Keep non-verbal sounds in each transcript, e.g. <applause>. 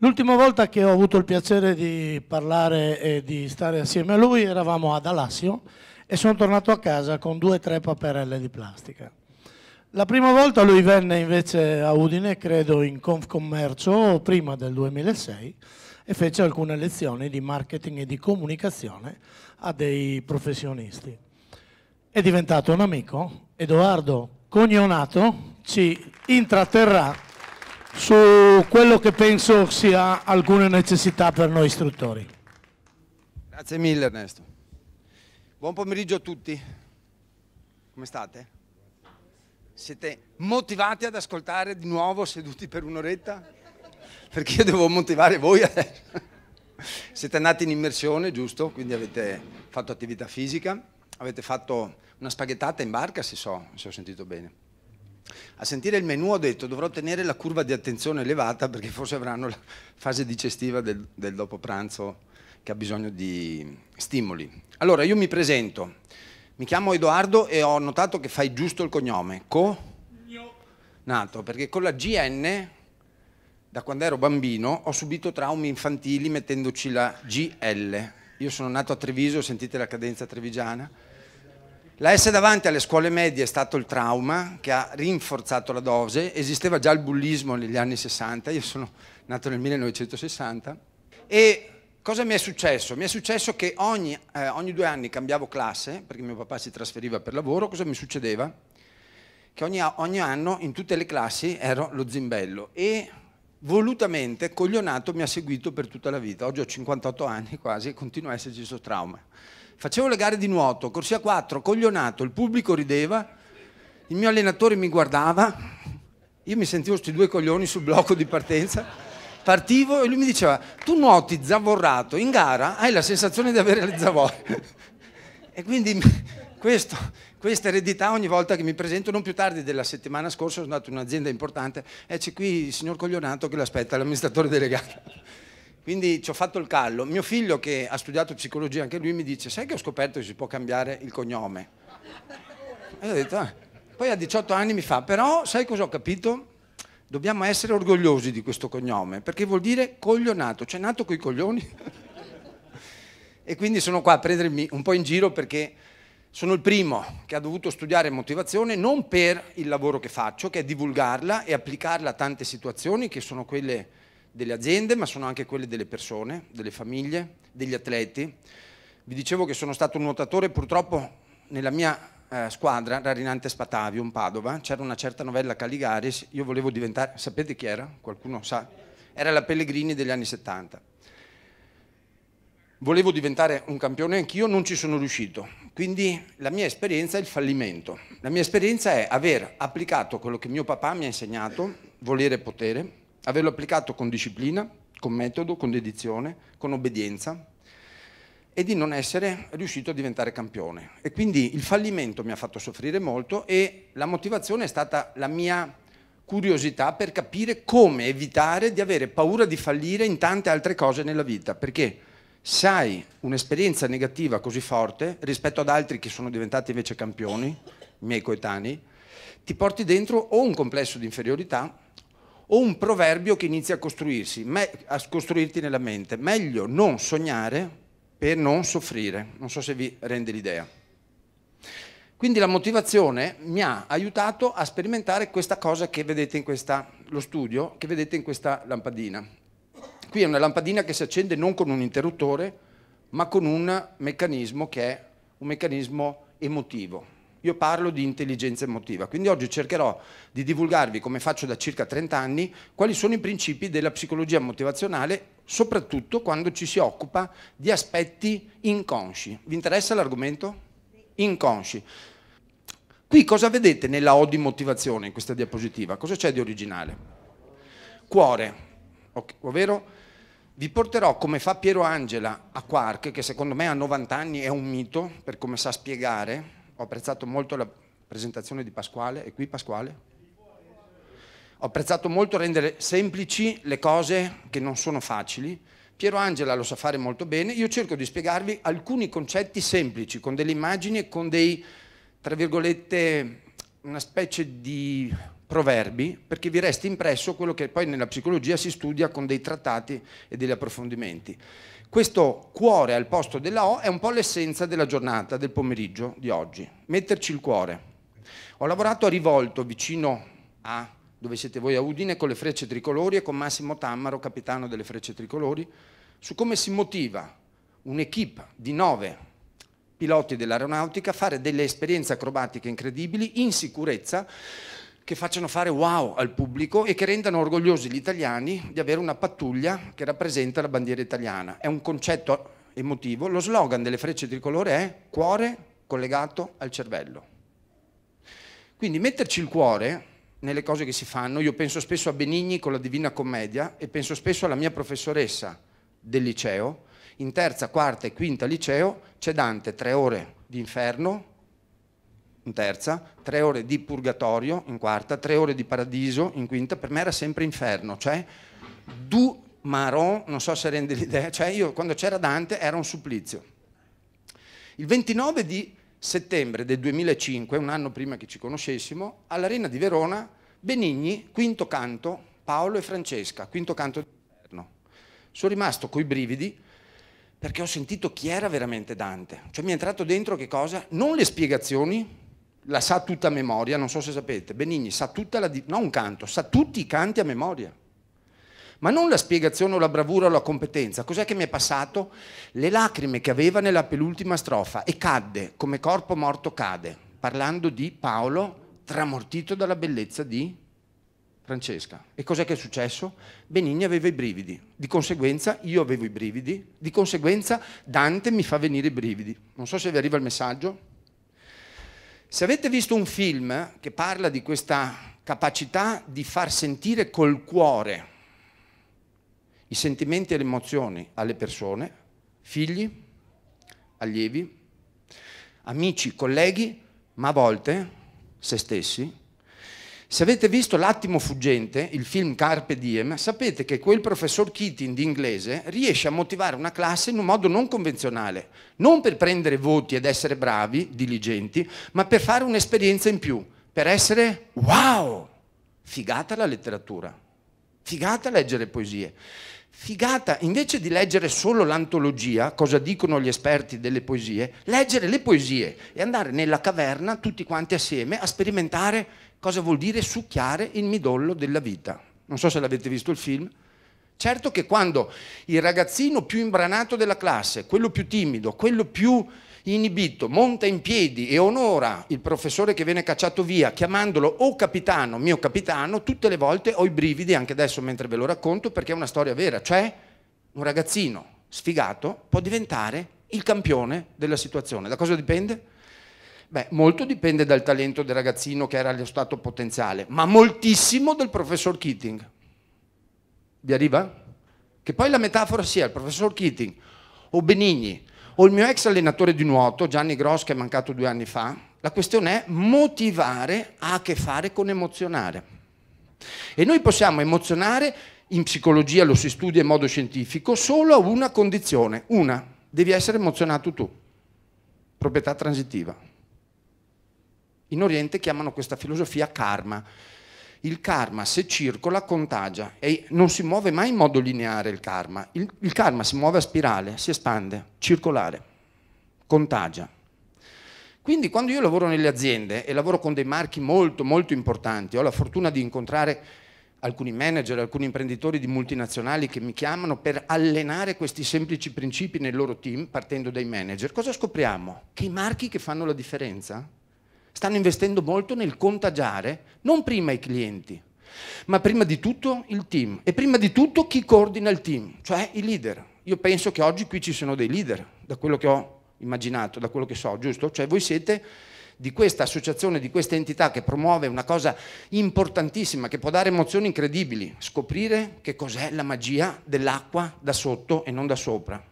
L'ultima volta che ho avuto il piacere di parlare e di stare assieme a lui eravamo ad Alassio e sono tornato a casa con due o tre paperelle di plastica. La prima volta lui venne invece a Udine, credo in Confcommercio, prima del 2006, e fece alcune lezioni di marketing e di comunicazione a dei professionisti. È diventato un amico, Edoardo Cognonato ci intratterrà su quello che penso sia alcune necessità per noi istruttori. Grazie mille Ernesto. Buon pomeriggio a tutti. Come state? Siete motivati ad ascoltare di nuovo seduti per un'oretta? Perché io devo motivare voi adesso. Siete andati in immersione, giusto? Quindi avete fatto attività fisica, avete fatto una spaghettata in barca, se so, se ho sentito bene. A sentire il menù ho detto dovrò tenere la curva di attenzione elevata perché forse avranno la fase digestiva del, del dopo pranzo che ha bisogno di stimoli. Allora io mi presento, mi chiamo Edoardo e ho notato che fai giusto il cognome, Co? Nato, perché con la GN da quando ero bambino ho subito traumi infantili mettendoci la GL. Io sono nato a Treviso, sentite la cadenza trevigiana? La S davanti alle scuole medie è stato il trauma che ha rinforzato la dose, esisteva già il bullismo negli anni 60, io sono nato nel 1960 e cosa mi è successo? Mi è successo che ogni, eh, ogni due anni cambiavo classe perché mio papà si trasferiva per lavoro, cosa mi succedeva? Che ogni, ogni anno in tutte le classi ero lo zimbello e volutamente coglionato mi ha seguito per tutta la vita, oggi ho 58 anni quasi e continua a esserci questo trauma facevo le gare di nuoto, corsia 4, coglionato, il pubblico rideva, il mio allenatore mi guardava, io mi sentivo questi due coglioni sul blocco di partenza partivo e lui mi diceva tu nuoti zavorrato in gara hai la sensazione di avere le zavorre e quindi questo, questa eredità ogni volta che mi presento non più tardi della settimana scorsa sono andato in un'azienda importante e c'è qui il signor Coglionato che l'aspetta l'amministratore delegato quindi ci ho fatto il callo. Mio figlio che ha studiato psicologia, anche lui mi dice, sai che ho scoperto che si può cambiare il cognome? E ho detto, ah. Poi a 18 anni mi fa, però sai cosa ho capito? Dobbiamo essere orgogliosi di questo cognome, perché vuol dire coglionato, cioè nato coi coglioni. <laughs> e quindi sono qua a prendermi un po' in giro perché sono il primo che ha dovuto studiare motivazione non per il lavoro che faccio, che è divulgarla e applicarla a tante situazioni che sono quelle delle aziende, ma sono anche quelle delle persone, delle famiglie, degli atleti. Vi dicevo che sono stato un nuotatore, purtroppo nella mia eh, squadra, Rarinante Spatavium, Padova, c'era una certa novella Caligaris, io volevo diventare, sapete chi era? Qualcuno sa? Era la Pellegrini degli anni 70. Volevo diventare un campione anch'io, non ci sono riuscito. Quindi la mia esperienza è il fallimento. La mia esperienza è aver applicato quello che mio papà mi ha insegnato, volere e potere, averlo applicato con disciplina, con metodo, con dedizione, con obbedienza e di non essere riuscito a diventare campione. E quindi il fallimento mi ha fatto soffrire molto e la motivazione è stata la mia curiosità per capire come evitare di avere paura di fallire in tante altre cose nella vita, perché se hai un'esperienza negativa così forte rispetto ad altri che sono diventati invece campioni, i miei coetanei, ti porti dentro o un complesso di inferiorità o un proverbio che inizia a costruirsi, a costruirti nella mente. Meglio non sognare per non soffrire. Non so se vi rende l'idea. Quindi la motivazione mi ha aiutato a sperimentare questa cosa che vedete in questa, lo studio che vedete in questa lampadina. Qui è una lampadina che si accende non con un interruttore, ma con un meccanismo che è un meccanismo emotivo io parlo di intelligenza emotiva. Quindi oggi cercherò di divulgarvi, come faccio da circa 30 anni, quali sono i principi della psicologia motivazionale, soprattutto quando ci si occupa di aspetti inconsci. Vi interessa l'argomento? Inconsci. Qui cosa vedete nella O di motivazione, in questa diapositiva? Cosa c'è di originale? Cuore, okay, ovvero vi porterò come fa Piero Angela a Quark, che secondo me a 90 anni è un mito, per come sa spiegare, ho apprezzato molto la presentazione di Pasquale, è qui Pasquale. Ho apprezzato molto rendere semplici le cose che non sono facili. Piero Angela lo sa fare molto bene, io cerco di spiegarvi alcuni concetti semplici, con delle immagini e con dei, tra virgolette, una specie di proverbi perché vi resta impresso quello che poi nella psicologia si studia con dei trattati e degli approfondimenti. Questo cuore al posto della O è un po' l'essenza della giornata, del pomeriggio di oggi. Metterci il cuore. Ho lavorato a Rivolto, vicino a dove siete voi a Udine, con le frecce tricolori e con Massimo Tammaro, capitano delle frecce tricolori, su come si motiva un'equipe di nove piloti dell'aeronautica a fare delle esperienze acrobatiche incredibili in sicurezza che facciano fare wow al pubblico e che rendano orgogliosi gli italiani di avere una pattuglia che rappresenta la bandiera italiana. È un concetto emotivo. Lo slogan delle frecce tricolore è cuore collegato al cervello. Quindi metterci il cuore nelle cose che si fanno, io penso spesso a Benigni con la Divina Commedia e penso spesso alla mia professoressa del liceo. In terza, quarta e quinta liceo c'è Dante, tre ore di inferno, in terza, tre ore di purgatorio in quarta, tre ore di paradiso in quinta, per me era sempre inferno, cioè du maron, non so se rende l'idea, cioè io quando c'era Dante era un supplizio. Il 29 di settembre del 2005, un anno prima che ci conoscessimo, all'Arena di Verona, Benigni, quinto canto, Paolo e Francesca, quinto canto di inferno. Sono rimasto coi brividi perché ho sentito chi era veramente Dante, cioè mi è entrato dentro che cosa? Non le spiegazioni, la sa tutta a memoria, non so se sapete, Benigni sa tutta la, non un canto, sa tutti i canti a memoria. Ma non la spiegazione o la bravura o la competenza, cos'è che mi è passato? Le lacrime che aveva nella penultima strofa e cadde, come corpo morto cade, parlando di Paolo tramortito dalla bellezza di Francesca. E cos'è che è successo? Benigni aveva i brividi, di conseguenza io avevo i brividi, di conseguenza Dante mi fa venire i brividi. Non so se vi arriva il messaggio. Se avete visto un film che parla di questa capacità di far sentire col cuore i sentimenti e le emozioni alle persone, figli, allievi, amici, colleghi, ma a volte se stessi, se avete visto L'attimo fuggente, il film Carpe Diem, sapete che quel professor Keating di inglese riesce a motivare una classe in un modo non convenzionale, non per prendere voti ed essere bravi, diligenti, ma per fare un'esperienza in più, per essere wow! Figata la letteratura, figata leggere poesie. Figata, invece di leggere solo l'antologia, cosa dicono gli esperti delle poesie, leggere le poesie e andare nella caverna tutti quanti assieme a sperimentare cosa vuol dire succhiare il midollo della vita. Non so se l'avete visto il film. Certo che quando il ragazzino più imbranato della classe, quello più timido, quello più inibito, monta in piedi e onora il professore che viene cacciato via, chiamandolo o capitano, mio capitano, tutte le volte ho i brividi, anche adesso mentre ve lo racconto, perché è una storia vera, cioè un ragazzino sfigato può diventare il campione della situazione. Da cosa dipende? Beh, molto dipende dal talento del ragazzino che era allo stato potenziale, ma moltissimo del professor Keating. Vi arriva? Che poi la metafora sia il professor Keating o Benigni o il mio ex allenatore di nuoto, Gianni Gross, che è mancato due anni fa, la questione è motivare ha a che fare con emozionare. E noi possiamo emozionare, in psicologia lo si studia in modo scientifico, solo a una condizione, una, devi essere emozionato tu, proprietà transitiva. In Oriente chiamano questa filosofia karma. Il karma se circola contagia e non si muove mai in modo lineare il karma. Il, il karma si muove a spirale, si espande, circolare, contagia. Quindi quando io lavoro nelle aziende e lavoro con dei marchi molto molto importanti, ho la fortuna di incontrare alcuni manager, alcuni imprenditori di multinazionali che mi chiamano per allenare questi semplici principi nel loro team partendo dai manager, cosa scopriamo? Che i marchi che fanno la differenza stanno investendo molto nel contagiare non prima i clienti, ma prima di tutto il team e prima di tutto chi coordina il team, cioè i leader. Io penso che oggi qui ci sono dei leader, da quello che ho immaginato, da quello che so, giusto? Cioè voi siete di questa associazione, di questa entità che promuove una cosa importantissima, che può dare emozioni incredibili, scoprire che cos'è la magia dell'acqua da sotto e non da sopra.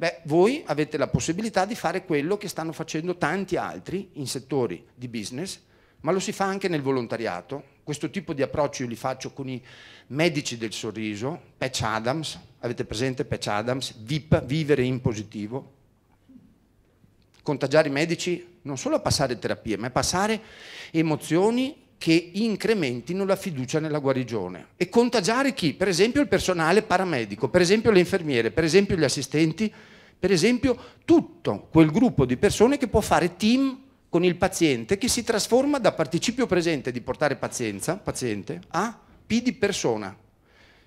Beh, voi avete la possibilità di fare quello che stanno facendo tanti altri in settori di business, ma lo si fa anche nel volontariato. Questo tipo di approccio io li faccio con i medici del sorriso, Patch Adams, avete presente Patch Adams, VIP, vivere in positivo. Contagiare i medici non solo a passare terapie, ma a passare emozioni che incrementino la fiducia nella guarigione e contagiare chi? Per esempio il personale paramedico, per esempio le infermiere, per esempio gli assistenti, per esempio tutto quel gruppo di persone che può fare team con il paziente che si trasforma da participio presente di portare pazienza, paziente, a P di persona.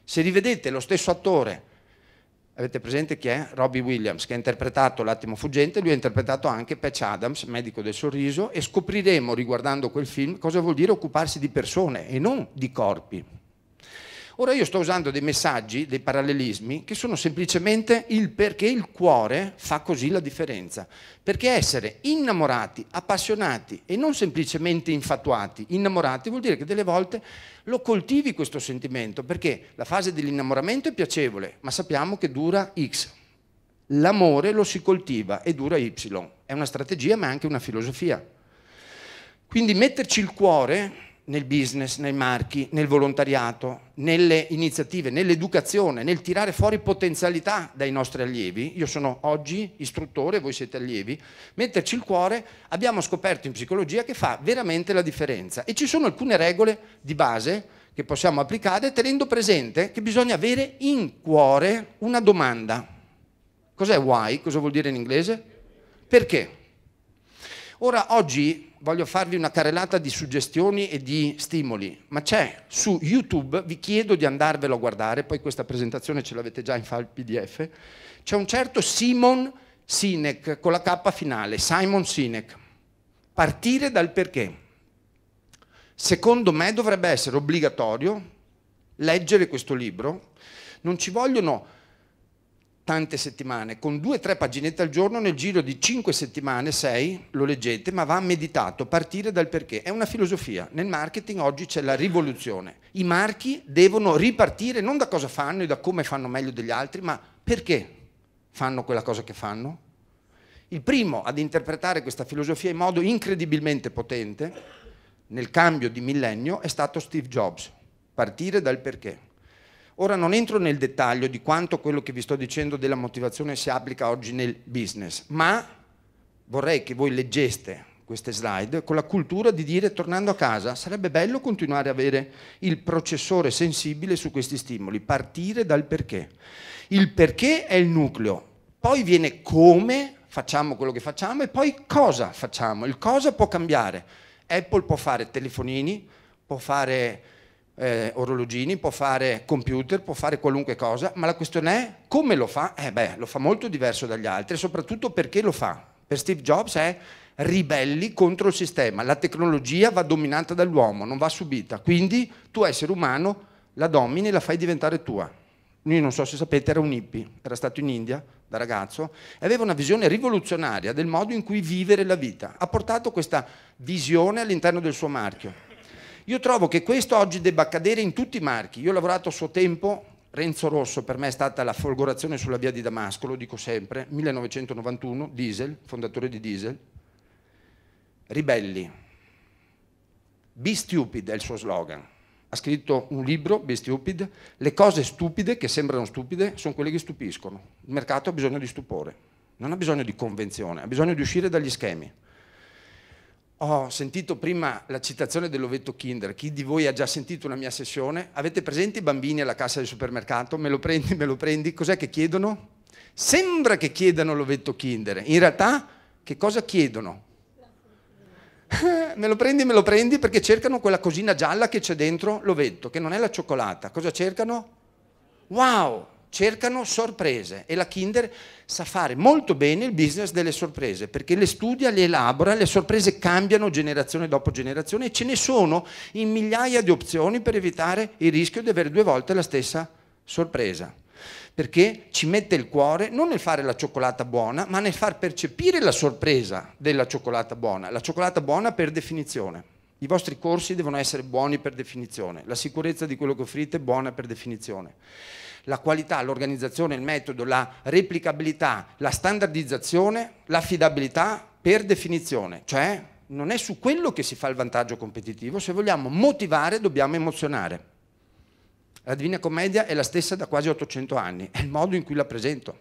Se rivedete lo stesso attore Avete presente chi è? Robbie Williams, che ha interpretato L'attimo fuggente, lui ha interpretato anche Patch Adams, medico del sorriso, e scopriremo riguardando quel film cosa vuol dire occuparsi di persone e non di corpi. Ora io sto usando dei messaggi, dei parallelismi, che sono semplicemente il perché il cuore fa così la differenza. Perché essere innamorati, appassionati e non semplicemente infatuati, innamorati vuol dire che delle volte lo coltivi questo sentimento perché la fase dell'innamoramento è piacevole, ma sappiamo che dura X. L'amore lo si coltiva e dura Y. È una strategia ma è anche una filosofia. Quindi metterci il cuore nel business, nei marchi, nel volontariato, nelle iniziative, nell'educazione, nel tirare fuori potenzialità dai nostri allievi. Io sono oggi istruttore, voi siete allievi. Metterci il cuore abbiamo scoperto in psicologia che fa veramente la differenza e ci sono alcune regole di base che possiamo applicare tenendo presente che bisogna avere in cuore una domanda. Cos'è why? Cosa vuol dire in inglese? Perché? Ora, oggi voglio farvi una carrellata di suggestioni e di stimoli, ma c'è su YouTube, vi chiedo di andarvelo a guardare, poi questa presentazione ce l'avete già in file PDF, c'è un certo Simon Sinek con la K finale, Simon Sinek. Partire dal perché. Secondo me dovrebbe essere obbligatorio leggere questo libro. Non ci vogliono tante settimane, con due o tre paginette al giorno, nel giro di cinque settimane, sei, lo leggete, ma va meditato, partire dal perché. È una filosofia. Nel marketing oggi c'è la rivoluzione. I marchi devono ripartire non da cosa fanno e da come fanno meglio degli altri, ma perché fanno quella cosa che fanno. Il primo ad interpretare questa filosofia in modo incredibilmente potente nel cambio di millennio è stato Steve Jobs. Partire dal perché. Ora non entro nel dettaglio di quanto quello che vi sto dicendo della motivazione si applica oggi nel business, ma vorrei che voi leggeste queste slide con la cultura di dire tornando a casa sarebbe bello continuare ad avere il processore sensibile su questi stimoli, partire dal perché. Il perché è il nucleo, poi viene come facciamo quello che facciamo e poi cosa facciamo. Il cosa può cambiare. Apple può fare telefonini, può fare eh, orologini, può fare computer, può fare qualunque cosa, ma la questione è come lo fa? Eh beh, lo fa molto diverso dagli altri, soprattutto perché lo fa. Per Steve Jobs è ribelli contro il sistema, la tecnologia va dominata dall'uomo, non va subita, quindi tu essere umano la domini e la fai diventare tua. Lui non so se sapete era un hippie, era stato in India da ragazzo e aveva una visione rivoluzionaria del modo in cui vivere la vita. Ha portato questa visione all'interno del suo marchio io trovo che questo oggi debba accadere in tutti i marchi. Io ho lavorato a suo tempo, Renzo Rosso per me è stata la folgorazione sulla via di Damasco, lo dico sempre, 1991, Diesel, fondatore di Diesel. Ribelli. Be stupid è il suo slogan. Ha scritto un libro, Be stupid, le cose stupide che sembrano stupide sono quelle che stupiscono. Il mercato ha bisogno di stupore, non ha bisogno di convenzione, ha bisogno di uscire dagli schemi. Ho sentito prima la citazione dell'ovetto Kinder, chi di voi ha già sentito una mia sessione? Avete presente i bambini alla cassa del supermercato? Me lo prendi, me lo prendi? Cos'è che chiedono? Sembra che chiedano l'ovetto Kinder, in realtà che cosa chiedono? <laughs> me lo prendi, me lo prendi perché cercano quella cosina gialla che c'è dentro l'ovetto, che non è la cioccolata. Cosa cercano? Wow, cercano sorprese e la Kinder sa fare molto bene il business delle sorprese perché le studia, le elabora, le sorprese cambiano generazione dopo generazione e ce ne sono in migliaia di opzioni per evitare il rischio di avere due volte la stessa sorpresa. Perché ci mette il cuore non nel fare la cioccolata buona, ma nel far percepire la sorpresa della cioccolata buona. La cioccolata buona per definizione. I vostri corsi devono essere buoni per definizione, la sicurezza di quello che offrite è buona per definizione la qualità, l'organizzazione, il metodo, la replicabilità, la standardizzazione, l'affidabilità per definizione, cioè non è su quello che si fa il vantaggio competitivo, se vogliamo motivare dobbiamo emozionare. La Divina Commedia è la stessa da quasi 800 anni, è il modo in cui la presento.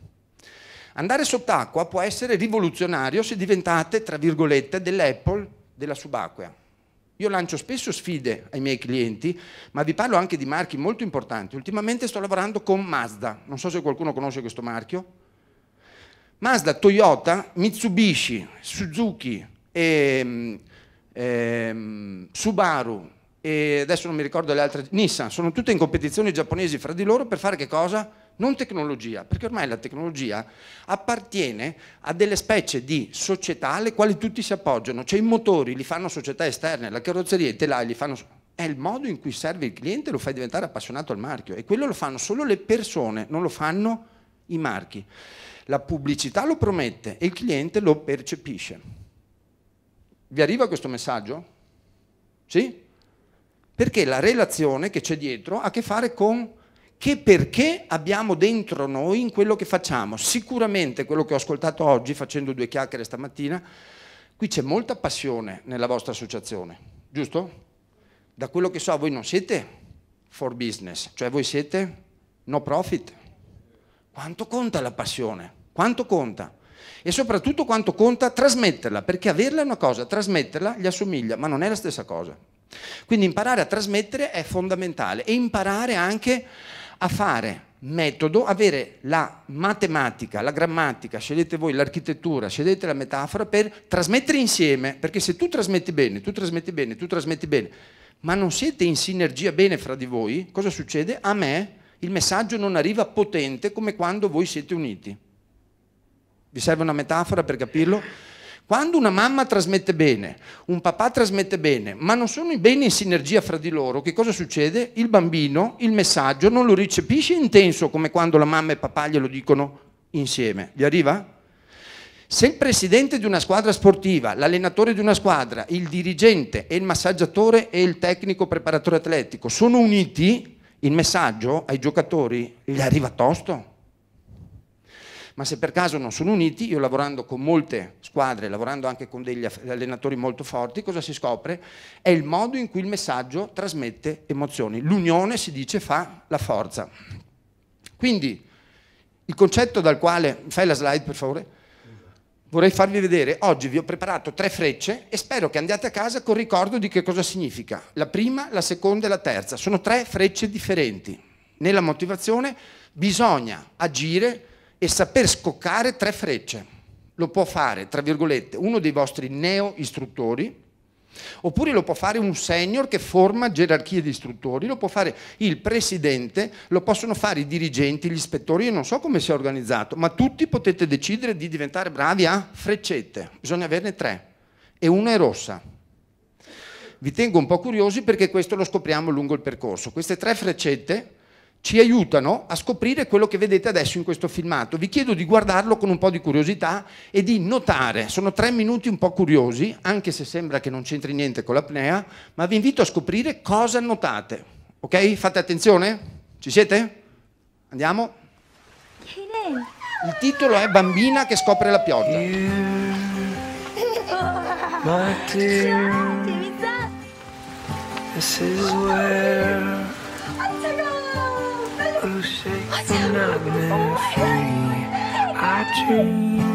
Andare sott'acqua può essere rivoluzionario se diventate, tra virgolette, dell'Apple della subacquea. Io lancio spesso sfide ai miei clienti, ma vi parlo anche di marchi molto importanti. Ultimamente sto lavorando con Mazda, non so se qualcuno conosce questo marchio. Mazda, Toyota, Mitsubishi, Suzuki, e, ehm, e, ehm, Subaru e adesso non mi ricordo le altre, Nissan, sono tutte in competizione giapponesi fra di loro per fare che cosa? non tecnologia, perché ormai la tecnologia appartiene a delle specie di società alle quali tutti si appoggiano, cioè i motori li fanno società esterne, la carrozzeria, i telai li fanno... È il modo in cui serve il cliente, lo fai diventare appassionato al marchio e quello lo fanno solo le persone, non lo fanno i marchi. La pubblicità lo promette e il cliente lo percepisce. Vi arriva questo messaggio? Sì? Perché la relazione che c'è dietro ha a che fare con che perché abbiamo dentro noi in quello che facciamo. Sicuramente quello che ho ascoltato oggi, facendo due chiacchiere stamattina, qui c'è molta passione nella vostra associazione, giusto? Da quello che so, voi non siete for business, cioè voi siete no profit. Quanto conta la passione? Quanto conta? E soprattutto quanto conta trasmetterla, perché averla è una cosa, trasmetterla gli assomiglia, ma non è la stessa cosa. Quindi imparare a trasmettere è fondamentale e imparare anche a fare metodo, avere la matematica, la grammatica, scegliete voi l'architettura, scegliete la metafora per trasmettere insieme, perché se tu trasmetti bene, tu trasmetti bene, tu trasmetti bene, ma non siete in sinergia bene fra di voi, cosa succede? A me il messaggio non arriva potente come quando voi siete uniti. Vi serve una metafora per capirlo? Quando una mamma trasmette bene, un papà trasmette bene, ma non sono bene in sinergia fra di loro, che cosa succede? Il bambino il messaggio non lo recepisce intenso come quando la mamma e papà glielo dicono insieme. Gli arriva? Se il presidente di una squadra sportiva, l'allenatore di una squadra, il dirigente e il massaggiatore e il tecnico preparatore atletico sono uniti, il messaggio ai giocatori gli arriva tosto ma se per caso non sono uniti, io lavorando con molte squadre, lavorando anche con degli allenatori molto forti, cosa si scopre? È il modo in cui il messaggio trasmette emozioni. L'unione, si dice, fa la forza. Quindi il concetto dal quale, fai la slide per favore, vorrei farvi vedere, oggi vi ho preparato tre frecce e spero che andiate a casa col ricordo di che cosa significa. La prima, la seconda e la terza, sono tre frecce differenti. Nella motivazione bisogna agire e saper scoccare tre frecce. Lo può fare, tra virgolette, uno dei vostri neo-istruttori, Oppure lo può fare un senior che forma gerarchie di istruttori, lo può fare il presidente, lo possono fare i dirigenti, gli ispettori, io non so come si è organizzato, ma tutti potete decidere di diventare bravi a freccette, bisogna averne tre e una è rossa. Vi tengo un po' curiosi perché questo lo scopriamo lungo il percorso. Queste tre freccette ci aiutano a scoprire quello che vedete adesso in questo filmato. Vi chiedo di guardarlo con un po' di curiosità e di notare, sono tre minuti un po' curiosi, anche se sembra che non c'entri niente con l'apnea, ma vi invito a scoprire cosa notate. Ok? Fate attenzione? Ci siete? Andiamo? Il titolo è Bambina che scopre la pioggia. You, i free. I dream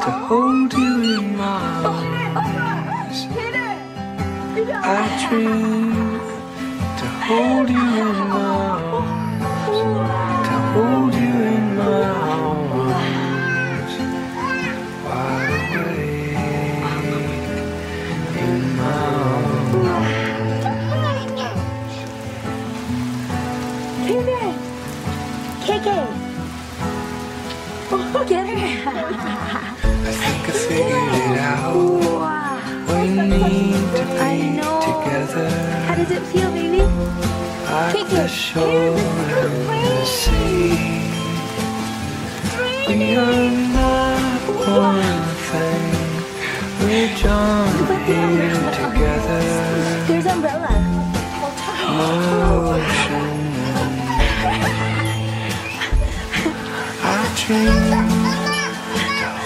to hold you in my arms. I dream to hold you in my arms. To hold Okay. Oh, get it. I think I figured it out. Wow. We ah. need to be together. How does it feel, baby? Take the the sea. We are not ah. one thing. we together. There's umbrella. Oh, dream to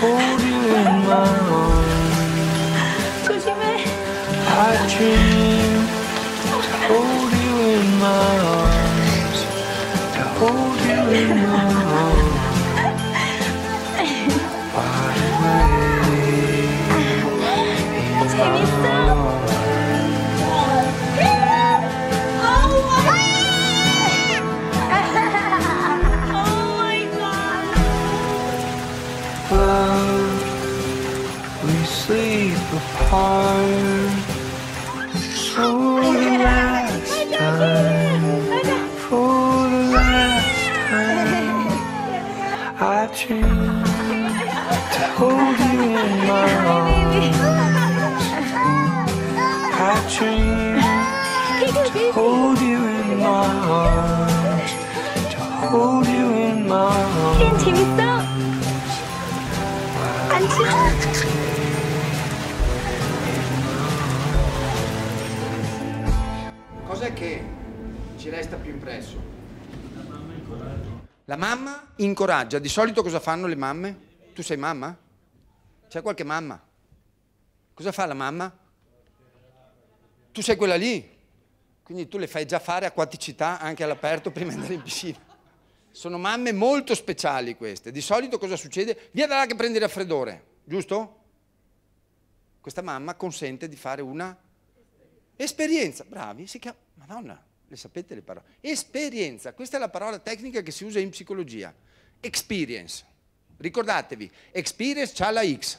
hold you in my arms. 조심해. I dream to hold you in my arms. To hold you in my arms. Wide awake. 재밌어. for the last time. For the last time, I dreamed to hold you in my arms. I dreamed to hold you in my arms. To hold you in my arms. La mamma incoraggia. Di solito cosa fanno le mamme? Tu sei mamma? C'è qualche mamma? Cosa fa la mamma? Tu sei quella lì. Quindi tu le fai già fare acquaticità anche all'aperto prima di andare in piscina. Sono mamme molto speciali queste. Di solito cosa succede? Via dalla che prende il raffreddore, giusto? Questa mamma consente di fare una esperienza. Bravi, si chiama... Madonna, le sapete le parole? Esperienza, questa è la parola tecnica che si usa in psicologia. Experience. Ricordatevi, experience ha la X.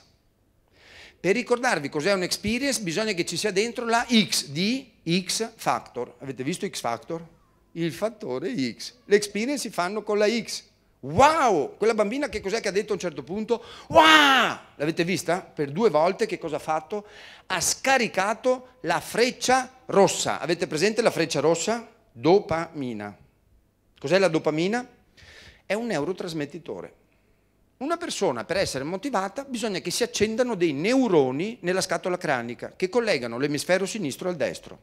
Per ricordarvi cos'è un experience bisogna che ci sia dentro la X di X factor. Avete visto X factor? Il fattore X. Le experience si fanno con la X. Wow! Quella bambina che cos'è che ha detto a un certo punto? Wow! L'avete vista? Per due volte che cosa ha fatto? Ha scaricato la freccia rossa. Avete presente la freccia rossa? Dopamina. Cos'è la dopamina? È un neurotrasmettitore. Una persona per essere motivata bisogna che si accendano dei neuroni nella scatola cranica che collegano l'emisfero sinistro al destro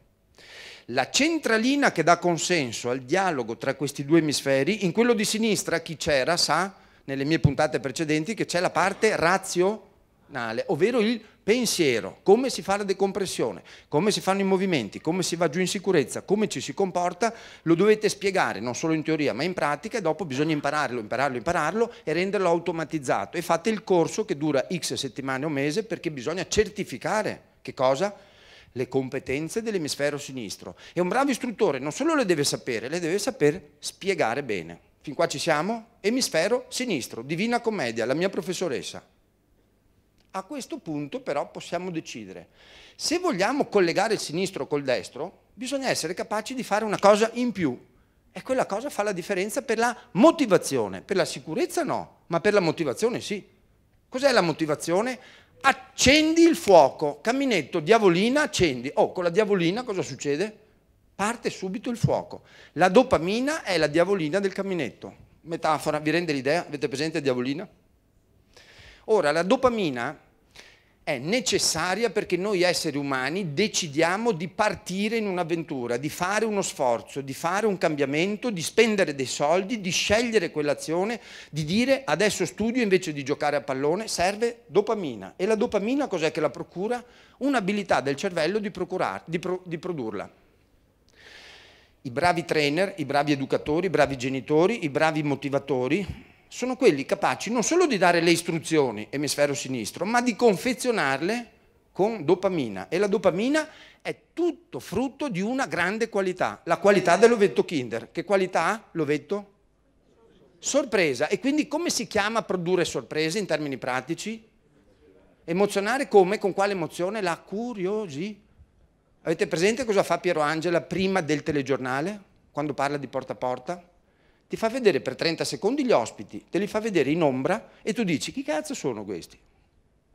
la centralina che dà consenso al dialogo tra questi due emisferi, in quello di sinistra chi c'era sa, nelle mie puntate precedenti, che c'è la parte razionale, ovvero il pensiero, come si fa la decompressione, come si fanno i movimenti, come si va giù in sicurezza, come ci si comporta, lo dovete spiegare non solo in teoria ma in pratica e dopo bisogna impararlo, impararlo, impararlo e renderlo automatizzato e fate il corso che dura x settimane o mese perché bisogna certificare che cosa? le competenze dell'emisfero sinistro. E un bravo istruttore non solo le deve sapere, le deve saper spiegare bene. Fin qua ci siamo? Emisfero sinistro, Divina Commedia, la mia professoressa. A questo punto però possiamo decidere. Se vogliamo collegare il sinistro col destro, bisogna essere capaci di fare una cosa in più. E quella cosa fa la differenza per la motivazione. Per la sicurezza no, ma per la motivazione sì. Cos'è la motivazione? accendi il fuoco, camminetto, diavolina, accendi. Oh, con la diavolina cosa succede? Parte subito il fuoco. La dopamina è la diavolina del camminetto. Metafora, vi rende l'idea? Avete presente la diavolina? Ora, la dopamina è necessaria perché noi esseri umani decidiamo di partire in un'avventura, di fare uno sforzo, di fare un cambiamento, di spendere dei soldi, di scegliere quell'azione, di dire adesso studio invece di giocare a pallone, serve dopamina. E la dopamina cos'è che la procura? Un'abilità del cervello di, di, pro di produrla. I bravi trainer, i bravi educatori, i bravi genitori, i bravi motivatori sono quelli capaci non solo di dare le istruzioni, emisfero sinistro, ma di confezionarle con dopamina. E la dopamina è tutto frutto di una grande qualità, la qualità dell'ovetto Kinder. Che qualità ha l'ovetto? Sorpresa. E quindi come si chiama produrre sorprese in termini pratici? Emozionare come? Con quale emozione? La curiosità. Avete presente cosa fa Piero Angela prima del telegiornale, quando parla di porta a porta? ti fa vedere per 30 secondi gli ospiti, te li fa vedere in ombra e tu dici chi cazzo sono questi?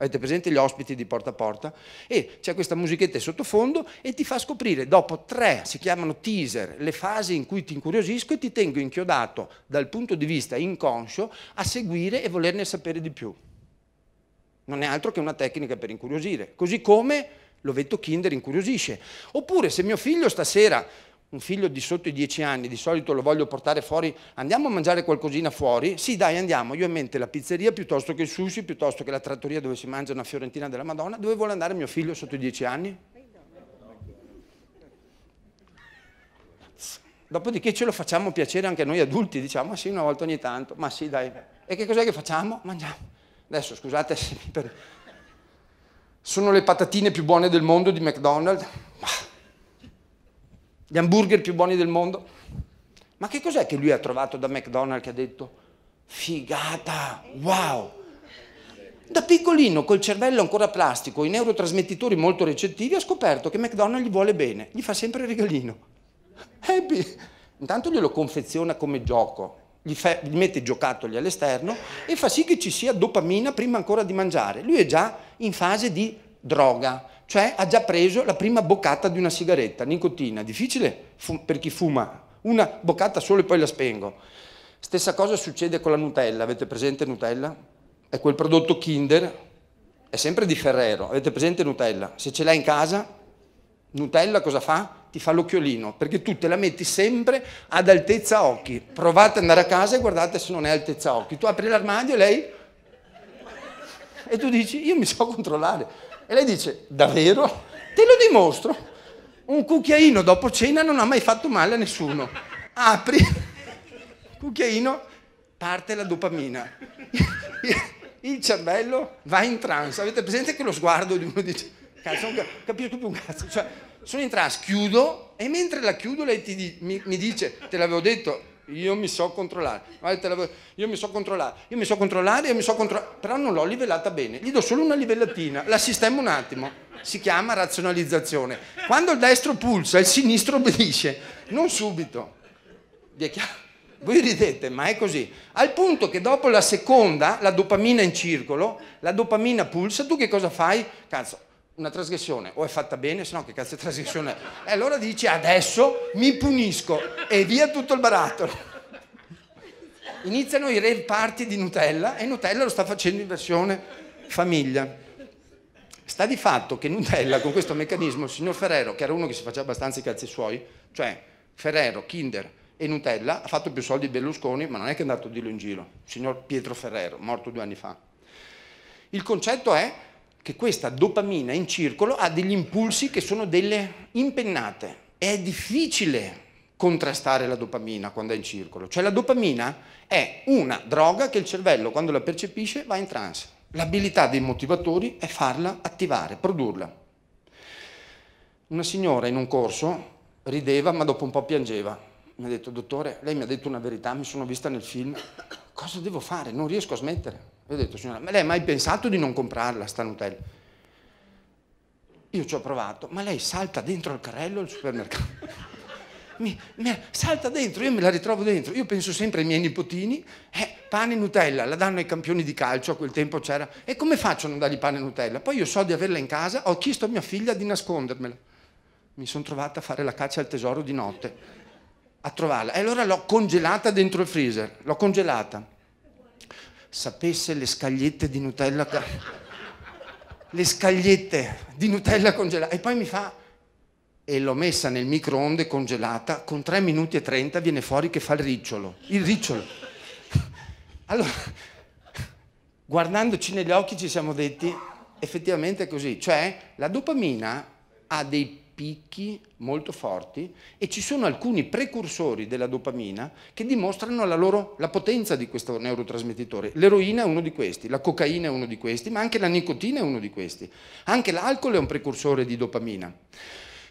Avete presente gli ospiti di porta a porta? E c'è questa musichetta in sottofondo e ti fa scoprire dopo tre, si chiamano teaser, le fasi in cui ti incuriosisco e ti tengo inchiodato dal punto di vista inconscio a seguire e volerne sapere di più. Non è altro che una tecnica per incuriosire. Così come l'ovetto Kinder incuriosisce. Oppure se mio figlio stasera un figlio di sotto i 10 anni, di solito lo voglio portare fuori, andiamo a mangiare qualcosina fuori? Sì, dai, andiamo. Io ho in mente la pizzeria piuttosto che il sushi, piuttosto che la trattoria dove si mangia una fiorentina della Madonna. Dove vuole andare mio figlio sotto i 10 anni? Dopodiché ce lo facciamo piacere anche noi adulti, diciamo, ma ah, sì, una volta ogni tanto, ma sì, dai. E che cos'è che facciamo? Mangiamo. Adesso, scusate, <laughs> per... sono le patatine più buone del mondo di McDonald's. Ma gli hamburger più buoni del mondo. Ma che cos'è che lui ha trovato da McDonald's che ha detto figata, wow! Da piccolino, col cervello ancora plastico, i neurotrasmettitori molto recettivi, ha scoperto che McDonald's gli vuole bene, gli fa sempre il regalino. Happy! <laughs> Intanto glielo confeziona come gioco, gli, fa, gli mette i giocattoli all'esterno e fa sì che ci sia dopamina prima ancora di mangiare. Lui è già in fase di droga, cioè ha già preso la prima boccata di una sigaretta, nicotina, difficile per chi fuma, una boccata solo e poi la spengo. Stessa cosa succede con la Nutella, avete presente Nutella? È quel prodotto Kinder, è sempre di Ferrero, avete presente Nutella? Se ce l'hai in casa, Nutella cosa fa? Ti fa l'occhiolino, perché tu te la metti sempre ad altezza occhi. Provate ad andare a casa e guardate se non è altezza occhi. Tu apri l'armadio e lei... E tu dici, io mi so controllare e lei dice, davvero? Te lo dimostro. Un cucchiaino dopo cena non ha mai fatto male a nessuno. Apri, cucchiaino, parte la dopamina. Il cervello va in trance. Avete presente che lo sguardo di uno dice, cazzo, non capisco più un cazzo. Cioè, sono in trance, chiudo e mentre la chiudo lei ti, mi, mi dice, te l'avevo detto, io mi so controllare, io mi so controllare, io mi so controllare, io mi so controllare, però non l'ho livellata bene, gli do solo una livellatina, la sistemo un attimo, si chiama razionalizzazione. Quando il destro pulsa, il sinistro obbedisce, non subito. Vi è chiaro? Voi ridete, ma è così. Al punto che dopo la seconda, la dopamina in circolo, la dopamina pulsa, tu che cosa fai? Cazzo, una trasgressione o è fatta bene, se no che cazzo è trasgressione? E allora dici adesso mi punisco e via tutto il barattolo. Iniziano i rave party di Nutella e Nutella lo sta facendo in versione famiglia. Sta di fatto che Nutella con questo meccanismo, il signor Ferrero, che era uno che si faceva abbastanza i cazzi suoi, cioè Ferrero, Kinder e Nutella, ha fatto più soldi di Berlusconi, ma non è che è andato a dirlo in giro. Il signor Pietro Ferrero, morto due anni fa. Il concetto è che questa dopamina in circolo ha degli impulsi che sono delle impennate. È difficile contrastare la dopamina quando è in circolo. Cioè la dopamina è una droga che il cervello quando la percepisce va in trance. L'abilità dei motivatori è farla attivare, produrla. Una signora in un corso rideva ma dopo un po' piangeva. Mi ha detto, dottore, lei mi ha detto una verità, mi sono vista nel film, cosa devo fare? Non riesco a smettere. Io ho detto, signora, ma lei ha mai pensato di non comprarla sta Nutella? Io ci ho provato, ma lei salta dentro al carrello al supermercato. <laughs> Mi, mi, salta dentro, io me la ritrovo dentro. Io penso sempre ai miei nipotini, eh, pane e Nutella, la danno ai campioni di calcio, a quel tempo c'era. E come faccio a non dargli pane e Nutella? Poi io so di averla in casa, ho chiesto a mia figlia di nascondermela. Mi sono trovata a fare la caccia al tesoro di notte, a trovarla. E allora l'ho congelata dentro il freezer, l'ho congelata sapesse le scagliette di Nutella, le scagliette di Nutella congelata. E poi mi fa, e l'ho messa nel microonde congelata, con 3 minuti e 30 viene fuori che fa il ricciolo, il ricciolo. Allora, guardandoci negli occhi ci siamo detti, effettivamente è così, cioè la dopamina ha dei picchi molto forti e ci sono alcuni precursori della dopamina che dimostrano la, loro, la potenza di questo neurotrasmettitore. L'eroina è uno di questi, la cocaina è uno di questi, ma anche la nicotina è uno di questi. Anche l'alcol è un precursore di dopamina.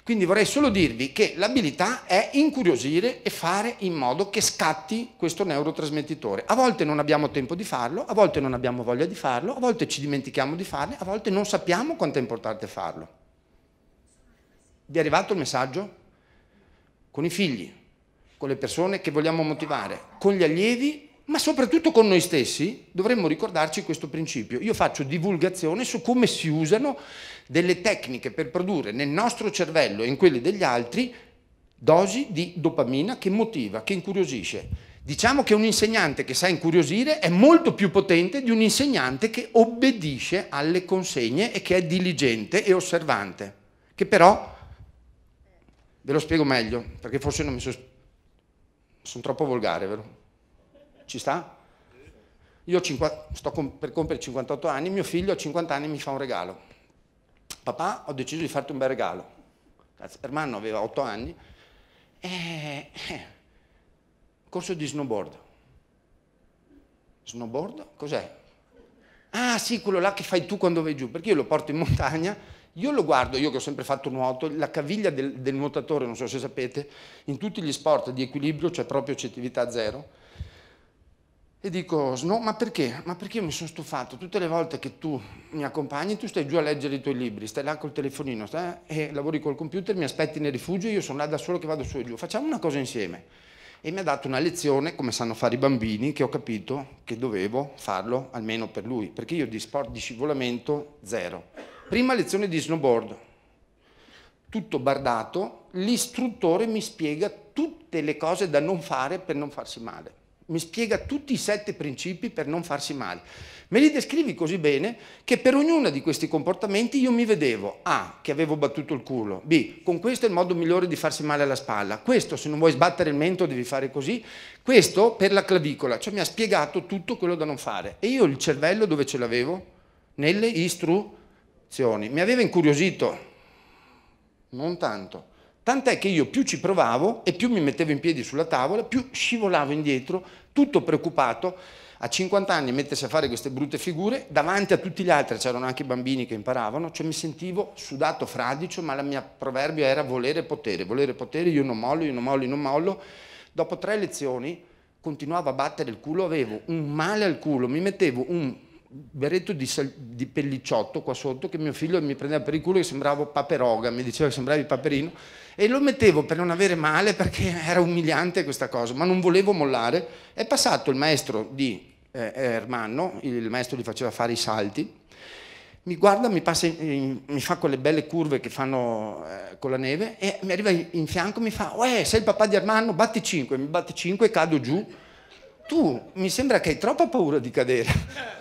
Quindi vorrei solo dirvi che l'abilità è incuriosire e fare in modo che scatti questo neurotrasmettitore. A volte non abbiamo tempo di farlo, a volte non abbiamo voglia di farlo, a volte ci dimentichiamo di farlo, a volte non sappiamo quanto è importante farlo. Vi è arrivato il messaggio? Con i figli, con le persone che vogliamo motivare, con gli allievi, ma soprattutto con noi stessi, dovremmo ricordarci questo principio. Io faccio divulgazione su come si usano delle tecniche per produrre nel nostro cervello e in quelli degli altri dosi di dopamina che motiva, che incuriosisce. Diciamo che un insegnante che sa incuriosire è molto più potente di un insegnante che obbedisce alle consegne e che è diligente e osservante, che però Ve lo spiego meglio, perché forse non mi sono... Sono troppo volgare, vero? Ci sta? Io cinqu... sto com... per compiere 58 anni, mio figlio a 50 anni mi fa un regalo. Papà, ho deciso di farti un bel regalo. Cazzo, Ermanno aveva 8 anni. E... Eh, corso di snowboard. Snowboard? Cos'è? Ah sì, quello là che fai tu quando vai giù, perché io lo porto in montagna io lo guardo, io che ho sempre fatto nuoto, la caviglia del, del nuotatore, non so se sapete, in tutti gli sport di equilibrio c'è cioè proprio accettività zero. E dico, no, ma perché? Ma perché io mi sono stufato? Tutte le volte che tu mi accompagni, tu stai giù a leggere i tuoi libri, stai là col telefonino, stai, eh, e lavori col computer, mi aspetti nel rifugio, io sono là da solo che vado su e giù. Facciamo una cosa insieme. E mi ha dato una lezione, come sanno fare i bambini, che ho capito che dovevo farlo almeno per lui, perché io di sport di scivolamento zero. Prima lezione di snowboard, tutto bardato, l'istruttore mi spiega tutte le cose da non fare per non farsi male. Mi spiega tutti i sette principi per non farsi male. Me li descrivi così bene che per ognuno di questi comportamenti io mi vedevo A, che avevo battuto il culo, B, con questo è il modo migliore di farsi male alla spalla, questo se non vuoi sbattere il mento devi fare così, questo per la clavicola, cioè mi ha spiegato tutto quello da non fare. E io il cervello dove ce l'avevo? Nelle istruzioni azioni. Mi aveva incuriosito, non tanto. Tant'è che io più ci provavo e più mi mettevo in piedi sulla tavola, più scivolavo indietro, tutto preoccupato. A 50 anni mettersi a fare queste brutte figure, davanti a tutti gli altri c'erano anche i bambini che imparavano, cioè mi sentivo sudato fradicio, ma la mia proverbio era volere potere, volere potere, io non mollo, io non mollo, io non mollo. Dopo tre lezioni continuavo a battere il culo, avevo un male al culo, mi mettevo un berretto di, di, pellicciotto qua sotto che mio figlio mi prendeva per il culo che sembravo paperoga, mi diceva che sembravi paperino e lo mettevo per non avere male perché era umiliante questa cosa, ma non volevo mollare. È passato il maestro di eh, Ermanno, il maestro gli faceva fare i salti, mi guarda, mi, passa, mi fa quelle belle curve che fanno eh, con la neve e mi arriva in fianco e mi fa, uè, sei il papà di Ermanno, batti 5, mi batti 5 e cado giù. Tu mi sembra che hai troppa paura di cadere.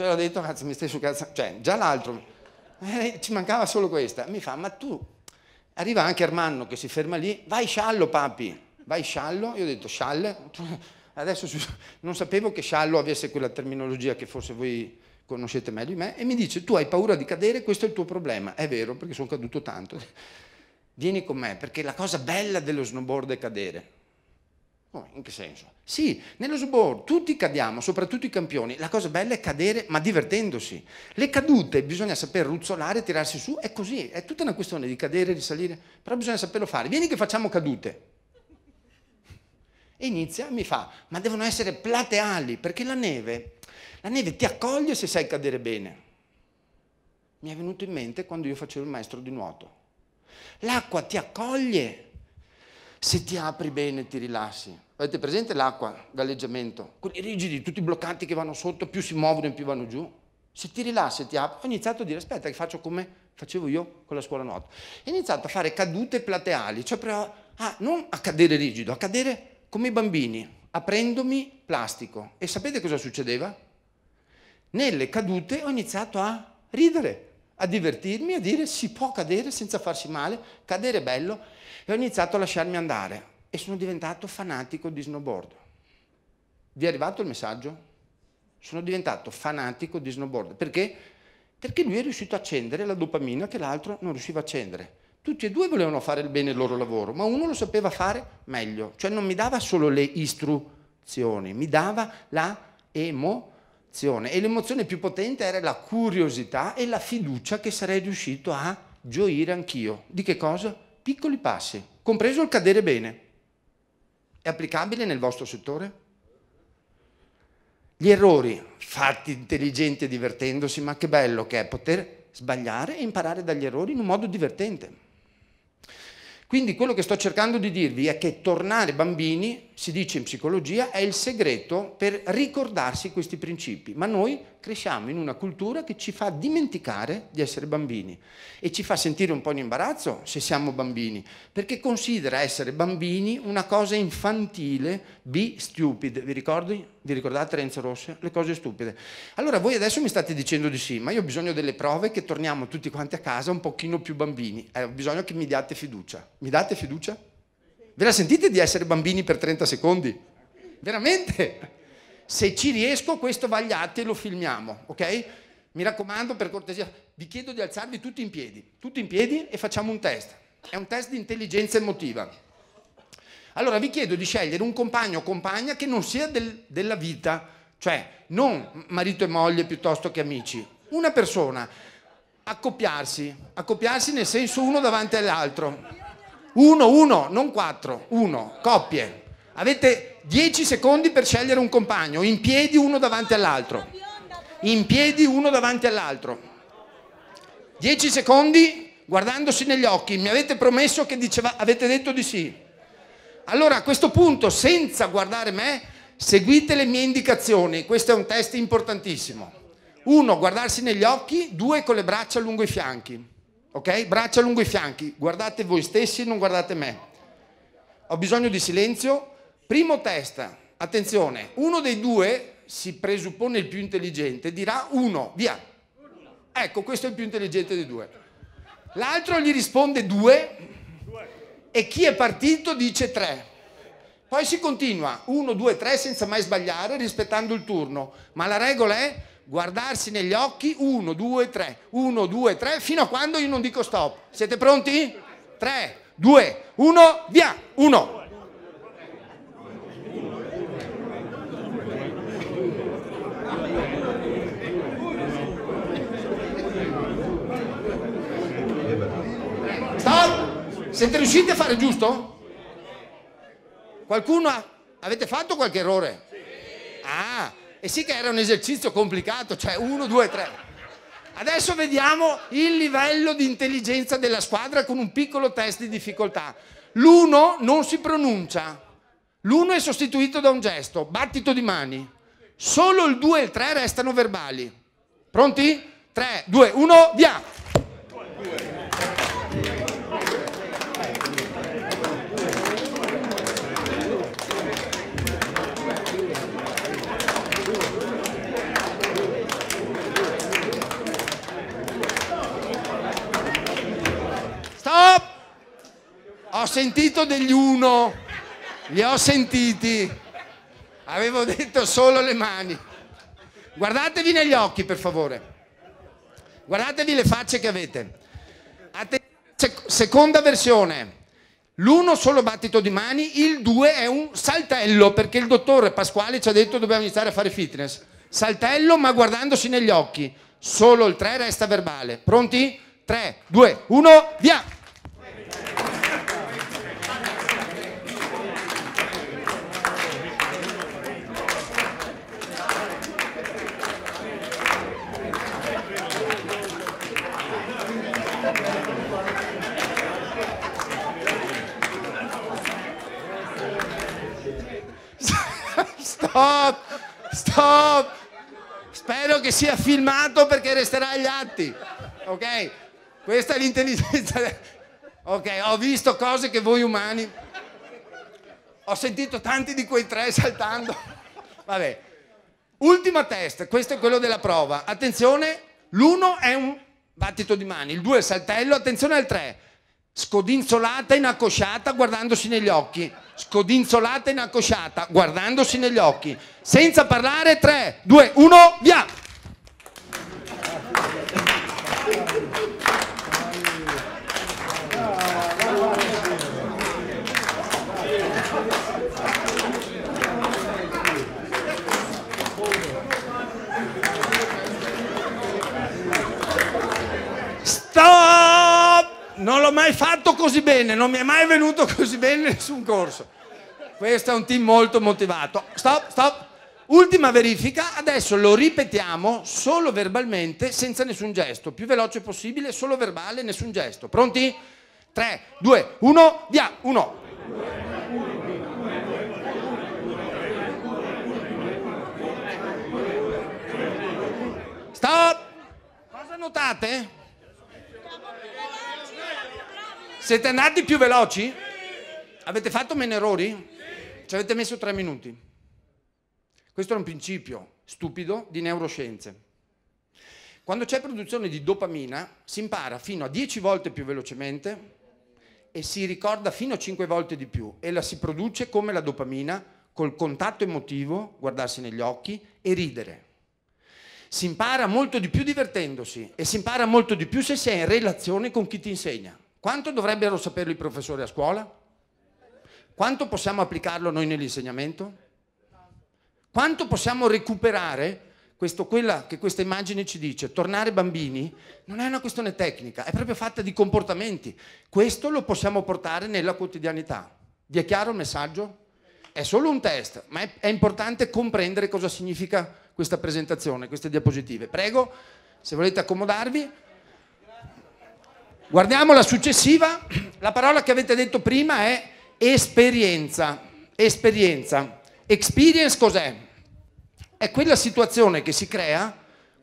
Cioè ho detto, cazzo, mi stai su cazzo. Cioè, già l'altro, eh, ci mancava solo questa. Mi fa, ma tu, arriva anche Armanno che si ferma lì, vai sciallo papi, vai sciallo. Io ho detto, scialle? <laughs> Adesso non sapevo che sciallo avesse quella terminologia che forse voi conoscete meglio di me, e mi dice, tu hai paura di cadere, questo è il tuo problema. È vero, perché sono caduto tanto. Vieni con me, perché la cosa bella dello snowboard è cadere. Oh, in che senso? Sì, nello sbordo tutti cadiamo, soprattutto i campioni. La cosa bella è cadere, ma divertendosi. Le cadute bisogna saper ruzzolare, tirarsi su, è così. È tutta una questione di cadere, risalire, però bisogna saperlo fare. Vieni che facciamo cadute. E inizia, mi fa, ma devono essere plateali, perché la neve, la neve ti accoglie se sai cadere bene. Mi è venuto in mente quando io facevo il maestro di nuoto. L'acqua ti accoglie se ti apri bene e ti rilassi. Avete presente l'acqua, galleggiamento? Quelli rigidi, tutti bloccanti che vanno sotto, più si muovono e più vanno giù. Se ti rilassi e ti apri, ho iniziato a dire aspetta che faccio come facevo io con la scuola nuoto. Ho iniziato a fare cadute plateali, cioè però, ah, non a cadere rigido, a cadere come i bambini, aprendomi plastico. E sapete cosa succedeva? Nelle cadute ho iniziato a ridere, a divertirmi, a dire si può cadere senza farsi male, cadere bello e ho iniziato a lasciarmi andare e sono diventato fanatico di snowboard. Vi è arrivato il messaggio? Sono diventato fanatico di snowboard. Perché? Perché lui è riuscito a accendere la dopamina che l'altro non riusciva a accendere. Tutti e due volevano fare il bene il loro lavoro, ma uno lo sapeva fare meglio, cioè non mi dava solo le istruzioni, mi dava la emozione. E l'emozione più potente era la curiosità e la fiducia che sarei riuscito a gioire anch'io. Di che cosa? Piccoli passi, compreso il cadere bene. È applicabile nel vostro settore? Gli errori fatti intelligenti e divertendosi, ma che bello che è poter sbagliare e imparare dagli errori in un modo divertente. Quindi quello che sto cercando di dirvi è che tornare bambini si dice in psicologia, è il segreto per ricordarsi questi principi, ma noi cresciamo in una cultura che ci fa dimenticare di essere bambini e ci fa sentire un po' in imbarazzo se siamo bambini, perché considera essere bambini una cosa infantile, be stupid, vi, ricordi? vi ricordate Renzo Rosse? Le cose stupide. Allora voi adesso mi state dicendo di sì, ma io ho bisogno delle prove che torniamo tutti quanti a casa un pochino più bambini, eh, ho bisogno che mi diate fiducia. Mi date fiducia? Ve la sentite di essere bambini per 30 secondi? Veramente? Se ci riesco, questo vagliate e lo filmiamo, ok? Mi raccomando, per cortesia, vi chiedo di alzarvi tutti in piedi, tutti in piedi e facciamo un test. È un test di intelligenza emotiva. Allora vi chiedo di scegliere un compagno o compagna che non sia del, della vita, cioè non marito e moglie piuttosto che amici. Una persona, accoppiarsi, accoppiarsi nel senso uno davanti all'altro. Uno, uno, non quattro, uno, coppie. Avete dieci secondi per scegliere un compagno, in piedi uno davanti all'altro. In piedi uno davanti all'altro. Dieci secondi guardandosi negli occhi. Mi avete promesso che diceva, avete detto di sì. Allora a questo punto, senza guardare me, seguite le mie indicazioni. Questo è un test importantissimo. Uno, guardarsi negli occhi, due, con le braccia lungo i fianchi ok? Braccia lungo i fianchi, guardate voi stessi, non guardate me. Ho bisogno di silenzio. Primo test, attenzione, uno dei due, si presuppone il più intelligente, dirà uno, via. Ecco, questo è il più intelligente dei due. L'altro gli risponde due e chi è partito dice tre. Poi si continua, uno, due, tre, senza mai sbagliare, rispettando il turno. Ma la regola è guardarsi negli occhi, 1, 2, 3, 1, 2, 3, fino a quando io non dico stop. Siete pronti? 3, 2, 1, via, 1. Stop! Siete riusciti a fare giusto? Qualcuno ha... Avete fatto qualche errore? Ah, e sì che era un esercizio complicato, cioè 1, 2, 3. Adesso vediamo il livello di intelligenza della squadra con un piccolo test di difficoltà. L'uno non si pronuncia, l'uno è sostituito da un gesto, battito di mani. Solo il 2 e il 3 restano verbali. Pronti? 3, 2, 1, via! 2, 2. Stop! Ho sentito degli uno, li ho sentiti. Avevo detto solo le mani. Guardatevi negli occhi, per favore. Guardatevi le facce che avete. Seconda versione. L'uno solo battito di mani, il due è un saltello, perché il dottore Pasquale ci ha detto dobbiamo iniziare a fare fitness. Saltello, ma guardandosi negli occhi. Solo il tre resta verbale. Pronti? 3, 2, 1, via! Stop! Stop! Spero che sia filmato perché resterà agli atti. Ok? Questa è l'intelligenza Ok, ho visto cose che voi umani... Ho sentito tanti di quei tre <laughs> saltando. Vabbè. Ultima test, questo è quello della prova. Attenzione, l'uno è un battito di mani, il due è saltello, attenzione al tre. Scodinzolata inaccosciata guardandosi negli occhi. Scodinzolata inaccosciata guardandosi negli occhi. Senza parlare, tre, due, uno, via! così bene, non mi è mai venuto così bene nessun corso. Questo è un team molto motivato. Stop, stop. Ultima verifica, adesso lo ripetiamo solo verbalmente, senza nessun gesto, più veloce possibile, solo verbale, nessun gesto. Pronti? 3, 2, 1, via, 1. Stop! Cosa notate? Siete andati più veloci? Avete fatto meno errori? Ci avete messo tre minuti. Questo è un principio stupido di neuroscienze. Quando c'è produzione di dopamina si impara fino a 10 volte più velocemente e si ricorda fino a 5 volte di più e la si produce come la dopamina col contatto emotivo, guardarsi negli occhi e ridere. Si impara molto di più divertendosi e si impara molto di più se si è in relazione con chi ti insegna. Quanto dovrebbero saperlo i professori a scuola? Quanto possiamo applicarlo noi nell'insegnamento? Quanto possiamo recuperare questo, quella che questa immagine ci dice, tornare bambini, non è una questione tecnica, è proprio fatta di comportamenti. Questo lo possiamo portare nella quotidianità. Vi è chiaro il messaggio? È solo un test, ma è, è importante comprendere cosa significa questa presentazione, queste diapositive. Prego, se volete accomodarvi. Guardiamo la successiva, la parola che avete detto prima è esperienza. Esperienza. Experience cos'è? È quella situazione che si crea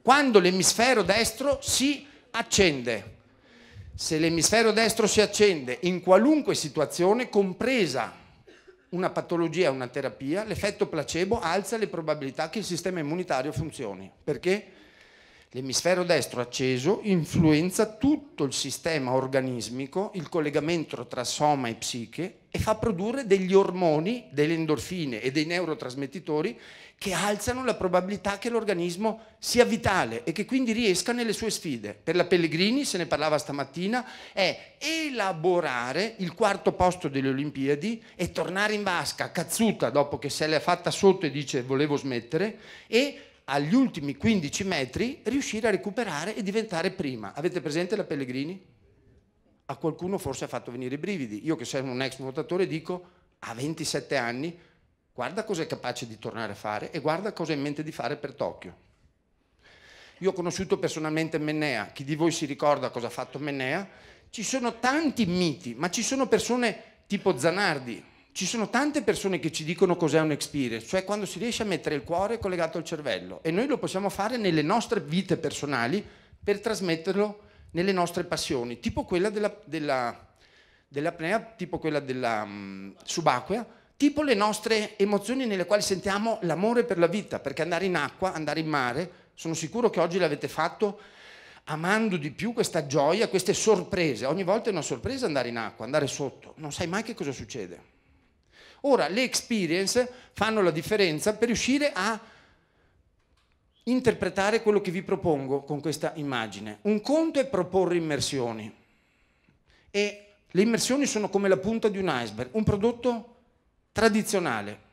quando l'emisfero destro si accende. Se l'emisfero destro si accende in qualunque situazione, compresa una patologia, una terapia, l'effetto placebo alza le probabilità che il sistema immunitario funzioni. Perché? L'emisfero destro acceso influenza tutto il sistema organismico, il collegamento tra soma e psiche e fa produrre degli ormoni, delle endorfine e dei neurotrasmettitori che alzano la probabilità che l'organismo sia vitale e che quindi riesca nelle sue sfide. Per la Pellegrini, se ne parlava stamattina, è elaborare il quarto posto delle Olimpiadi e tornare in vasca, cazzuta dopo che se l'è fatta sotto e dice volevo smettere e agli ultimi 15 metri riuscire a recuperare e diventare prima. Avete presente la Pellegrini? A qualcuno forse ha fatto venire i brividi. Io che sono un ex nuotatore dico a 27 anni guarda cosa è capace di tornare a fare e guarda cosa ha in mente di fare per Tokyo. Io ho conosciuto personalmente Mennea, chi di voi si ricorda cosa ha fatto Mennea? Ci sono tanti miti, ma ci sono persone tipo Zanardi, ci sono tante persone che ci dicono cos'è un experience, cioè quando si riesce a mettere il cuore collegato al cervello e noi lo possiamo fare nelle nostre vite personali per trasmetterlo nelle nostre passioni, tipo quella della, della, dell'apnea, tipo quella della um, subacquea, tipo le nostre emozioni nelle quali sentiamo l'amore per la vita, perché andare in acqua, andare in mare, sono sicuro che oggi l'avete fatto amando di più questa gioia, queste sorprese. Ogni volta è una sorpresa andare in acqua, andare sotto, non sai mai che cosa succede. Ora, le experience fanno la differenza per riuscire a interpretare quello che vi propongo con questa immagine. Un conto è proporre immersioni e le immersioni sono come la punta di un iceberg, un prodotto tradizionale.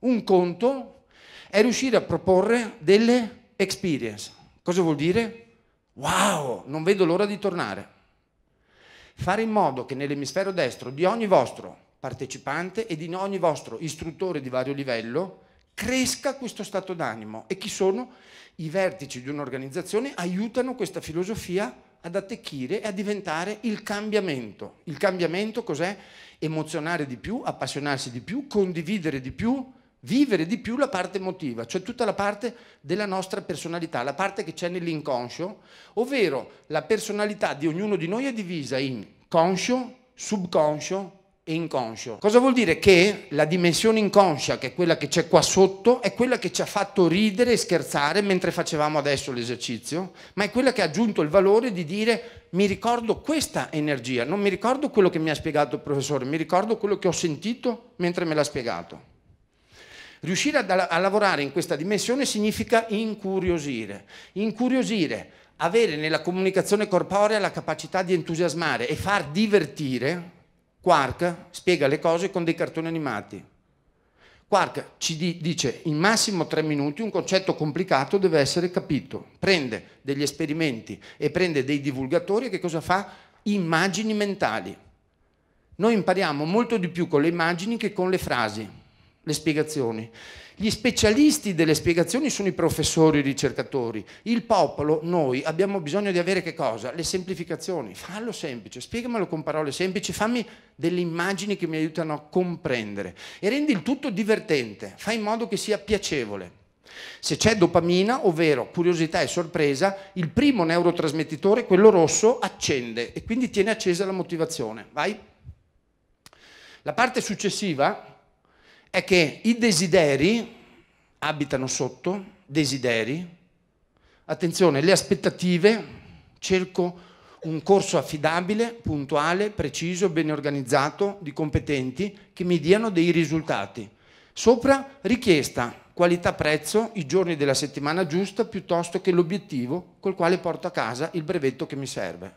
Un conto è riuscire a proporre delle experience. Cosa vuol dire? Wow, non vedo l'ora di tornare. Fare in modo che nell'emisfero destro di ogni vostro partecipante ed in ogni vostro istruttore di vario livello cresca questo stato d'animo e chi sono i vertici di un'organizzazione aiutano questa filosofia ad attecchire e a diventare il cambiamento. Il cambiamento cos'è? Emozionare di più, appassionarsi di più, condividere di più, vivere di più la parte emotiva, cioè tutta la parte della nostra personalità, la parte che c'è nell'inconscio, ovvero la personalità di ognuno di noi è divisa in conscio, subconscio, inconscio. Cosa vuol dire? Che la dimensione inconscia, che è quella che c'è qua sotto, è quella che ci ha fatto ridere e scherzare mentre facevamo adesso l'esercizio, ma è quella che ha aggiunto il valore di dire mi ricordo questa energia, non mi ricordo quello che mi ha spiegato il professore, mi ricordo quello che ho sentito mentre me l'ha spiegato. Riuscire a, a lavorare in questa dimensione significa incuriosire. Incuriosire, avere nella comunicazione corporea la capacità di entusiasmare e far divertire Quark spiega le cose con dei cartoni animati. Quark ci dice in massimo tre minuti un concetto complicato deve essere capito. Prende degli esperimenti e prende dei divulgatori e che cosa fa? Immagini mentali. Noi impariamo molto di più con le immagini che con le frasi, le spiegazioni. Gli specialisti delle spiegazioni sono i professori, i ricercatori. Il popolo, noi, abbiamo bisogno di avere che cosa? Le semplificazioni. Fallo semplice, spiegamelo con parole semplici, fammi delle immagini che mi aiutano a comprendere e rendi il tutto divertente, fai in modo che sia piacevole. Se c'è dopamina, ovvero curiosità e sorpresa, il primo neurotrasmettitore, quello rosso, accende e quindi tiene accesa la motivazione. Vai. La parte successiva è che i desideri abitano sotto, desideri, attenzione, le aspettative, cerco un corso affidabile, puntuale, preciso, ben organizzato, di competenti, che mi diano dei risultati. Sopra richiesta, qualità-prezzo, i giorni della settimana giusta, piuttosto che l'obiettivo col quale porto a casa il brevetto che mi serve.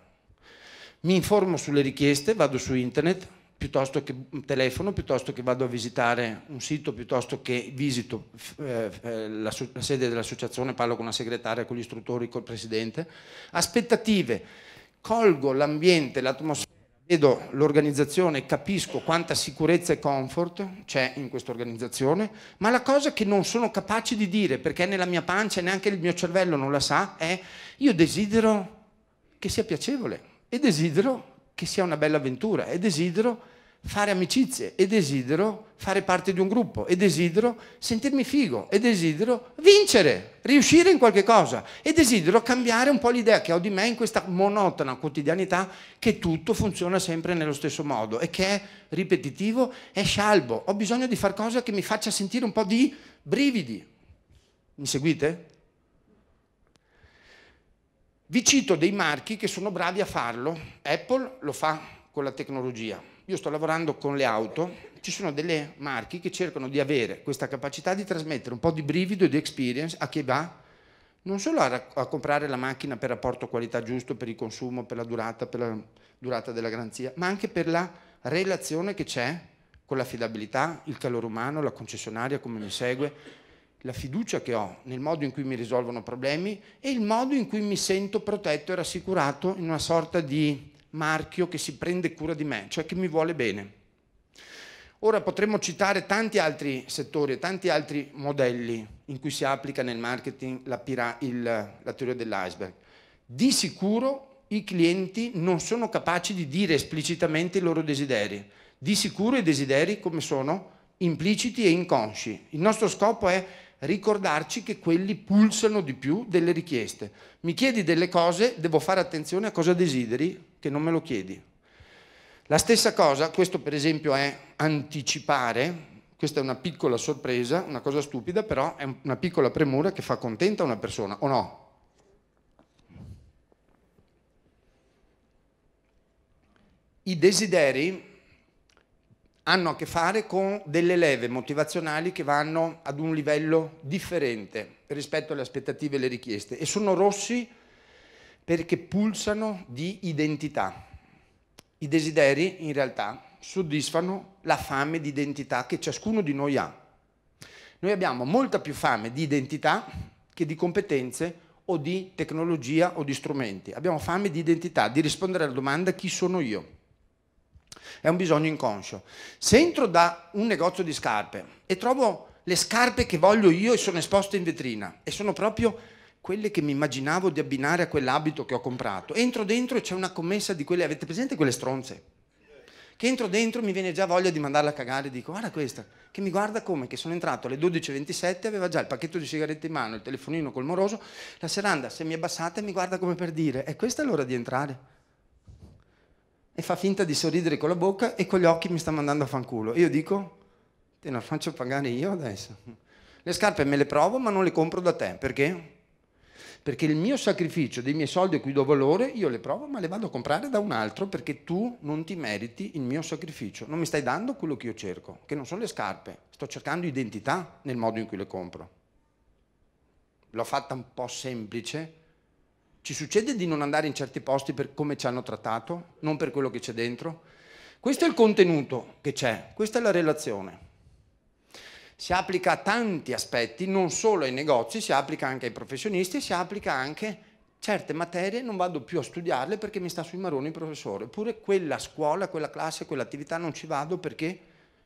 Mi informo sulle richieste, vado su internet, piuttosto che un telefono, piuttosto che vado a visitare un sito, piuttosto che visito eh, eh la, la, sede dell'associazione, parlo con la segretaria, con gli istruttori, col presidente. Aspettative, colgo l'ambiente, l'atmosfera, vedo l'organizzazione, capisco quanta sicurezza e comfort c'è in questa organizzazione, ma la cosa che non sono capace di dire, perché nella mia pancia e neanche il mio cervello non la sa, è io desidero che sia piacevole e desidero che sia una bella avventura e desidero fare amicizie e desidero fare parte di un gruppo e desidero sentirmi figo e desidero vincere, riuscire in qualche cosa e desidero cambiare un po' l'idea che ho di me in questa monotona quotidianità che tutto funziona sempre nello stesso modo e che è ripetitivo, è scialbo. Ho bisogno di fare cosa che mi faccia sentire un po' di brividi. Mi seguite? Vi cito dei marchi che sono bravi a farlo. Apple lo fa con la tecnologia. Io sto lavorando con le auto, ci sono delle marchi che cercano di avere questa capacità di trasmettere un po' di brivido e di experience a chi va non solo a, a, comprare la macchina per rapporto qualità giusto, per il consumo, per la durata, per la durata della garanzia, ma anche per la relazione che c'è con l'affidabilità, il calore umano, la concessionaria, come mi segue, la fiducia che ho nel modo in cui mi risolvono problemi e il modo in cui mi sento protetto e rassicurato in una sorta di marchio che si prende cura di me, cioè che mi vuole bene. Ora potremmo citare tanti altri settori e tanti altri modelli in cui si applica nel marketing la, pira, il, la teoria dell'iceberg. Di sicuro i clienti non sono capaci di dire esplicitamente i loro desideri. Di sicuro i desideri come sono impliciti e inconsci. Il nostro scopo è ricordarci che quelli pulsano di più delle richieste. Mi chiedi delle cose, devo fare attenzione a cosa desideri, che non me lo chiedi. La stessa cosa, questo per esempio è anticipare, questa è una piccola sorpresa, una cosa stupida, però è una piccola premura che fa contenta una persona, o no? I desideri hanno a che fare con delle leve motivazionali che vanno ad un livello differente rispetto alle aspettative e alle richieste e sono rossi perché pulsano di identità. I desideri in realtà soddisfano la fame di identità che ciascuno di noi ha. Noi abbiamo molta più fame di identità che di competenze o di tecnologia o di strumenti. Abbiamo fame di identità, di rispondere alla domanda chi sono io è un bisogno inconscio. Se entro da un negozio di scarpe e trovo le scarpe che voglio io e sono esposte in vetrina e sono proprio quelle che mi immaginavo di abbinare a quell'abito che ho comprato, entro dentro e c'è una commessa di quelle, avete presente quelle stronze? Che entro dentro mi viene già voglia di mandarla a cagare e dico guarda questa, che mi guarda come, che sono entrato alle 12.27, aveva già il pacchetto di sigarette in mano, il telefonino col moroso, la seranda se mi è abbassata e mi guarda come per dire, è questa l'ora di entrare? e fa finta di sorridere con la bocca e con gli occhi mi sta mandando a fanculo. io dico, te la faccio pagare io adesso. Le scarpe me le provo ma non le compro da te, perché? Perché il mio sacrificio, dei miei soldi a cui do valore, io le provo ma le vado a comprare da un altro perché tu non ti meriti il mio sacrificio, non mi stai dando quello che io cerco, che non sono le scarpe, sto cercando identità nel modo in cui le compro. L'ho fatta un po' semplice, ci succede di non andare in certi posti per come ci hanno trattato, non per quello che c'è dentro? Questo è il contenuto che c'è, questa è la relazione. Si applica a tanti aspetti, non solo ai negozi, si applica anche ai professionisti, si applica anche a certe materie, non vado più a studiarle perché mi sta sui maroni il professore, oppure quella scuola, quella classe, quell'attività non ci vado perché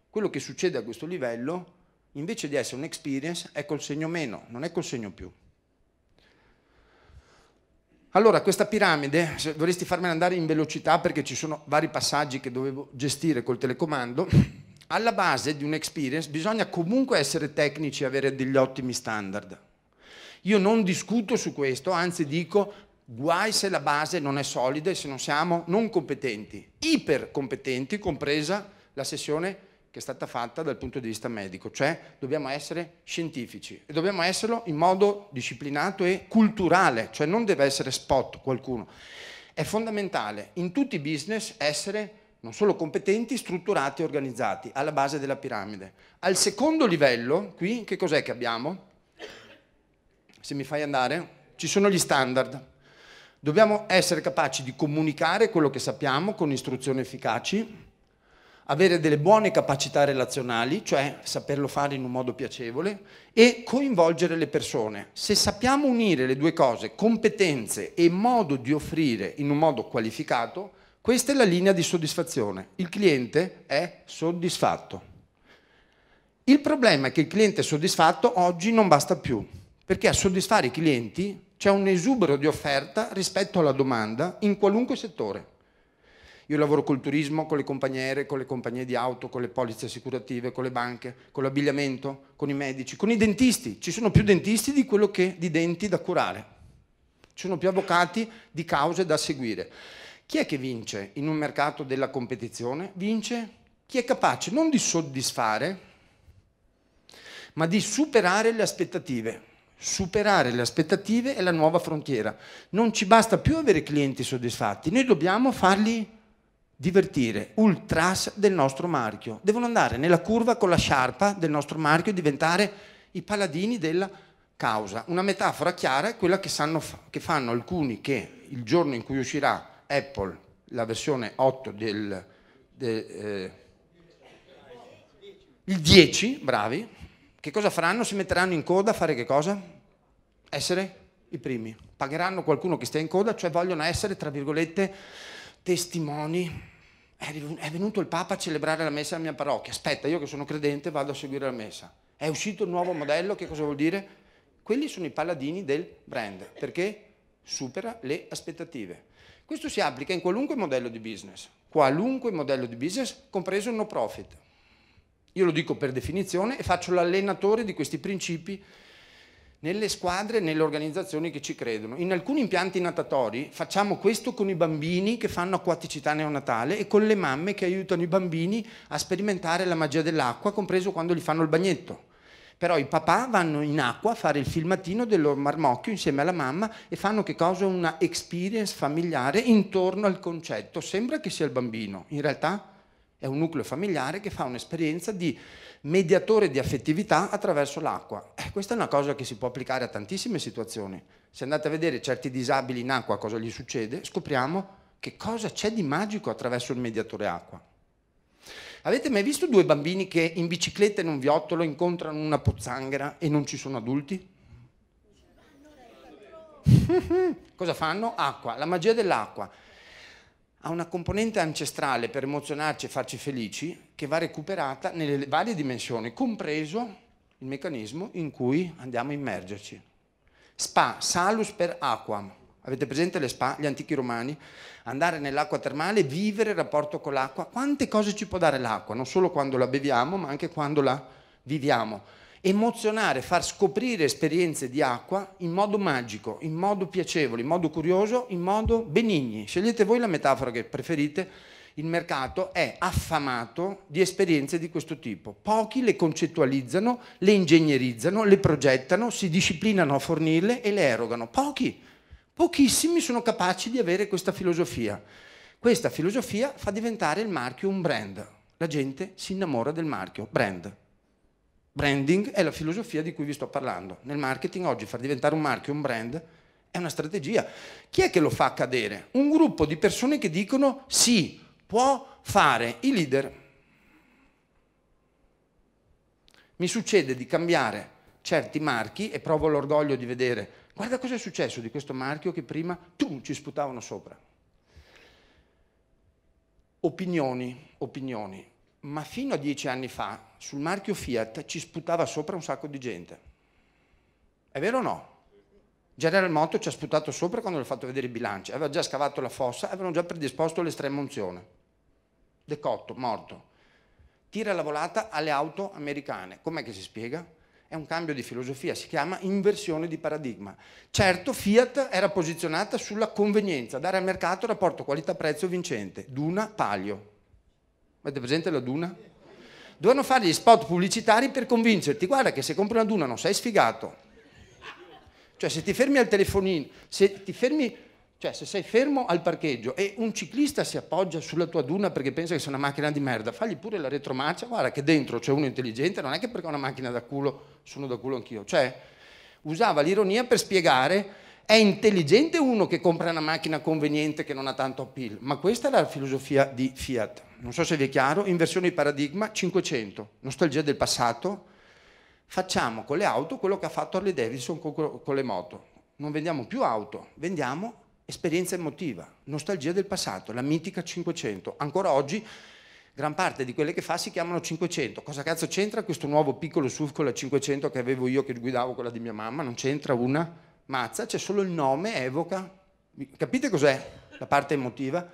quello che succede a questo livello, invece di essere un experience, è col segno meno, non è col segno più. Allora, questa piramide, dovresti farmela andare in velocità perché ci sono vari passaggi che dovevo gestire col telecomando, <clears throat> alla base di un'experience bisogna comunque essere tecnici e avere degli ottimi standard. Io non discuto su questo, anzi dico guai se la base non è solida e se non siamo non competenti, ipercompetenti, compresa la sessione che è stata fatta dal punto di vista medico, cioè dobbiamo essere scientifici e dobbiamo esserlo in modo disciplinato e culturale, cioè non deve essere spot qualcuno. È fondamentale in tutti i business essere non solo competenti, strutturati e organizzati, alla base della piramide. Al secondo livello, qui, che cos'è che abbiamo? Se mi fai andare, ci sono gli standard. Dobbiamo essere capaci di comunicare quello che sappiamo con istruzioni efficaci, avere delle buone capacità relazionali, cioè saperlo fare in un modo piacevole, e coinvolgere le persone. Se sappiamo unire le due cose, competenze e modo di offrire in un modo qualificato, questa è la linea di soddisfazione. Il cliente è soddisfatto. Il problema è che il cliente soddisfatto oggi non basta più, perché a soddisfare i clienti c'è un esubero di offerta rispetto alla domanda in qualunque settore. Io lavoro col turismo, con le compagniere, con le compagnie di auto, con le polizze assicurative, con le banche, con l'abbigliamento, con i medici, con i dentisti. Ci sono più dentisti di, quello che, di denti da curare. Ci sono più avvocati di cause da seguire. Chi è che vince in un mercato della competizione? Vince chi è capace non di soddisfare, ma di superare le aspettative. Superare le aspettative è la nuova frontiera. Non ci basta più avere clienti soddisfatti, noi dobbiamo farli divertire ultras del nostro marchio. Devono andare nella curva con la sciarpa del nostro marchio e diventare i paladini della causa. Una metafora chiara è quella che, sanno, che fanno alcuni che il giorno in cui uscirà Apple, la versione 8 del... del eh, il 10, bravi, che cosa faranno? Si metteranno in coda a fare che cosa? Essere i primi. Pagheranno qualcuno che stia in coda, cioè vogliono essere, tra virgolette, testimoni è venuto il Papa a celebrare la messa alla mia parrocchia, aspetta, io che sono credente vado a seguire la messa. È uscito il nuovo modello, che cosa vuol dire? Quelli sono i paladini del brand, perché supera le aspettative. Questo si applica in qualunque modello di business, qualunque modello di business, compreso il no profit. Io lo dico per definizione e faccio l'allenatore di questi principi nelle squadre e nelle organizzazioni che ci credono. In alcuni impianti natatori facciamo questo con i bambini che fanno acquaticità neonatale e con le mamme che aiutano i bambini a sperimentare la magia dell'acqua, compreso quando gli fanno il bagnetto. Però i papà vanno in acqua a fare il filmatino del loro marmocchio insieme alla mamma e fanno che cosa? Una experience familiare intorno al concetto. Sembra che sia il bambino, in realtà è un nucleo familiare che fa un'esperienza di mediatore di affettività attraverso l'acqua. Eh, questa è una cosa che si può applicare a tantissime situazioni. Se andate a vedere certi disabili in acqua, cosa gli succede, scopriamo che cosa c'è di magico attraverso il mediatore acqua. Avete mai visto due bambini che in bicicletta in un viottolo incontrano una pozzanghera e non ci sono adulti? <laughs> cosa fanno? Acqua, la magia dell'acqua ha una componente ancestrale per emozionarci e farci felici che va recuperata nelle varie dimensioni, compreso il meccanismo in cui andiamo a immergerci. Spa, salus per aquam. Avete presente le spa, gli antichi romani? Andare nell'acqua termale, vivere il rapporto con l'acqua. Quante cose ci può dare l'acqua? Non solo quando la beviamo, ma anche quando la viviamo emozionare, far scoprire esperienze di acqua in modo magico, in modo piacevole, in modo curioso, in modo benigni. Scegliete voi la metafora che preferite. Il mercato è affamato di esperienze di questo tipo. Pochi le concettualizzano, le ingegnerizzano, le progettano, si disciplinano a fornirle e le erogano. Pochi, pochissimi sono capaci di avere questa filosofia. Questa filosofia fa diventare il marchio un brand. La gente si innamora del marchio, brand branding è la filosofia di cui vi sto parlando. Nel marketing oggi far diventare un marchio un brand è una strategia. Chi è che lo fa accadere? Un gruppo di persone che dicono sì, può fare i leader. Mi succede di cambiare certi marchi e provo l'orgoglio di vedere, guarda cosa è successo di questo marchio che prima tu ci sputavano sopra. Opinioni, opinioni ma fino a dieci anni fa sul marchio Fiat ci sputava sopra un sacco di gente. È vero o no? General Motors ci ha sputato sopra quando gli ho fatto vedere i bilanci, aveva già scavato la fossa, avevano già predisposto l'estrema unzione. Decotto, morto. Tira la volata alle auto americane. Com'è che si spiega? È un cambio di filosofia, si chiama inversione di paradigma. Certo, Fiat era posizionata sulla convenienza, dare al mercato rapporto qualità-prezzo vincente, d'una palio. Avete presente la duna? Dovevano fare gli spot pubblicitari per convincerti, guarda che se compri una duna non sei sfigato. Cioè se ti fermi al telefonino, se ti fermi, cioè se sei fermo al parcheggio e un ciclista si appoggia sulla tua duna perché pensa che sia una macchina di merda, fagli pure la retromarcia, guarda che dentro c'è uno intelligente, non è che perché è una macchina da culo sono da culo anch'io. Cioè usava l'ironia per spiegare è intelligente uno che compra una macchina conveniente che non ha tanto appeal, ma questa è la filosofia di Fiat. Non so se vi è chiaro, inversione di paradigma 500, nostalgia del passato. Facciamo con le auto quello che ha fatto Harley Davidson con, con le moto. Non vendiamo più auto, vendiamo esperienza emotiva, nostalgia del passato, la mitica 500. Ancora oggi gran parte di quelle che fa si chiamano 500. Cosa cazzo c'entra questo nuovo piccolo SUV con la 500 che avevo io, che guidavo quella di mia mamma? Non c'entra una mazza, c'è solo il nome, evoca. Capite cos'è la parte emotiva?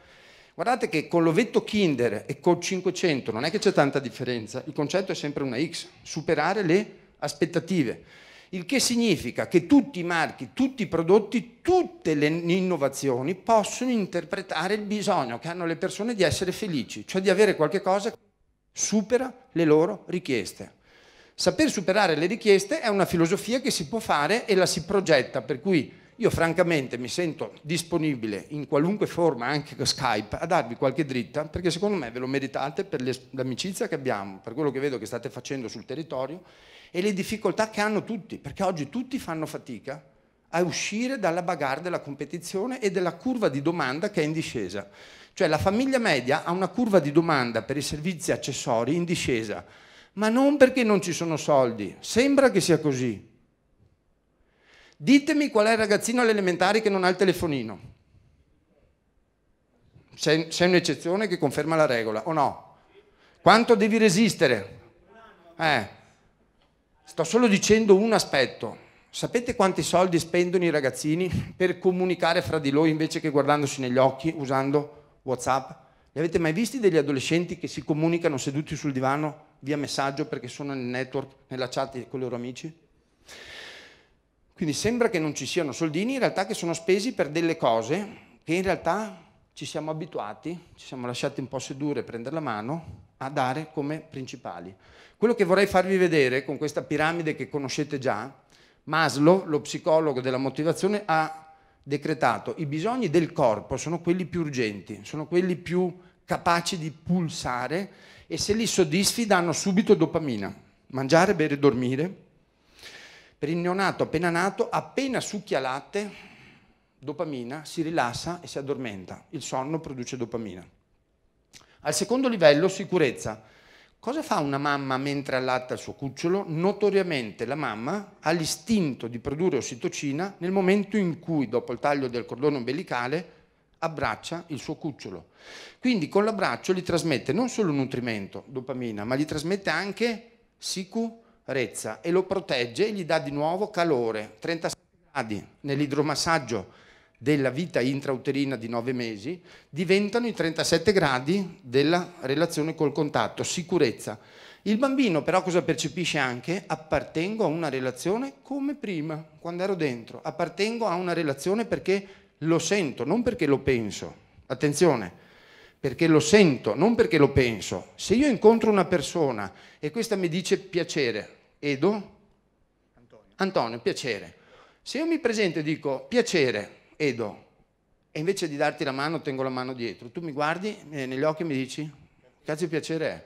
Guardate che con l'ovetto Kinder e col 500 non è che c'è tanta differenza, il concetto è sempre una X, superare le aspettative. Il che significa che tutti i marchi, tutti i prodotti, tutte le innovazioni possono interpretare il bisogno che hanno le persone di essere felici, cioè di avere qualcosa che supera le loro richieste. Saper superare le richieste è una filosofia che si può fare e la si progetta, per cui io francamente mi sento disponibile in qualunque forma, anche con Skype, a darvi qualche dritta, perché secondo me ve lo meritate per l'amicizia che abbiamo, per quello che vedo che state facendo sul territorio e le difficoltà che hanno tutti, perché oggi tutti fanno fatica a uscire dalla bagarre della competizione e della curva di domanda che è in discesa. Cioè la famiglia media ha una curva di domanda per i servizi accessori in discesa ma non perché non ci sono soldi, sembra che sia così. Ditemi qual è il ragazzino all'elementare che non ha il telefonino. C'è, un'eccezione che conferma la regola, o no? Quanto devi resistere? Eh, sto solo dicendo un aspetto. Sapete quanti soldi spendono i ragazzini per comunicare fra di loro invece che guardandosi negli occhi usando WhatsApp? Li avete mai visti degli adolescenti che si comunicano seduti sul divano via messaggio perché sono nel network, nella chat con i loro amici? Quindi sembra che non ci siano soldini, in realtà che sono spesi per delle cose che in realtà ci siamo abituati, ci siamo lasciati un po' sedurre, prendere la mano, a dare come principali. Quello che vorrei farvi vedere con questa piramide che conoscete già, Maslow, lo psicologo della motivazione, ha decretato i bisogni del corpo sono quelli più urgenti, sono quelli più capaci di pulsare e se li soddisfi danno subito dopamina. Mangiare, bere, dormire. Per il neonato appena nato, appena succhia latte, dopamina, si rilassa e si addormenta. Il sonno produce dopamina. Al secondo livello, sicurezza. Cosa fa una mamma mentre allatta il suo cucciolo? Notoriamente la mamma ha l'istinto di produrre ossitocina nel momento in cui, dopo il taglio del cordone umbilicale, abbraccia il suo cucciolo. Quindi con l'abbraccio gli trasmette non solo nutrimento, dopamina, ma gli trasmette anche sicurezza e lo protegge e gli dà di nuovo calore. 37 gradi nell'idromassaggio della vita intrauterina di 9 mesi diventano i 37 gradi della relazione col contatto, sicurezza. Il bambino però cosa percepisce anche? Appartengo a una relazione come prima, quando ero dentro, appartengo a una relazione perché lo sento, non perché lo penso, attenzione, perché lo sento, non perché lo penso. Se io incontro una persona e questa mi dice piacere, Edo, Antonio, Antonio piacere. Se io mi presento e dico piacere, Edo, e invece di darti la mano tengo la mano dietro, tu mi guardi eh, negli occhi e mi dici, cazzo di piacere è?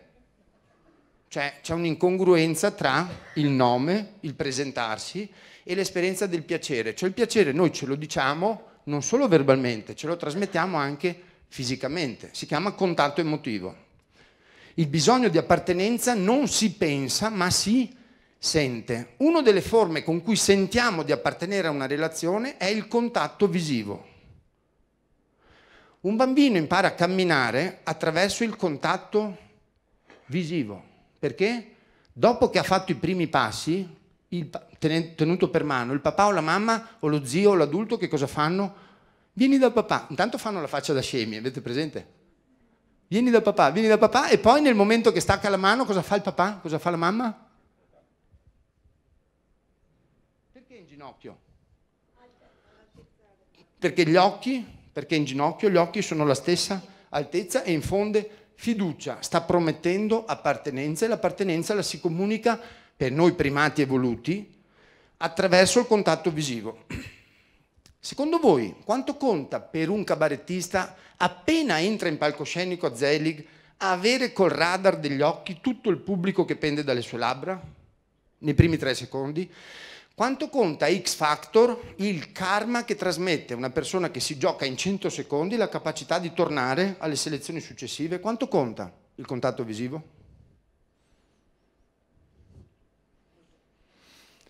Cioè c'è un'incongruenza tra il nome, il presentarsi e l'esperienza del piacere. Cioè il piacere noi ce lo diciamo non solo verbalmente, ce lo trasmettiamo anche fisicamente, si chiama contatto emotivo. Il bisogno di appartenenza non si pensa ma si sente. Una delle forme con cui sentiamo di appartenere a una relazione è il contatto visivo. Un bambino impara a camminare attraverso il contatto visivo. Perché? Dopo che ha fatto i primi passi, il, tenuto per mano il papà o la mamma o lo zio o l'adulto, che cosa fanno? Vieni dal papà, intanto fanno la faccia da scemi, avete presente? Vieni dal papà, vieni dal papà e poi nel momento che stacca la mano cosa fa il papà? Cosa fa la mamma? Perché in ginocchio? Perché gli occhi, perché in ginocchio gli occhi sono la stessa altezza e infonde fiducia, sta promettendo appartenenza e l'appartenenza la si comunica per noi primati evoluti, attraverso il contatto visivo. Secondo voi quanto conta per un cabarettista appena entra in palcoscenico a Zelig avere col radar degli occhi tutto il pubblico che pende dalle sue labbra? Nei primi tre secondi? Quanto conta X Factor, il karma che trasmette una persona che si gioca in 100 secondi la capacità di tornare alle selezioni successive? Quanto conta il contatto visivo?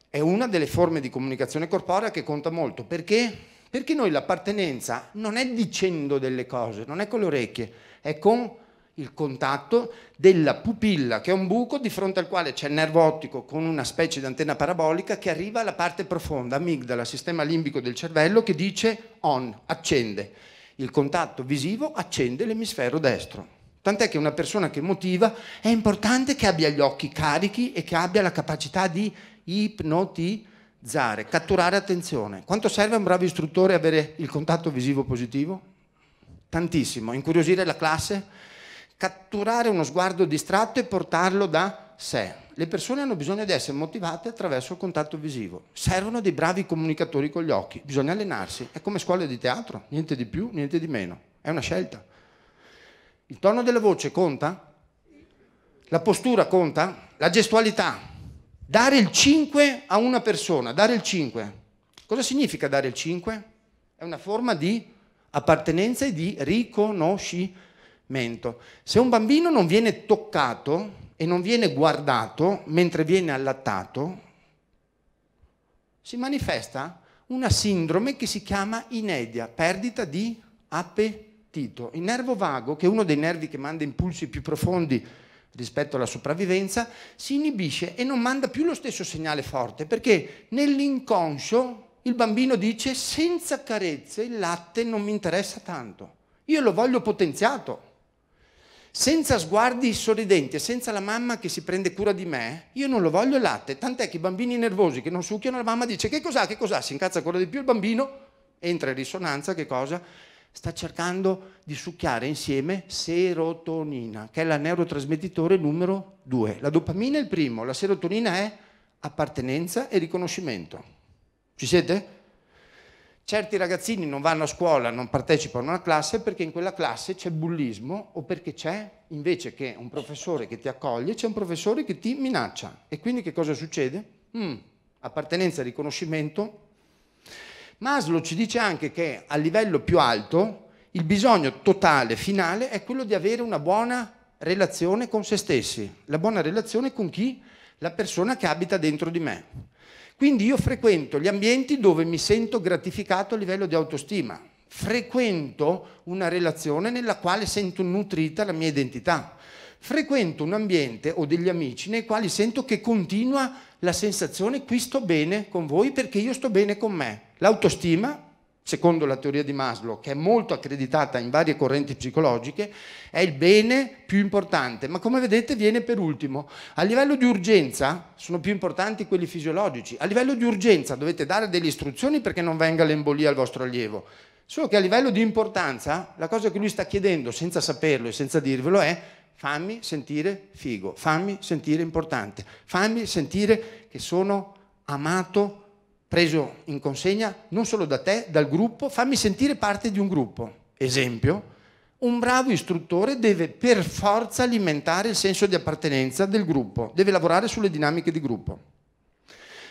è una delle forme di comunicazione corporea che conta molto. Perché? Perché noi l'appartenenza non è dicendo delle cose, non è con le orecchie, è con il contatto della pupilla, che è un buco di fronte al quale c'è il nervo ottico con una specie di antenna parabolica che arriva alla parte profonda, amigdala, sistema limbico del cervello, che dice on, accende. Il contatto visivo accende l'emisfero destro. Tant'è che una persona che motiva è importante che abbia gli occhi carichi e che abbia la capacità di ipnotizzare, catturare attenzione. Quanto serve a un bravo istruttore avere il contatto visivo positivo? Tantissimo, incuriosire la classe, catturare uno sguardo distratto e portarlo da sé. Le persone hanno bisogno di essere motivate attraverso il contatto visivo. Servono dei bravi comunicatori con gli occhi, bisogna allenarsi. È come scuole di teatro, niente di più, niente di meno. È una scelta. Il tono della voce conta? La postura conta? La gestualità? Dare il 5 a una persona, dare il 5. Cosa significa dare il 5? È una forma di appartenenza e di riconoscimento. Se un bambino non viene toccato e non viene guardato mentre viene allattato, si manifesta una sindrome che si chiama inedia, perdita di appetito. Il nervo vago, che è uno dei nervi che manda impulsi più profondi rispetto alla sopravvivenza, si inibisce e non manda più lo stesso segnale forte, perché nell'inconscio il bambino dice senza carezze il latte non mi interessa tanto, io lo voglio potenziato. Senza sguardi sorridenti e senza la mamma che si prende cura di me, io non lo voglio il latte, tant'è che i bambini nervosi che non succhiano, la mamma dice che cos'ha, che cos'ha, si incazza ancora di più il bambino, entra in risonanza, che cosa? sta cercando di succhiare insieme serotonina, che è la neurotrasmettitore numero 2. La dopamina è il primo, la serotonina è appartenenza e riconoscimento. Ci siete? Certi ragazzini non vanno a scuola, non partecipano a una classe perché in quella classe c'è bullismo o perché c'è, invece che un professore che ti accoglie, c'è un professore che ti minaccia. E quindi che cosa succede? Mm, appartenenza, riconoscimento, Maslow ci dice anche che a livello più alto il bisogno totale, finale, è quello di avere una buona relazione con se stessi, la buona relazione con chi? La persona che abita dentro di me. Quindi io frequento gli ambienti dove mi sento gratificato a livello di autostima, frequento una relazione nella quale sento nutrita la mia identità frequento un ambiente o degli amici nei quali sento che continua la sensazione qui sto bene con voi perché io sto bene con me. L'autostima, secondo la teoria di Maslow, che è molto accreditata in varie correnti psicologiche, è il bene più importante, ma come vedete viene per ultimo. A livello di urgenza sono più importanti quelli fisiologici. A livello di urgenza dovete dare delle istruzioni perché non venga l'embolia al vostro allievo. Solo che a livello di importanza, la cosa che lui sta chiedendo senza saperlo e senza dirvelo è fammi sentire figo, fammi sentire importante, fammi sentire che sono amato, preso in consegna non solo da te, dal gruppo, fammi sentire parte di un gruppo. Esempio, un bravo istruttore deve per forza alimentare il senso di appartenenza del gruppo, deve lavorare sulle dinamiche di gruppo.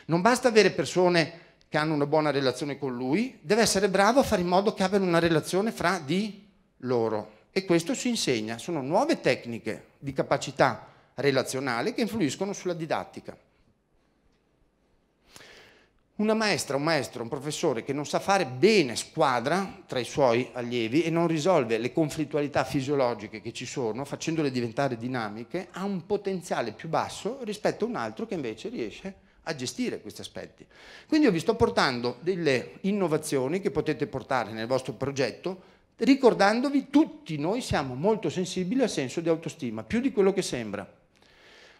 Non basta avere persone che hanno una buona relazione con lui, deve essere bravo a fare in modo che abbiano una relazione fra di loro. E questo si insegna, sono nuove tecniche di capacità relazionale che influiscono sulla didattica. Una maestra, un maestro, un professore che non sa fare bene squadra tra i suoi allievi e non risolve le conflittualità fisiologiche che ci sono, facendole diventare dinamiche, ha un potenziale più basso rispetto a un altro che invece riesce a gestire questi aspetti. Quindi io vi sto portando delle innovazioni che potete portare nel vostro progetto ricordandovi tutti noi siamo molto sensibili al senso di autostima, più di quello che sembra.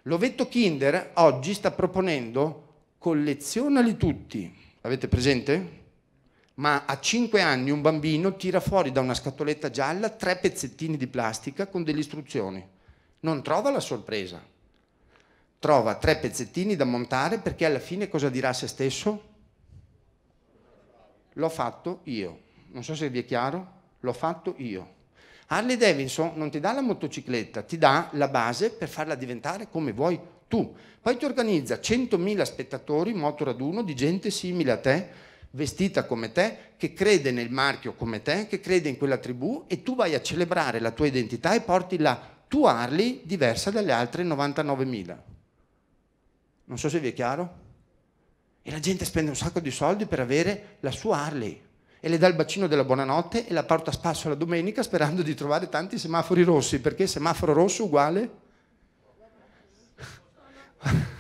L'ovetto Kinder oggi sta proponendo collezionali tutti, avete presente? Ma a 5 anni un bambino tira fuori da una scatoletta gialla tre pezzettini di plastica con delle istruzioni. Non trova la sorpresa. Trova tre pezzettini da montare perché alla fine cosa dirà a se stesso? L'ho fatto io. Non so se vi è chiaro l'ho fatto io. Harley Davidson non ti dà la motocicletta, ti dà la base per farla diventare come vuoi tu. Poi ti organizza 100.000 spettatori, motoraduno, di gente simile a te, vestita come te, che crede nel marchio come te, che crede in quella tribù e tu vai a celebrare la tua identità e porti la tua Harley diversa dalle altre 99.000. Non so se vi è chiaro. E la gente spende un sacco di soldi per avere la sua Harley e le dà il bacino della buonanotte e la porta a spasso la domenica sperando di trovare tanti semafori rossi, perché semaforo rosso uguale... <laughs>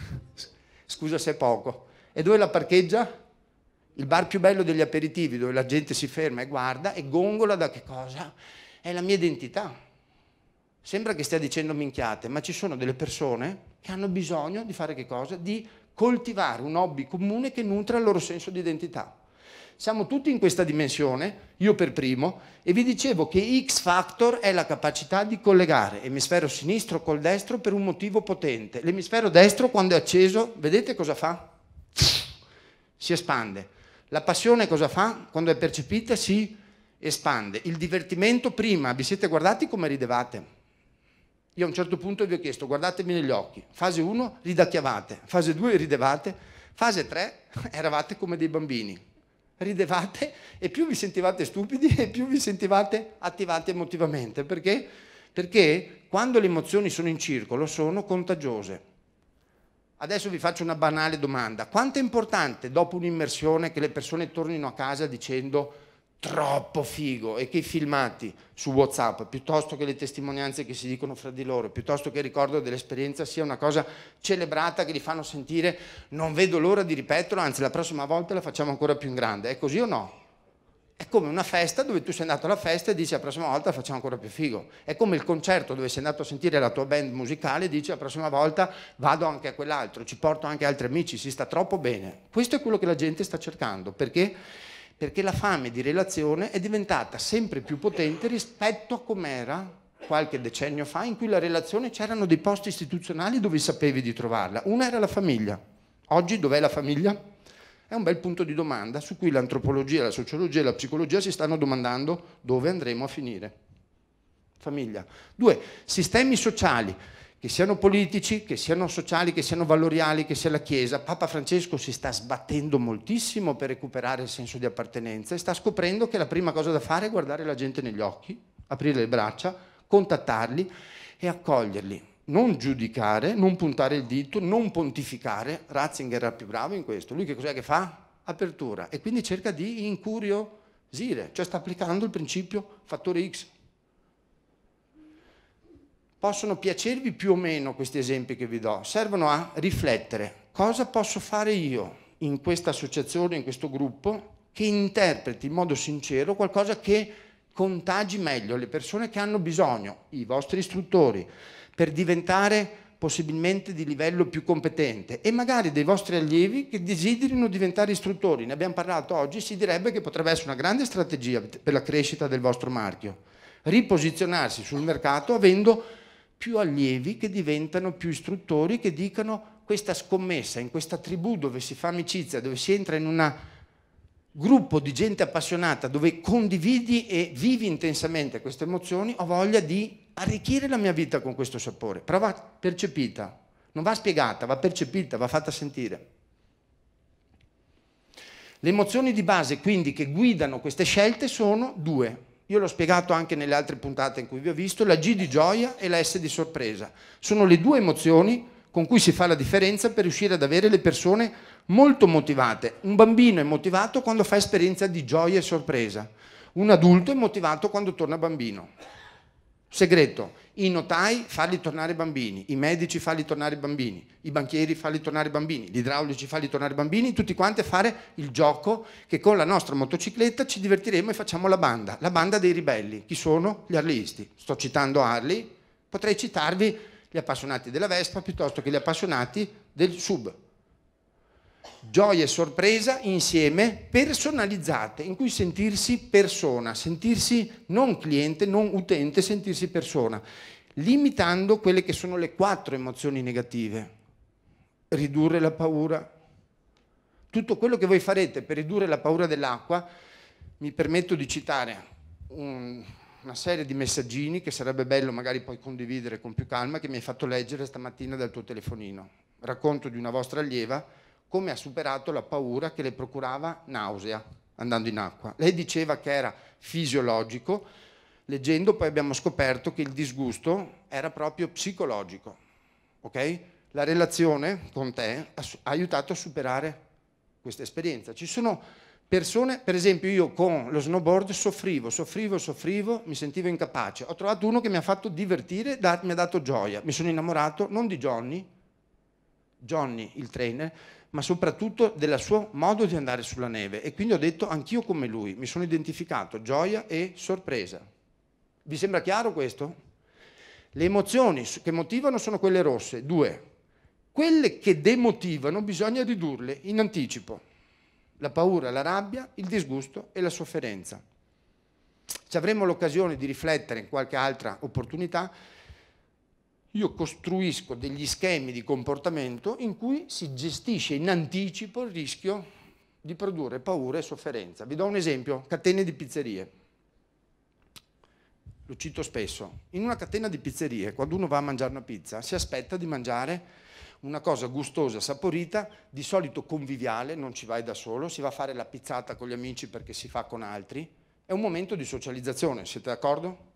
Scusa se è poco. E dove la parcheggia? Il bar più bello degli aperitivi, dove la gente si ferma e guarda e gongola da che cosa? È la mia identità. Sembra che stia dicendo minchiate, ma ci sono delle persone che hanno bisogno di fare che cosa? Di coltivare un hobby comune che nutra il loro senso di identità. Siamo tutti in questa dimensione, io per primo, e vi dicevo che X factor è la capacità di collegare emisfero sinistro col destro per un motivo potente. L'emisfero destro quando è acceso, vedete cosa fa? Si espande. La passione cosa fa? Quando è percepita si espande. Il divertimento prima, vi siete guardati come ridevate? Io a un certo punto vi ho chiesto, guardatemi negli occhi. Fase 1, ridacchiavate. Fase 2, ridevate. Fase 3, <laughs> eravate come dei bambini ridevate e più vi sentivate stupidi e più vi sentivate attivati emotivamente. Perché? Perché quando le emozioni sono in circolo sono contagiose. Adesso vi faccio una banale domanda. Quanto è importante dopo un'immersione che le persone tornino a casa dicendo troppo figo e che i filmati su Whatsapp, piuttosto che le testimonianze che si dicono fra di loro, piuttosto che il ricordo dell'esperienza sia una cosa celebrata che li fanno sentire non vedo l'ora di ripeterlo, anzi la prossima volta la facciamo ancora più in grande. È così o no? È come una festa dove tu sei andato alla festa e dici la prossima volta facciamo ancora più figo. È come il concerto dove sei andato a sentire la tua band musicale e dici la prossima volta vado anche a quell'altro, ci porto anche altri amici, si sta troppo bene. Questo è quello che la gente sta cercando, perché perché la fame di relazione è diventata sempre più potente rispetto a com'era qualche decennio fa in cui la relazione c'erano dei posti istituzionali dove sapevi di trovarla. Una era la famiglia. Oggi dov'è la famiglia? È un bel punto di domanda su cui l'antropologia, la sociologia e la psicologia si stanno domandando dove andremo a finire. Famiglia. Due, sistemi sociali che siano politici, che siano sociali, che siano valoriali, che sia la Chiesa, Papa Francesco si sta sbattendo moltissimo per recuperare il senso di appartenenza e sta scoprendo che la prima cosa da fare è guardare la gente negli occhi, aprire le braccia, contattarli e accoglierli. Non giudicare, non puntare il dito, non pontificare. Ratzinger era più bravo in questo. Lui che cos'è che fa? Apertura. E quindi cerca di incuriosire, cioè sta applicando il principio fattore X, Possono piacervi più o meno questi esempi che vi do, servono a riflettere cosa posso fare io in questa associazione, in questo gruppo, che interpreti in modo sincero qualcosa che contagi meglio le persone che hanno bisogno, i vostri istruttori, per diventare possibilmente di livello più competente e magari dei vostri allievi che desiderino diventare istruttori. Ne abbiamo parlato oggi, si direbbe che potrebbe essere una grande strategia per la crescita del vostro marchio. Riposizionarsi sul mercato avendo più allievi che diventano più istruttori, che dicono questa scommessa, in questa tribù dove si fa amicizia, dove si entra in un gruppo di gente appassionata, dove condividi e vivi intensamente queste emozioni, ho voglia di arricchire la mia vita con questo sapore, però va percepita, non va spiegata, va percepita, va fatta sentire. Le emozioni di base quindi che guidano queste scelte sono due, io l'ho spiegato anche nelle altre puntate in cui vi ho visto, la G di gioia e la S di sorpresa. Sono le due emozioni con cui si fa la differenza per riuscire ad avere le persone molto motivate. Un bambino è motivato quando fa esperienza di gioia e sorpresa. Un adulto è motivato quando torna bambino. Segreto, i notai farli tornare bambini, i medici farli tornare bambini, i banchieri farli tornare bambini, gli idraulici farli tornare bambini, tutti quanti a fare il gioco che con la nostra motocicletta ci divertiremo e facciamo la banda, la banda dei ribelli. Chi sono? Gli arleisti. Sto citando Harley, potrei citarvi gli appassionati della Vespa piuttosto che gli appassionati del sub, gioia e sorpresa insieme personalizzate, in cui sentirsi persona, sentirsi non cliente, non utente, sentirsi persona, limitando quelle che sono le quattro emozioni negative. Ridurre la paura. Tutto quello che voi farete per ridurre la paura dell'acqua, mi permetto di citare un, una serie di messaggini che sarebbe bello magari poi condividere con più calma, che mi hai fatto leggere stamattina dal tuo telefonino. Racconto di una vostra allieva come ha superato la paura che le procurava nausea andando in acqua. Lei diceva che era fisiologico, leggendo poi abbiamo scoperto che il disgusto era proprio psicologico. Okay? La relazione con te ha aiutato a superare questa esperienza. Ci sono persone, per esempio io con lo snowboard soffrivo, soffrivo, soffrivo, mi sentivo incapace. Ho trovato uno che mi ha fatto divertire, mi ha dato gioia. Mi sono innamorato non di Johnny, Johnny il trainer, ma soprattutto del suo modo di andare sulla neve. E quindi ho detto anch'io come lui, mi sono identificato, gioia e sorpresa. Vi sembra chiaro questo? Le emozioni che motivano sono quelle rosse, due. Quelle che demotivano bisogna ridurle in anticipo. La paura, la rabbia, il disgusto e la sofferenza. Ci avremo l'occasione di riflettere in qualche altra opportunità io costruisco degli schemi di comportamento in cui si gestisce in anticipo il rischio di produrre paura e sofferenza. Vi do un esempio, catene di pizzerie. Lo cito spesso. In una catena di pizzerie, quando uno va a mangiare una pizza, si aspetta di mangiare una cosa gustosa, saporita, di solito conviviale, non ci vai da solo, si va a fare la pizzata con gli amici perché si fa con altri. È un momento di socializzazione, siete d'accordo?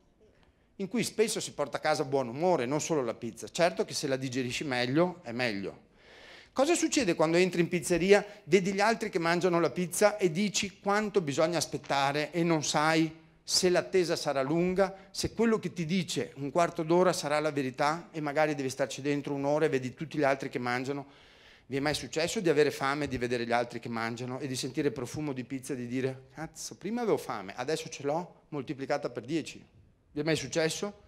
in cui spesso si porta a casa buon umore, non solo la pizza. Certo che se la digerisci meglio è meglio. Cosa succede quando entri in pizzeria, vedi gli altri che mangiano la pizza e dici quanto bisogna aspettare e non sai se l'attesa sarà lunga, se quello che ti dice un quarto d'ora sarà la verità e magari devi starci dentro un'ora e vedi tutti gli altri che mangiano? Vi è mai successo di avere fame, di vedere gli altri che mangiano e di sentire profumo di pizza e di dire cazzo, prima avevo fame, adesso ce l'ho moltiplicata per 10? Vi è mai successo?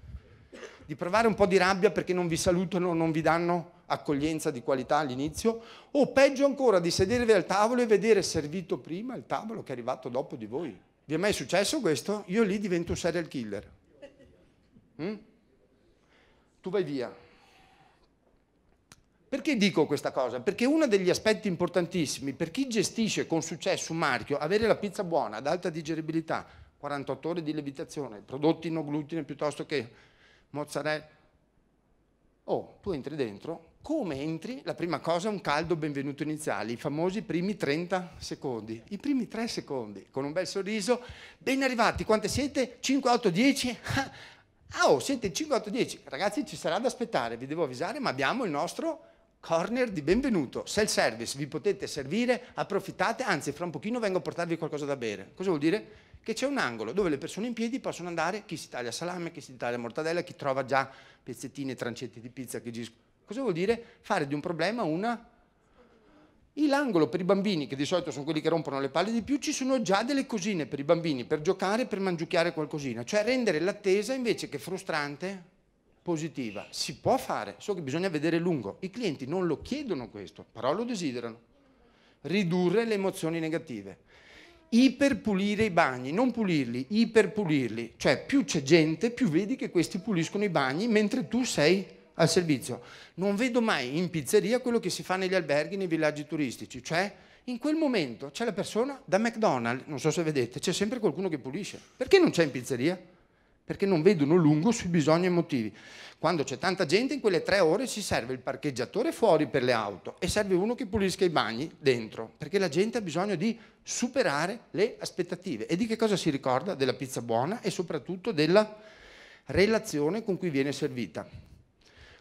Di provare un po' di rabbia perché non vi salutano, non vi danno accoglienza di qualità all'inizio, o peggio ancora di sedervi al tavolo e vedere servito prima il tavolo che è arrivato dopo di voi. Vi è mai successo questo? Io lì divento un serial killer. Mm? Tu vai via. Perché dico questa cosa? Perché uno degli aspetti importantissimi per chi gestisce con successo un marchio, avere la pizza buona, ad alta digeribilità, 48 ore di levitazione, prodotti no glutine piuttosto che mozzarella. Oh, tu entri dentro, come entri? La prima cosa è un caldo benvenuto iniziale, i famosi primi 30 secondi, i primi 3 secondi, con un bel sorriso, ben arrivati, quante siete? 5, 8, 10? Ah, oh, siete 5, 8, 10, ragazzi ci sarà da aspettare, vi devo avvisare, ma abbiamo il nostro corner di benvenuto, self service, vi potete servire, approfittate, anzi fra un pochino vengo a portarvi qualcosa da bere. Cosa vuol dire? che c'è un angolo dove le persone in piedi possono andare, chi si taglia salame, chi si taglia mortadella, chi trova già pezzettini e trancetti di pizza che giscono. Cosa vuol dire? Fare di un problema una... L'angolo per i bambini, che di solito sono quelli che rompono le palle di più, ci sono già delle cosine per i bambini, per giocare, per mangiucchiare qualcosina. Cioè rendere l'attesa invece che frustrante, positiva. Si può fare, so che bisogna vedere lungo. I clienti non lo chiedono questo, però lo desiderano. Ridurre le emozioni negative iperpulire i bagni, non pulirli, iperpulirli. Cioè più c'è gente, più vedi che questi puliscono i bagni mentre tu sei al servizio. Non vedo mai in pizzeria quello che si fa negli alberghi, nei villaggi turistici, cioè in quel momento c'è la persona da McDonald's, non so se vedete, c'è sempre qualcuno che pulisce. Perché non c'è in pizzeria? perché non vedono lungo sui bisogni emotivi. Quando c'è tanta gente in quelle tre ore ci serve il parcheggiatore fuori per le auto e serve uno che pulisca i bagni dentro, perché la gente ha bisogno di superare le aspettative. E di che cosa si ricorda? Della pizza buona e soprattutto della relazione con cui viene servita.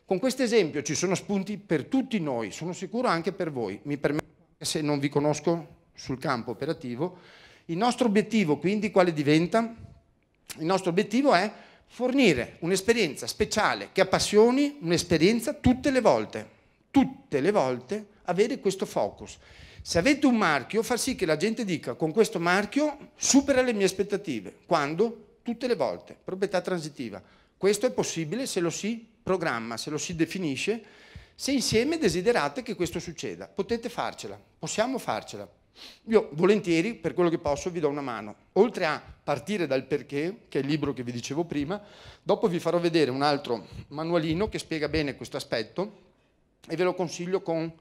Con questo esempio ci sono spunti per tutti noi, sono sicuro anche per voi. Mi permetto, se non vi conosco sul campo operativo, il nostro obiettivo quindi quale diventa? il nostro obiettivo è fornire un'esperienza speciale che appassioni, un'esperienza tutte le volte, tutte le volte avere questo focus. Se avete un marchio, far sì che la gente dica con questo marchio supera le mie aspettative. Quando? Tutte le volte. Proprietà transitiva. Questo è possibile se lo si programma, se lo si definisce, se insieme desiderate che questo succeda. Potete farcela, possiamo farcela. Io volentieri, per quello che posso, vi do una mano. Oltre a partire dal perché, che è il libro che vi dicevo prima, dopo vi farò vedere un altro manualino che spiega bene questo aspetto e ve lo consiglio con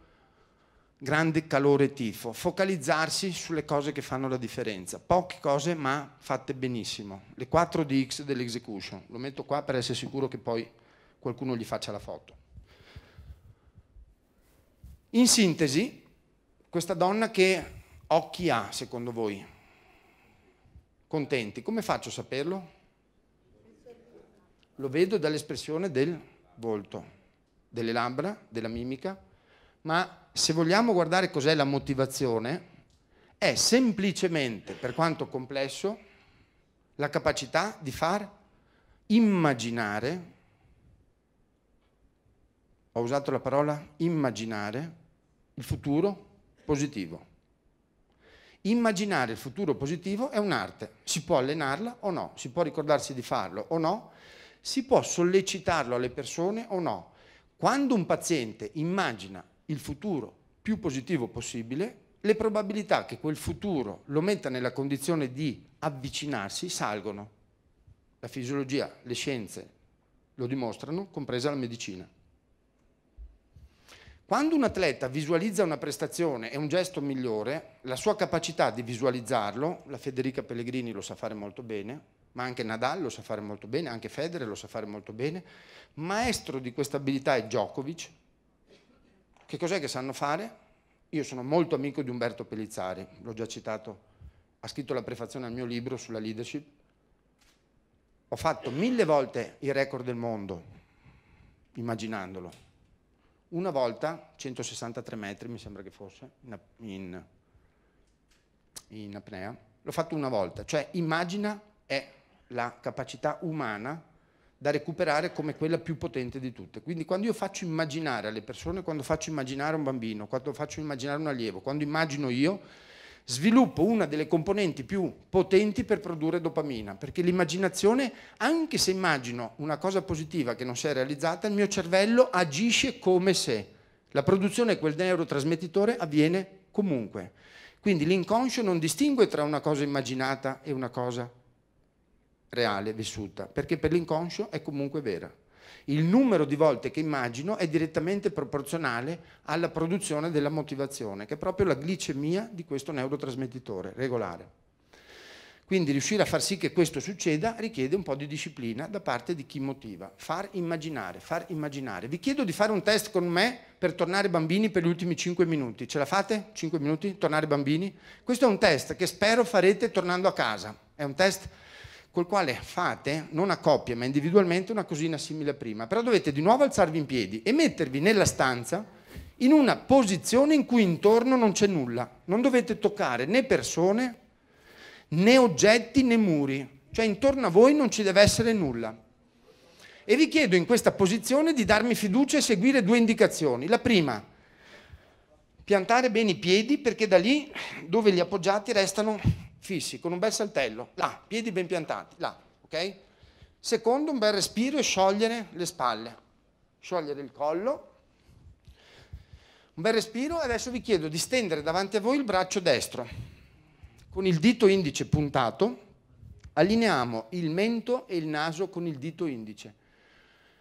grande calore e tifo. Focalizzarsi sulle cose che fanno la differenza. Poche cose, ma fatte benissimo. Le 4 DX dell'execution. Lo metto qua per essere sicuro che poi qualcuno gli faccia la foto. In sintesi, questa donna che occhi ha secondo voi? Contenti. Come faccio a saperlo? Lo vedo dall'espressione del volto, delle labbra, della mimica, ma se vogliamo guardare cos'è la motivazione, è semplicemente, per quanto complesso, la capacità di far immaginare, ho usato la parola immaginare, il futuro positivo. Immaginare il futuro positivo è un'arte, si può allenarla o no, si può ricordarsi di farlo o no, si può sollecitarlo alle persone o no. Quando un paziente immagina il futuro più positivo possibile, le probabilità che quel futuro lo metta nella condizione di avvicinarsi salgono. La fisiologia, le scienze lo dimostrano, compresa la medicina. Quando un atleta visualizza una prestazione e un gesto migliore, la sua capacità di visualizzarlo, la Federica Pellegrini lo sa fare molto bene, ma anche Nadal lo sa fare molto bene, anche Federer lo sa fare molto bene, maestro di questa abilità è Djokovic. Che cos'è che sanno fare? Io sono molto amico di Umberto Pellizzari, l'ho già citato, ha scritto la prefazione al mio libro sulla leadership. Ho fatto mille volte il record del mondo, immaginandolo, una volta, 163 metri mi sembra che fosse, in, in, in apnea, l'ho fatto una volta, cioè immagina è la capacità umana da recuperare come quella più potente di tutte. Quindi quando io faccio immaginare alle persone, quando faccio immaginare un bambino, quando faccio immaginare un allievo, quando immagino io, sviluppo una delle componenti più potenti per produrre dopamina, perché l'immaginazione, anche se immagino una cosa positiva che non si è realizzata, il mio cervello agisce come se. La produzione di quel neurotrasmettitore avviene comunque. Quindi l'inconscio non distingue tra una cosa immaginata e una cosa reale, vissuta, perché per l'inconscio è comunque vera il numero di volte che immagino è direttamente proporzionale alla produzione della motivazione, che è proprio la glicemia di questo neurotrasmettitore regolare. Quindi riuscire a far sì che questo succeda richiede un po' di disciplina da parte di chi motiva. Far immaginare, far immaginare. Vi chiedo di fare un test con me per tornare bambini per gli ultimi 5 minuti. Ce la fate? 5 minuti? Tornare bambini? Questo è un test che spero farete tornando a casa. È un test col quale fate, non a coppia ma individualmente, una cosina simile a prima. Però dovete di nuovo alzarvi in piedi e mettervi nella stanza in una posizione in cui intorno non c'è nulla. Non dovete toccare né persone, né oggetti, né muri. Cioè intorno a voi non ci deve essere nulla. E vi chiedo in questa posizione di darmi fiducia e seguire due indicazioni. La prima, piantare bene i piedi perché da lì dove li appoggiati restano fissi, con un bel saltello, là, piedi ben piantati, là, ok? Secondo, un bel respiro e sciogliere le spalle, sciogliere il collo, un bel respiro e adesso vi chiedo di stendere davanti a voi il braccio destro. Con il dito indice puntato allineiamo il mento e il naso con il dito indice.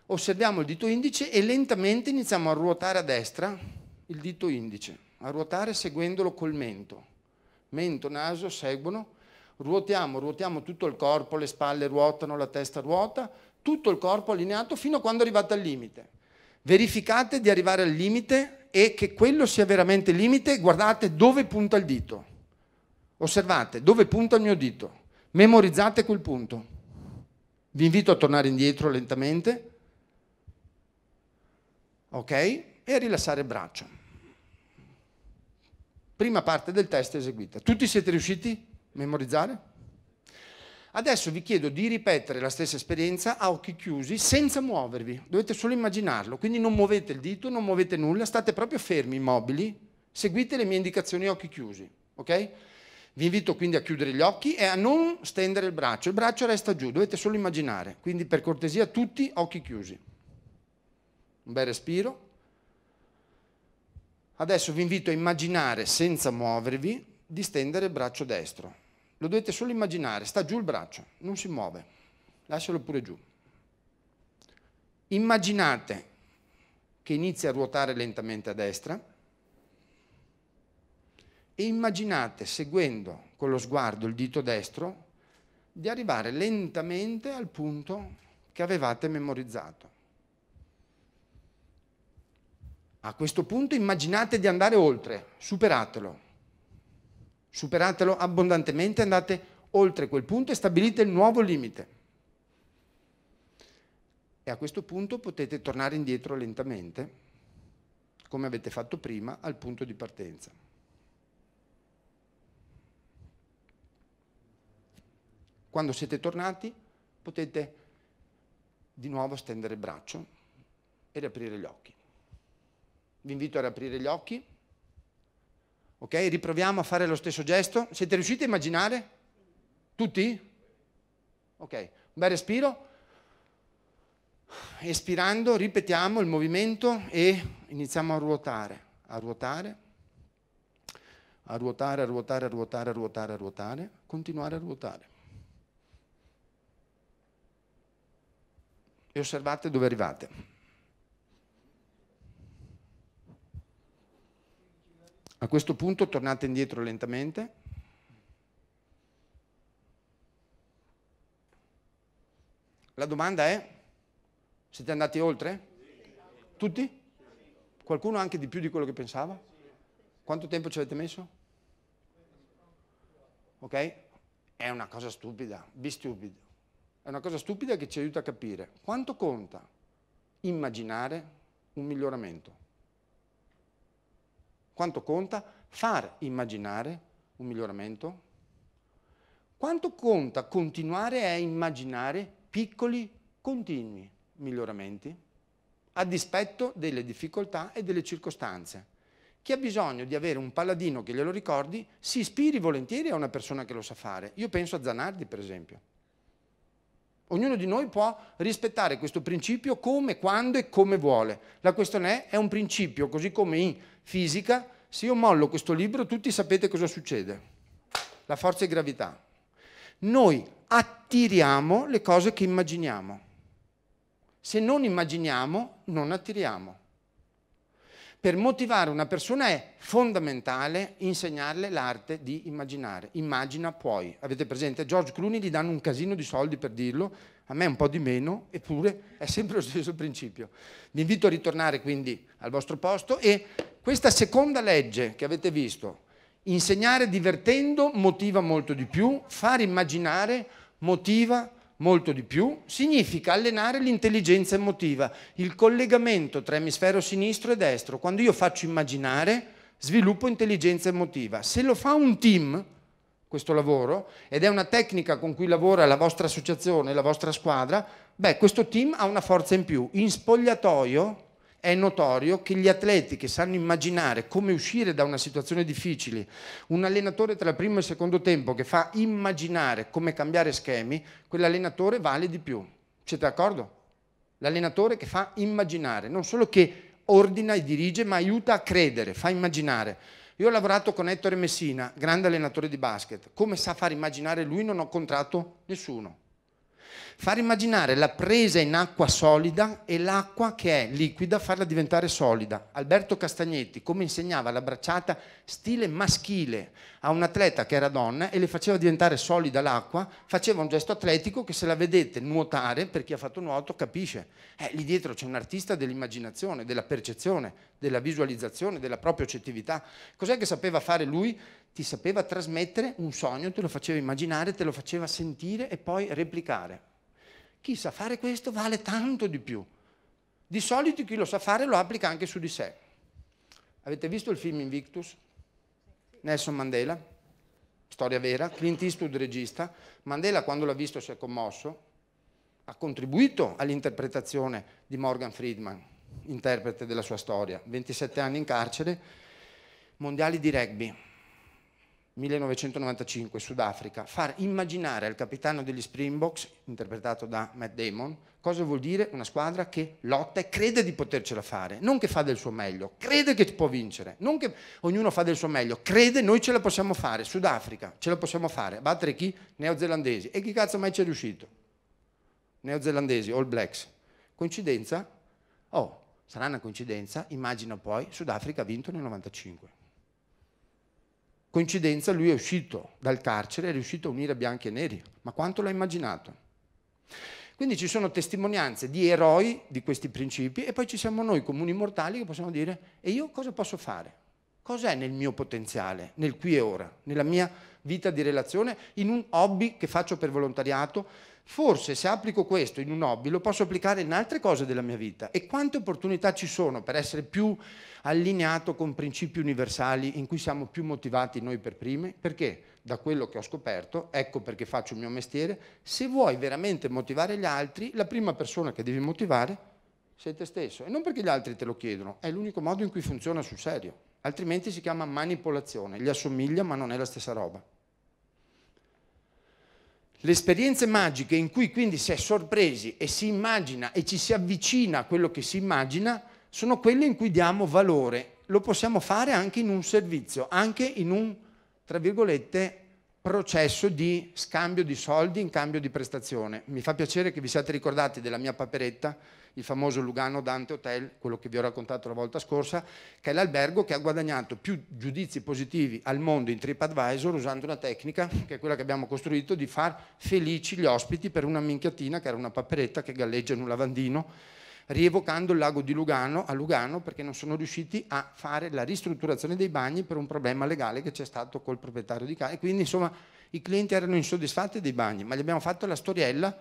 Osserviamo il dito indice e lentamente iniziamo a ruotare a destra il dito indice, a ruotare seguendolo col mento, mento, naso seguono, ruotiamo, ruotiamo tutto il corpo, le spalle ruotano, la testa ruota, tutto il corpo allineato fino a quando arrivate al limite. Verificate di arrivare al limite e che quello sia veramente il limite, guardate dove punta il dito. Osservate dove punta il mio dito. Memorizzate quel punto. Vi invito a tornare indietro lentamente. Ok? E a rilassare il braccio prima parte del test eseguita. Tutti siete riusciti a memorizzare? Adesso vi chiedo di ripetere la stessa esperienza a occhi chiusi, senza muovervi, dovete solo immaginarlo, quindi non muovete il dito, non muovete nulla, state proprio fermi, immobili, seguite le mie indicazioni a occhi chiusi, ok? Vi invito quindi a chiudere gli occhi e a non stendere il braccio, il braccio resta giù, dovete solo immaginare, quindi per cortesia tutti occhi chiusi. Un bel respiro. Adesso vi invito a immaginare, senza muovervi, di stendere il braccio destro. Lo dovete solo immaginare, sta giù il braccio, non si muove, lascialo pure giù. Immaginate che inizia a ruotare lentamente a destra e immaginate, seguendo con lo sguardo il dito destro, di arrivare lentamente al punto che avevate memorizzato. A questo punto immaginate di andare oltre, superatelo. Superatelo abbondantemente, andate oltre quel punto e stabilite il nuovo limite. E a questo punto potete tornare indietro lentamente, come avete fatto prima, al punto di partenza. Quando siete tornati potete di nuovo stendere il braccio e riaprire gli occhi. Vi invito ad aprire gli occhi. Ok? Riproviamo a fare lo stesso gesto. Siete riusciti a immaginare? Tutti? Ok, un bel respiro. Espirando, ripetiamo il movimento e iniziamo a ruotare, a ruotare, a ruotare, a ruotare, a ruotare, a ruotare, a ruotare, continuare a ruotare. E osservate dove arrivate. A questo punto tornate indietro lentamente. La domanda è, siete andati oltre? Tutti? Qualcuno anche di più di quello che pensava? Quanto tempo ci avete messo? Ok? È una cosa stupida, be stupid. È una cosa stupida che ci aiuta a capire quanto conta immaginare un miglioramento. Quanto conta far immaginare un miglioramento? Quanto conta continuare a immaginare piccoli, continui miglioramenti, a dispetto delle difficoltà e delle circostanze? Chi ha bisogno di avere un paladino che glielo ricordi si ispiri volentieri a una persona che lo sa fare. Io penso a Zanardi, per esempio. Ognuno di noi può rispettare questo principio come, quando e come vuole. La questione è, è un principio, così come in fisica, se io mollo questo libro tutti sapete cosa succede. La forza e gravità. Noi attiriamo le cose che immaginiamo. Se non immaginiamo, non attiriamo per motivare una persona è fondamentale insegnarle l'arte di immaginare. Immagina puoi. Avete presente? George Clooney gli danno un casino di soldi per dirlo, a me un po' di meno, eppure è sempre lo stesso principio. Vi invito a ritornare quindi al vostro posto e questa seconda legge che avete visto, insegnare divertendo motiva molto di più, far immaginare motiva molto molto di più, significa allenare l'intelligenza emotiva, il collegamento tra emisfero sinistro e destro. Quando io faccio immaginare, sviluppo intelligenza emotiva. Se lo fa un team, questo lavoro, ed è una tecnica con cui lavora la vostra associazione, la vostra squadra, beh, questo team ha una forza in più. In spogliatoio è notorio che gli atleti che sanno immaginare come uscire da una situazione difficile, un allenatore tra il primo e il secondo tempo che fa immaginare come cambiare schemi, quell'allenatore vale di più. Siete d'accordo? L'allenatore che fa immaginare, non solo che ordina e dirige, ma aiuta a credere, fa immaginare. Io ho lavorato con Ettore Messina, grande allenatore di basket. Come sa far immaginare lui non ho contratto nessuno. Far immaginare la presa in acqua solida e l'acqua che è liquida, farla diventare solida. Alberto Castagnetti, come insegnava la bracciata stile maschile a un atleta che era donna e le faceva diventare solida l'acqua, faceva un gesto atletico che se la vedete nuotare, per chi ha fatto nuoto capisce. Eh, lì dietro c'è un artista dell'immaginazione, della percezione, della visualizzazione, della propria oggettività. Cos'è che sapeva fare lui? Ti sapeva trasmettere un sogno, te lo faceva immaginare, te lo faceva sentire e poi replicare. Chi sa fare questo vale tanto di più. Di solito chi lo sa fare lo applica anche su di sé. Avete visto il film Invictus? Nelson Mandela, storia vera, Clint Eastwood regista. Mandela quando l'ha visto si è commosso, ha contribuito all'interpretazione di Morgan Friedman, interprete della sua storia. 27 anni in carcere, mondiali di rugby 1995 Sudafrica, far immaginare al capitano degli Springboks, interpretato da Matt Damon, cosa vuol dire una squadra che lotta e crede di potercela fare, non che fa del suo meglio, crede che può vincere, non che ognuno fa del suo meglio, crede noi ce la possiamo fare, Sudafrica ce la possiamo fare, battere chi? Neozelandesi. E chi cazzo mai ci è riuscito? Neozelandesi, All Blacks. Coincidenza? Oh, sarà una coincidenza, immagina poi Sudafrica ha vinto nel 95. Coincidenza, lui è uscito dal carcere, è riuscito a unire bianchi e neri. Ma quanto l'ha immaginato? Quindi ci sono testimonianze di eroi di questi principi e poi ci siamo noi comuni mortali che possiamo dire e io cosa posso fare? Cos'è nel mio potenziale, nel qui e ora, nella mia vita di relazione, in un hobby che faccio per volontariato, Forse se applico questo in un hobby lo posso applicare in altre cose della mia vita e quante opportunità ci sono per essere più allineato con principi universali in cui siamo più motivati noi per primi? Perché da quello che ho scoperto, ecco perché faccio il mio mestiere, se vuoi veramente motivare gli altri, la prima persona che devi motivare sei te stesso e non perché gli altri te lo chiedono, è l'unico modo in cui funziona sul serio, altrimenti si chiama manipolazione, gli assomiglia ma non è la stessa roba. Le esperienze magiche in cui quindi si è sorpresi e si immagina e ci si avvicina a quello che si immagina sono quelle in cui diamo valore. Lo possiamo fare anche in un servizio, anche in un, tra virgolette, processo di scambio di soldi in cambio di prestazione. Mi fa piacere che vi siate ricordati della mia paperetta il famoso Lugano Dante Hotel, quello che vi ho raccontato la volta scorsa, che è l'albergo che ha guadagnato più giudizi positivi al mondo in TripAdvisor usando una tecnica che è quella che abbiamo costruito di far felici gli ospiti per una minchiatina che era una paperetta che galleggia in un lavandino rievocando il lago di Lugano a Lugano perché non sono riusciti a fare la ristrutturazione dei bagni per un problema legale che c'è stato col proprietario di casa. E quindi insomma i clienti erano insoddisfatti dei bagni, ma gli abbiamo fatto la storiella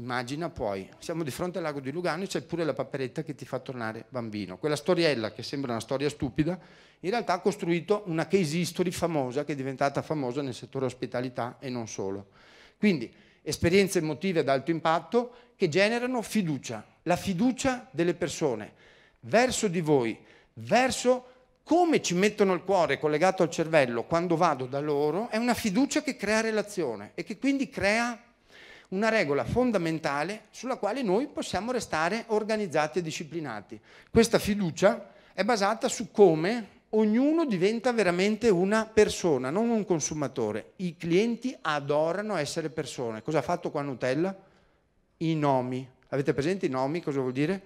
Immagina poi, siamo di fronte al lago di Lugano e c'è pure la paperetta che ti fa tornare bambino. Quella storiella che sembra una storia stupida, in realtà ha costruito una case history famosa che è diventata famosa nel settore ospitalità e non solo. Quindi esperienze emotive ad alto impatto che generano fiducia, la fiducia delle persone verso di voi, verso come ci mettono il cuore collegato al cervello quando vado da loro, è una fiducia che crea relazione e che quindi crea una regola fondamentale sulla quale noi possiamo restare organizzati e disciplinati. Questa fiducia è basata su come ognuno diventa veramente una persona, non un consumatore. I clienti adorano essere persone. Cosa ha fatto qua Nutella? I nomi. Avete presente i nomi? Cosa vuol dire?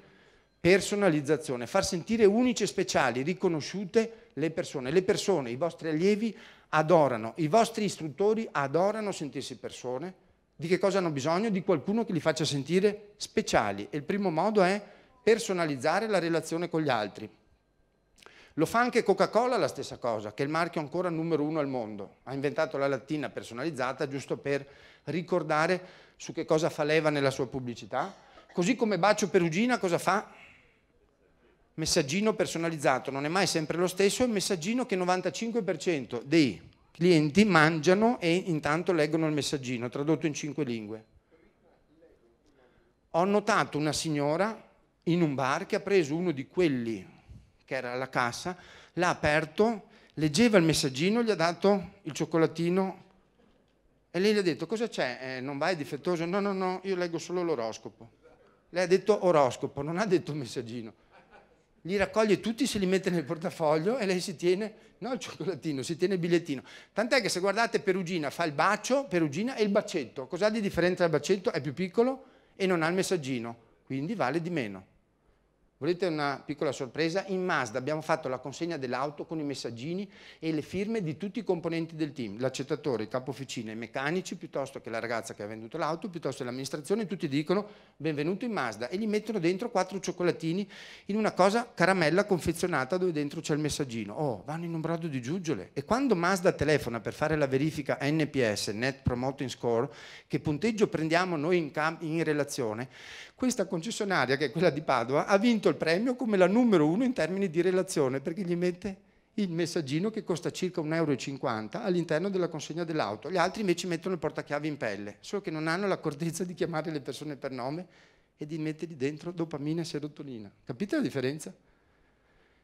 Personalizzazione, far sentire unici e speciali, riconosciute le persone. Le persone, i vostri allievi adorano, i vostri istruttori adorano sentirsi persone di che cosa hanno bisogno? Di qualcuno che li faccia sentire speciali. E il primo modo è personalizzare la relazione con gli altri. Lo fa anche Coca-Cola la stessa cosa, che è il marchio ancora numero uno al mondo. Ha inventato la lattina personalizzata giusto per ricordare su che cosa fa leva nella sua pubblicità. Così come Bacio Perugina cosa fa? Messaggino personalizzato, non è mai sempre lo stesso, è un messaggino che il 95% dei clienti mangiano e intanto leggono il messaggino, tradotto in cinque lingue. Ho notato una signora in un bar che ha preso uno di quelli che era alla cassa, l'ha aperto, leggeva il messaggino, gli ha dato il cioccolatino e lei gli ha detto cosa c'è? Eh, non vai difettoso? No, no, no, io leggo solo l'oroscopo. Lei ha detto oroscopo, non ha detto messaggino li raccoglie tutti, se li mette nel portafoglio e lei si tiene, no il cioccolatino, si tiene il bigliettino. Tant'è che se guardate Perugina fa il bacio, Perugina e il bacetto. Cos'ha di differenza il bacetto? È più piccolo e non ha il messaggino, quindi vale di meno. Volete una piccola sorpresa? In Mazda abbiamo fatto la consegna dell'auto con i messaggini e le firme di tutti i componenti del team, l'accettatore, il capo officina, i meccanici, piuttosto che la ragazza che ha venduto l'auto, piuttosto che l'amministrazione, tutti dicono benvenuto in Mazda e gli mettono dentro quattro cioccolatini in una cosa caramella confezionata dove dentro c'è il messaggino. Oh, vanno in un brodo di giuggiole. E quando Mazda telefona per fare la verifica NPS, Net Promoting Score, che punteggio prendiamo noi in, in relazione, questa concessionaria, che è quella di Padova, ha vinto il al premio come la numero uno in termini di relazione perché gli mette il messaggino che costa circa 1,50 euro all'interno della consegna dell'auto. Gli altri invece mettono il portachiavi in pelle, solo che non hanno l'accortezza di chiamare le persone per nome e di metterli dentro dopamina e serotonina. Capite la differenza?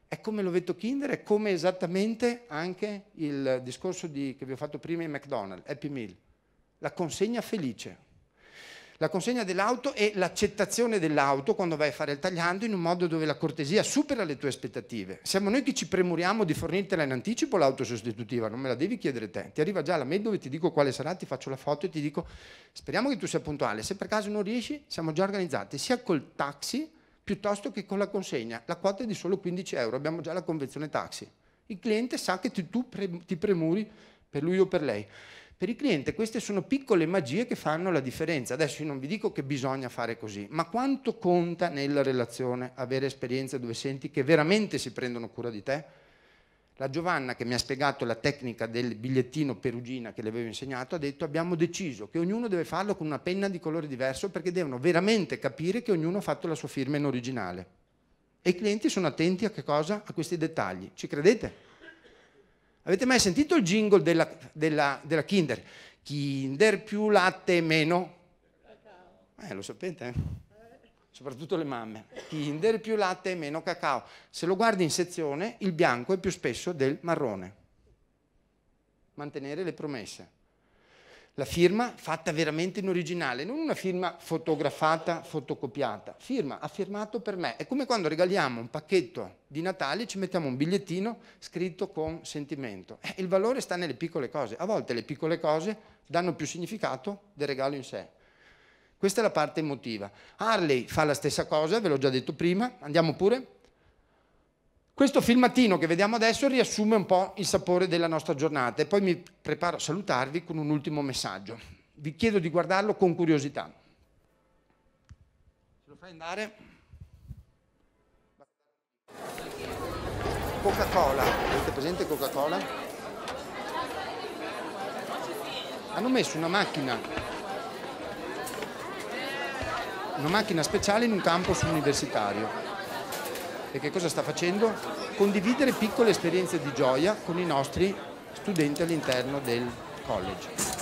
È come l'ovetto Kinder, è come esattamente anche il discorso di, che vi ho fatto prima in McDonald's, Happy Meal. La consegna felice, la consegna dell'auto e l'accettazione dell'auto quando vai a fare il tagliando in un modo dove la cortesia supera le tue aspettative. Siamo noi che ci premuriamo di fornirtela in anticipo l'auto sostitutiva, non me la devi chiedere te. Ti arriva già la mail dove ti dico quale sarà, ti faccio la foto e ti dico speriamo che tu sia puntuale. Se per caso non riesci, siamo già organizzati, sia col taxi piuttosto che con la consegna. La quota è di solo 15 euro, abbiamo già la convenzione taxi. Il cliente sa che tu, tu pre, ti premuri per lui o per lei. Per il cliente queste sono piccole magie che fanno la differenza. Adesso io non vi dico che bisogna fare così, ma quanto conta nella relazione avere esperienze dove senti che veramente si prendono cura di te? La Giovanna che mi ha spiegato la tecnica del bigliettino perugina che le avevo insegnato ha detto abbiamo deciso che ognuno deve farlo con una penna di colore diverso perché devono veramente capire che ognuno ha fatto la sua firma in originale. E i clienti sono attenti a, a questi dettagli. Ci credete? Avete mai sentito il jingle della, della, della Kinder? Kinder più latte meno? Eh, lo sapete, eh? soprattutto le mamme. Kinder più latte meno cacao. Se lo guardi in sezione, il bianco è più spesso del marrone. Mantenere le promesse la firma fatta veramente in originale, non una firma fotografata, fotocopiata, firma, ha firmato per me. È come quando regaliamo un pacchetto di Natale e ci mettiamo un bigliettino scritto con sentimento. Eh, il valore sta nelle piccole cose, a volte le piccole cose danno più significato del regalo in sé. Questa è la parte emotiva. Harley fa la stessa cosa, ve l'ho già detto prima, andiamo pure. Questo filmatino che vediamo adesso riassume un po' il sapore della nostra giornata e poi mi preparo a salutarvi con un ultimo messaggio. Vi chiedo di guardarlo con curiosità. Se lo fai andare. Coca-Cola, avete presente Coca-Cola? Hanno messo una macchina, una macchina speciale in un campus universitario e che cosa sta facendo? Condividere piccole esperienze di gioia con i nostri studenti all'interno del college.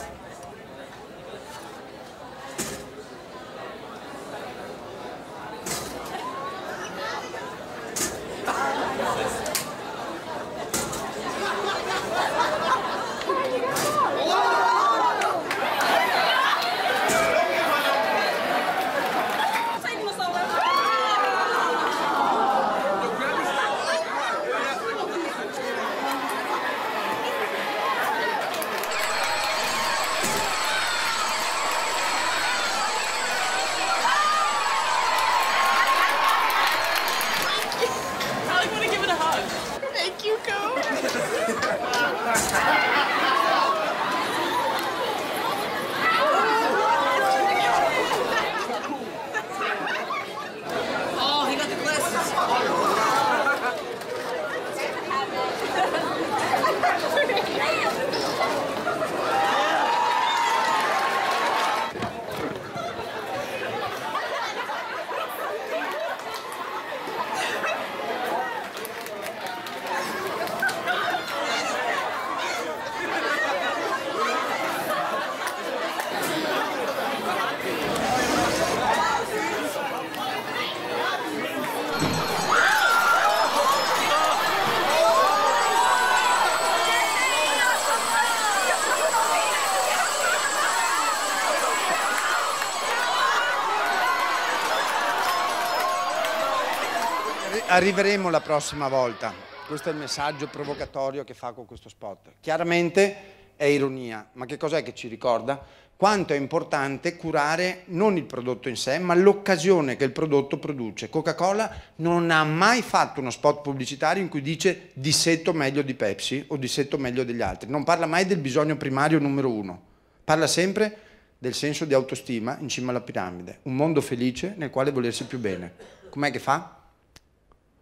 arriveremo la prossima volta. Questo è il messaggio provocatorio che fa con questo spot. Chiaramente è ironia, ma che cos'è che ci ricorda? Quanto è importante curare non il prodotto in sé, ma l'occasione che il prodotto produce. Coca-Cola non ha mai fatto uno spot pubblicitario in cui dice dissetto meglio di Pepsi o dissetto meglio degli altri. Non parla mai del bisogno primario numero uno. Parla sempre del senso di autostima in cima alla piramide. Un mondo felice nel quale volersi più bene. Com'è che fa?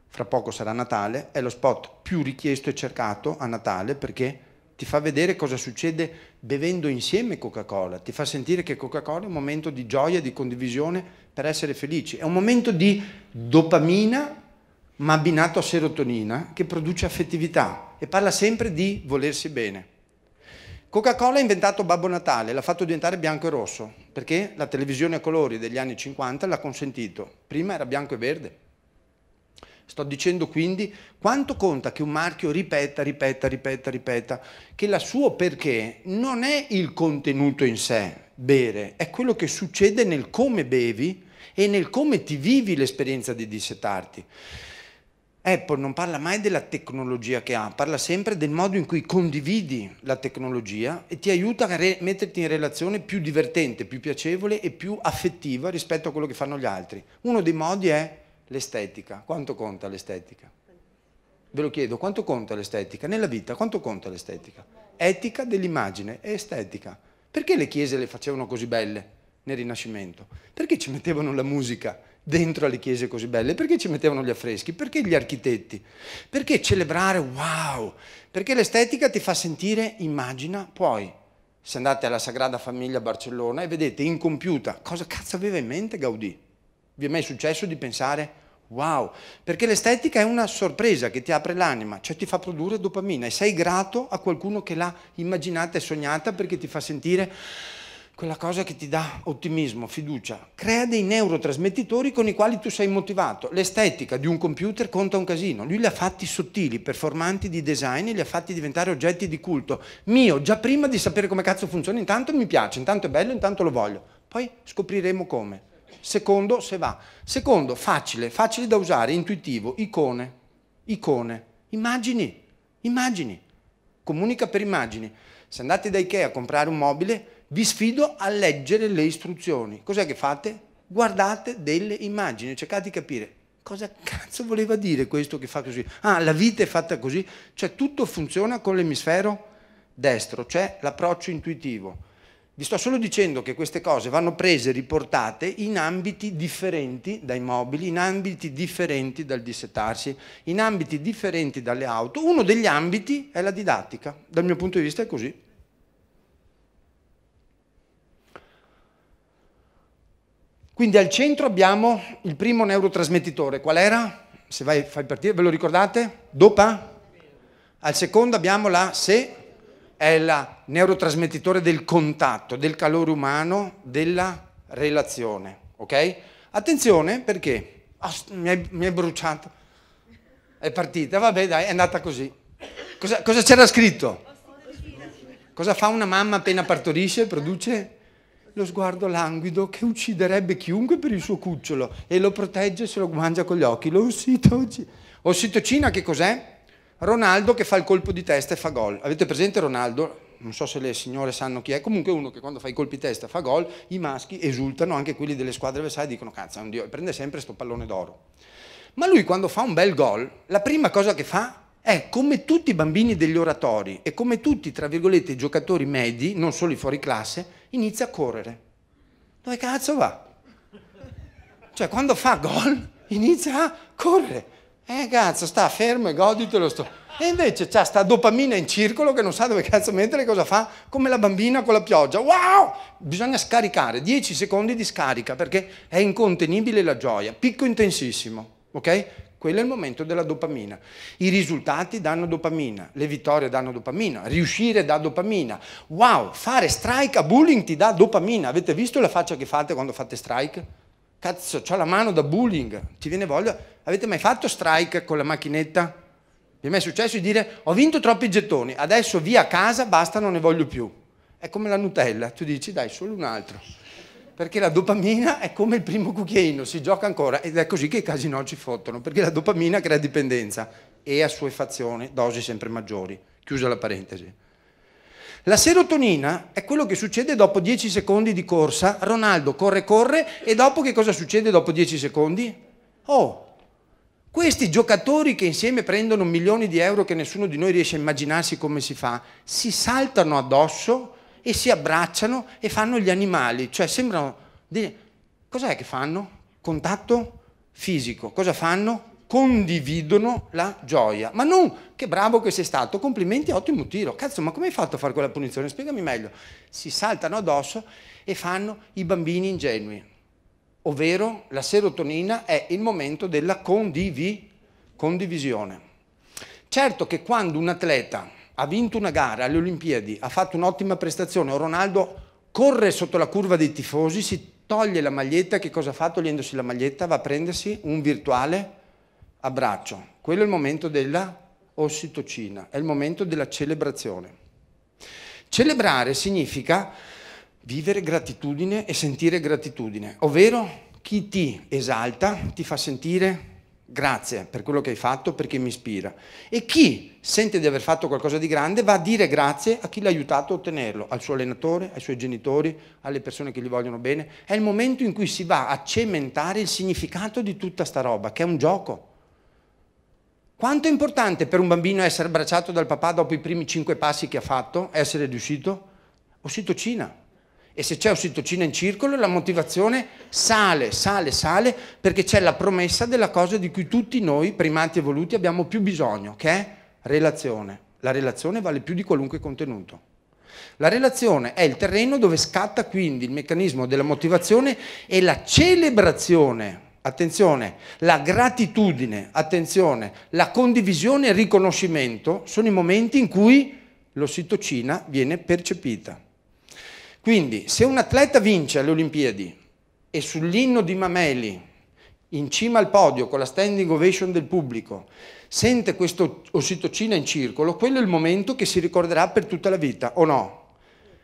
fra poco sarà Natale, è lo spot più richiesto e cercato a Natale perché ti fa vedere cosa succede bevendo insieme Coca-Cola, ti fa sentire che Coca-Cola è un momento di gioia, di condivisione per essere felici, è un momento di dopamina ma abbinato a serotonina che produce affettività e parla sempre di volersi bene. Coca-Cola ha inventato Babbo Natale, l'ha fatto diventare bianco e rosso, perché la televisione a colori degli anni 50 l'ha consentito, prima era bianco e verde. Sto dicendo quindi quanto conta che un marchio ripeta, ripeta, ripeta, ripeta, che il suo perché non è il contenuto in sé, bere, è quello che succede nel come bevi e nel come ti vivi l'esperienza di dissetarti. Apple non parla mai della tecnologia che ha, parla sempre del modo in cui condividi la tecnologia e ti aiuta a re- metterti in relazione più divertente, più piacevole e più affettiva rispetto a quello che fanno gli altri. Uno dei modi è l'estetica. Quanto conta l'estetica? Ve lo chiedo, quanto conta l'estetica? Nella vita quanto conta l'estetica? Etica dell'immagine e estetica. Perché le chiese le facevano così belle nel Rinascimento? Perché ci mettevano la musica dentro alle chiese così belle? Perché ci mettevano gli affreschi? Perché gli architetti? Perché celebrare wow? Perché l'estetica ti fa sentire immagina poi. Se andate alla Sagrada Famiglia a Barcellona e vedete incompiuta, cosa cazzo aveva in mente Gaudì? Vi è mai successo di pensare wow, perché l'estetica è una sorpresa che ti apre l'anima, cioè ti fa produrre dopamina e sei grato a qualcuno che l'ha immaginata e sognata perché ti fa sentire quella cosa che ti dà ottimismo, fiducia, crea dei neurotrasmettitori con i quali tu sei motivato. L'estetica di un computer conta un casino, lui li ha fatti sottili, performanti di design, e li ha fatti diventare oggetti di culto. Mio, già prima di sapere come cazzo funziona, intanto mi piace, intanto è bello, intanto lo voglio. Poi scopriremo come. Secondo, se va. Secondo, facile, facile da usare, intuitivo, icone, icone, immagini, immagini. Comunica per immagini. Se andate da Ikea a comprare un mobile, vi sfido a leggere le istruzioni. Cos'è che fate? Guardate delle immagini, cercate di capire cosa cazzo voleva dire questo che fa così. Ah, la vita è fatta così, cioè tutto funziona con l'emisfero destro, cioè l'approccio intuitivo. Vi sto solo dicendo che queste cose vanno prese, e riportate in ambiti differenti dai mobili, in ambiti differenti dal dissetarsi, in ambiti differenti dalle auto. Uno degli ambiti è la didattica, dal mio punto di vista è così. Quindi al centro abbiamo il primo neurotrasmettitore, qual era? Se vai, fai partire, ve lo ricordate? Dopa? Al secondo abbiamo la se è il neurotrasmettitore del contatto, del calore umano, della relazione. Ok? Attenzione perché oh, mi, hai, mi hai bruciato. È partita, vabbè dai, è andata così. Cosa, cosa c'era scritto? Cosa fa una mamma appena partorisce, produce? Lo sguardo languido che ucciderebbe chiunque per il suo cucciolo e lo protegge se lo mangia con gli occhi. L'ossitocina. Ossitocina che cos'è? Ronaldo che fa il colpo di testa e fa gol. Avete presente Ronaldo? Non so se le signore sanno chi è, comunque uno che quando fa i colpi di testa fa gol, i maschi esultano, anche quelli delle squadre avversarie dicono cazzo, è un dio, prende sempre sto pallone d'oro. Ma lui quando fa un bel gol, la prima cosa che fa è come tutti i bambini degli oratori e come tutti, tra virgolette, i giocatori medi, non solo i fuori classe, inizia a correre. Dove cazzo va? Cioè quando fa gol inizia a correre eh, cazzo, sta fermo e goditelo sto. E invece c'è sta dopamina in circolo che non sa dove cazzo mettere, cosa fa? Come la bambina con la pioggia. Wow! Bisogna scaricare, 10 secondi di scarica perché è incontenibile la gioia, picco intensissimo, ok? Quello è il momento della dopamina. I risultati danno dopamina, le vittorie danno dopamina, riuscire dà dopamina. Wow, fare strike a bullying ti dà dopamina. Avete visto la faccia che fate quando fate strike? Cazzo, ho la mano da bullying, ti viene voglia? Avete mai fatto strike con la macchinetta? Mi è mai successo di dire ho vinto troppi gettoni, adesso via a casa, basta, non ne voglio più. È come la Nutella, tu dici dai, solo un altro. Perché la dopamina è come il primo cucchiaino, si gioca ancora ed è così che i casino ci fottono, perché la dopamina crea dipendenza e assuefazione, dosi sempre maggiori. Chiusa la parentesi. La serotonina è quello che succede dopo 10 secondi di corsa. Ronaldo corre, corre e dopo che cosa succede dopo 10 secondi? Oh, questi giocatori che insieme prendono milioni di euro che nessuno di noi riesce a immaginarsi come si fa, si saltano addosso e si abbracciano e fanno gli animali, cioè sembrano... Cos'è che fanno? Contatto fisico. Cosa fanno? condividono la gioia. Ma non che bravo che sei stato, complimenti, ottimo tiro. Cazzo, ma come hai fatto a fare quella punizione? Spiegami meglio. Si saltano addosso e fanno i bambini ingenui. Ovvero la serotonina è il momento della condivi, condivisione. Certo che quando un atleta ha vinto una gara alle Olimpiadi, ha fatto un'ottima prestazione, o Ronaldo corre sotto la curva dei tifosi, si toglie la maglietta, che cosa ha fatto? Togliendosi la maglietta va a prendersi un virtuale abbraccio. Quello è il momento della ossitocina, è il momento della celebrazione. Celebrare significa vivere gratitudine e sentire gratitudine, ovvero chi ti esalta ti fa sentire grazie per quello che hai fatto, perché mi ispira. E chi sente di aver fatto qualcosa di grande va a dire grazie a chi l'ha aiutato a ottenerlo, al suo allenatore, ai suoi genitori, alle persone che gli vogliono bene. È il momento in cui si va a cementare il significato di tutta sta roba, che è un gioco. Quanto è importante per un bambino essere abbracciato dal papà dopo i primi cinque passi che ha fatto, essere riuscito? Ossitocina. E se c'è ossitocina in circolo, la motivazione sale, sale, sale, perché c'è la promessa della cosa di cui tutti noi, primati evoluti, abbiamo più bisogno, che è relazione. La relazione vale più di qualunque contenuto. La relazione è il terreno dove scatta quindi il meccanismo della motivazione e la celebrazione attenzione, la gratitudine, attenzione, la condivisione e il riconoscimento sono i momenti in cui l'ossitocina viene percepita. Quindi se un atleta vince alle Olimpiadi e sull'inno di Mameli, in cima al podio con la standing ovation del pubblico, sente questa ossitocina in circolo, quello è il momento che si ricorderà per tutta la vita, o no?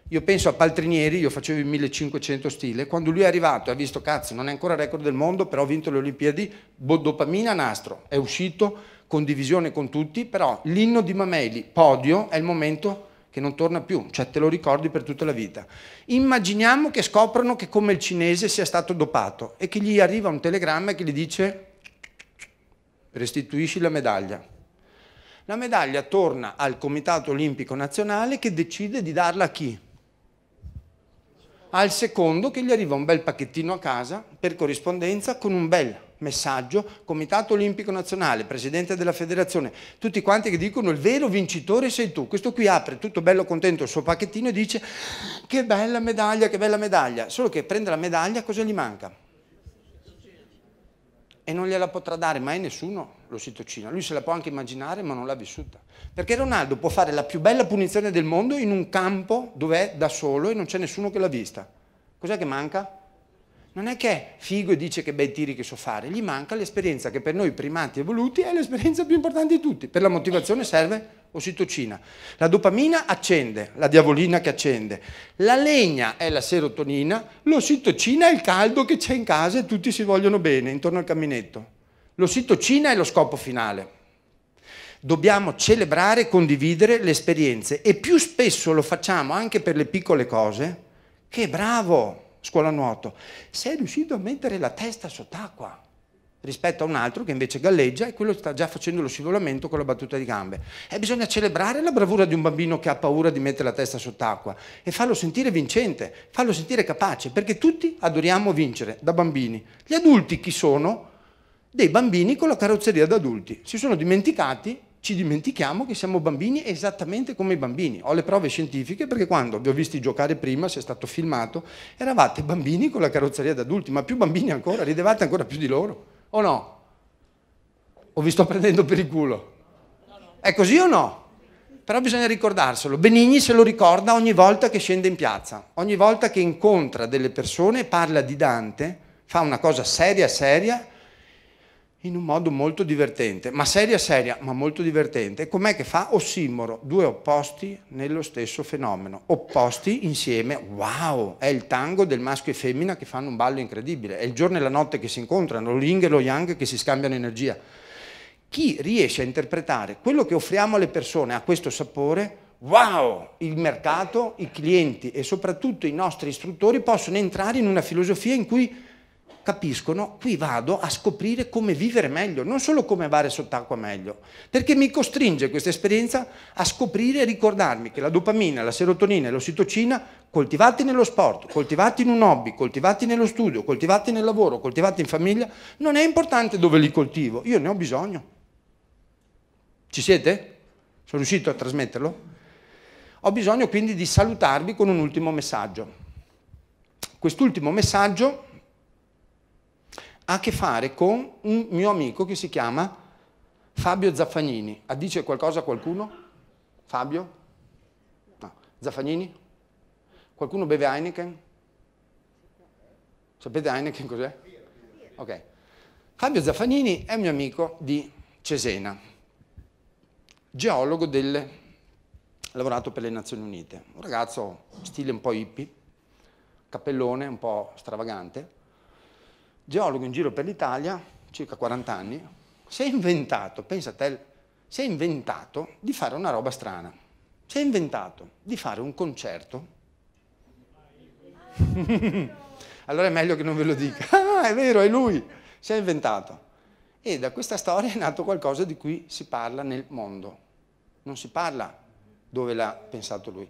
Io penso a Paltrinieri, io facevo il 1500 stile, quando lui è arrivato e ha visto, cazzo, non è ancora record del mondo, però ha vinto le Olimpiadi, dopamina nastro, è uscito, condivisione con tutti, però l'inno di Mameli, podio, è il momento che non torna più, cioè te lo ricordi per tutta la vita. Immaginiamo che scoprano che come il cinese sia stato dopato e che gli arriva un telegramma che gli dice restituisci la medaglia. La medaglia torna al Comitato Olimpico Nazionale che decide di darla a chi? al secondo che gli arriva un bel pacchettino a casa per corrispondenza con un bel messaggio, Comitato Olimpico Nazionale, Presidente della Federazione, tutti quanti che dicono il vero vincitore sei tu. Questo qui apre tutto bello contento il suo pacchettino e dice che bella medaglia, che bella medaglia. Solo che prende la medaglia, cosa gli manca? e non gliela potrà dare mai nessuno l'ossitocina. Lui se la può anche immaginare, ma non l'ha vissuta. Perché Ronaldo può fare la più bella punizione del mondo in un campo dove è da solo e non c'è nessuno che l'ha vista. Cos'è che manca? Non è che è figo e dice che bei tiri che so fare, gli manca l'esperienza che per noi primati evoluti è l'esperienza più importante di tutti. Per la motivazione serve ossitocina. La dopamina accende, la diavolina che accende. La legna è la serotonina, l'ossitocina è il caldo che c'è in casa e tutti si vogliono bene intorno al camminetto. L'ossitocina è lo scopo finale. Dobbiamo celebrare e condividere le esperienze e più spesso lo facciamo anche per le piccole cose. Che bravo, scuola nuoto, sei riuscito a mettere la testa sott'acqua rispetto a un altro che invece galleggia e quello sta già facendo lo scivolamento con la battuta di gambe. E bisogna celebrare la bravura di un bambino che ha paura di mettere la testa sott'acqua e farlo sentire vincente, farlo sentire capace, perché tutti adoriamo vincere da bambini. Gli adulti chi sono? Dei bambini con la carrozzeria da adulti. Si sono dimenticati, ci dimentichiamo che siamo bambini esattamente come i bambini. Ho le prove scientifiche perché quando vi ho visti giocare prima, se è stato filmato, eravate bambini con la carrozzeria da adulti, ma più bambini ancora, ridevate ancora più di loro o no? O vi sto prendendo per il culo? È così o no? Però bisogna ricordarselo. Benigni se lo ricorda ogni volta che scende in piazza, ogni volta che incontra delle persone, parla di Dante, fa una cosa seria, seria, in un modo molto divertente, ma seria seria, ma molto divertente. Com'è che fa ossimoro, due opposti nello stesso fenomeno, opposti insieme, wow, è il tango del maschio e femmina che fanno un ballo incredibile, è il giorno e la notte che si incontrano, lo yin e lo yang che si scambiano energia. Chi riesce a interpretare quello che offriamo alle persone a questo sapore, wow, il mercato, i clienti e soprattutto i nostri istruttori possono entrare in una filosofia in cui capiscono, qui vado a scoprire come vivere meglio, non solo come andare sott'acqua meglio, perché mi costringe questa esperienza a scoprire e ricordarmi che la dopamina, la serotonina e l'ossitocina, coltivati nello sport, coltivati in un hobby, coltivati nello studio, coltivati nel lavoro, coltivati in famiglia, non è importante dove li coltivo, io ne ho bisogno. Ci siete? Sono riuscito a trasmetterlo? Ho bisogno quindi di salutarvi con un ultimo messaggio. Quest'ultimo messaggio ha a che fare con un mio amico che si chiama Fabio Zaffagnini. A dice qualcosa a qualcuno? Fabio? No. Zaffagnini? Qualcuno beve Heineken? Sapete Heineken cos'è? Ok. Fabio Zaffagnini è un mio amico di Cesena, geologo del lavorato per le Nazioni Unite, un ragazzo stile un po' hippie, cappellone un po' stravagante, geologo in giro per l'Italia, circa 40 anni, si è inventato, pensa a te, si è inventato di fare una roba strana. Si è inventato di fare un concerto. <laughs> allora è meglio che non ve lo dica. <laughs> Ah, è vero, è lui. Si è inventato. E da questa storia è nato qualcosa di cui si parla nel mondo. Non si parla dove l'ha pensato lui.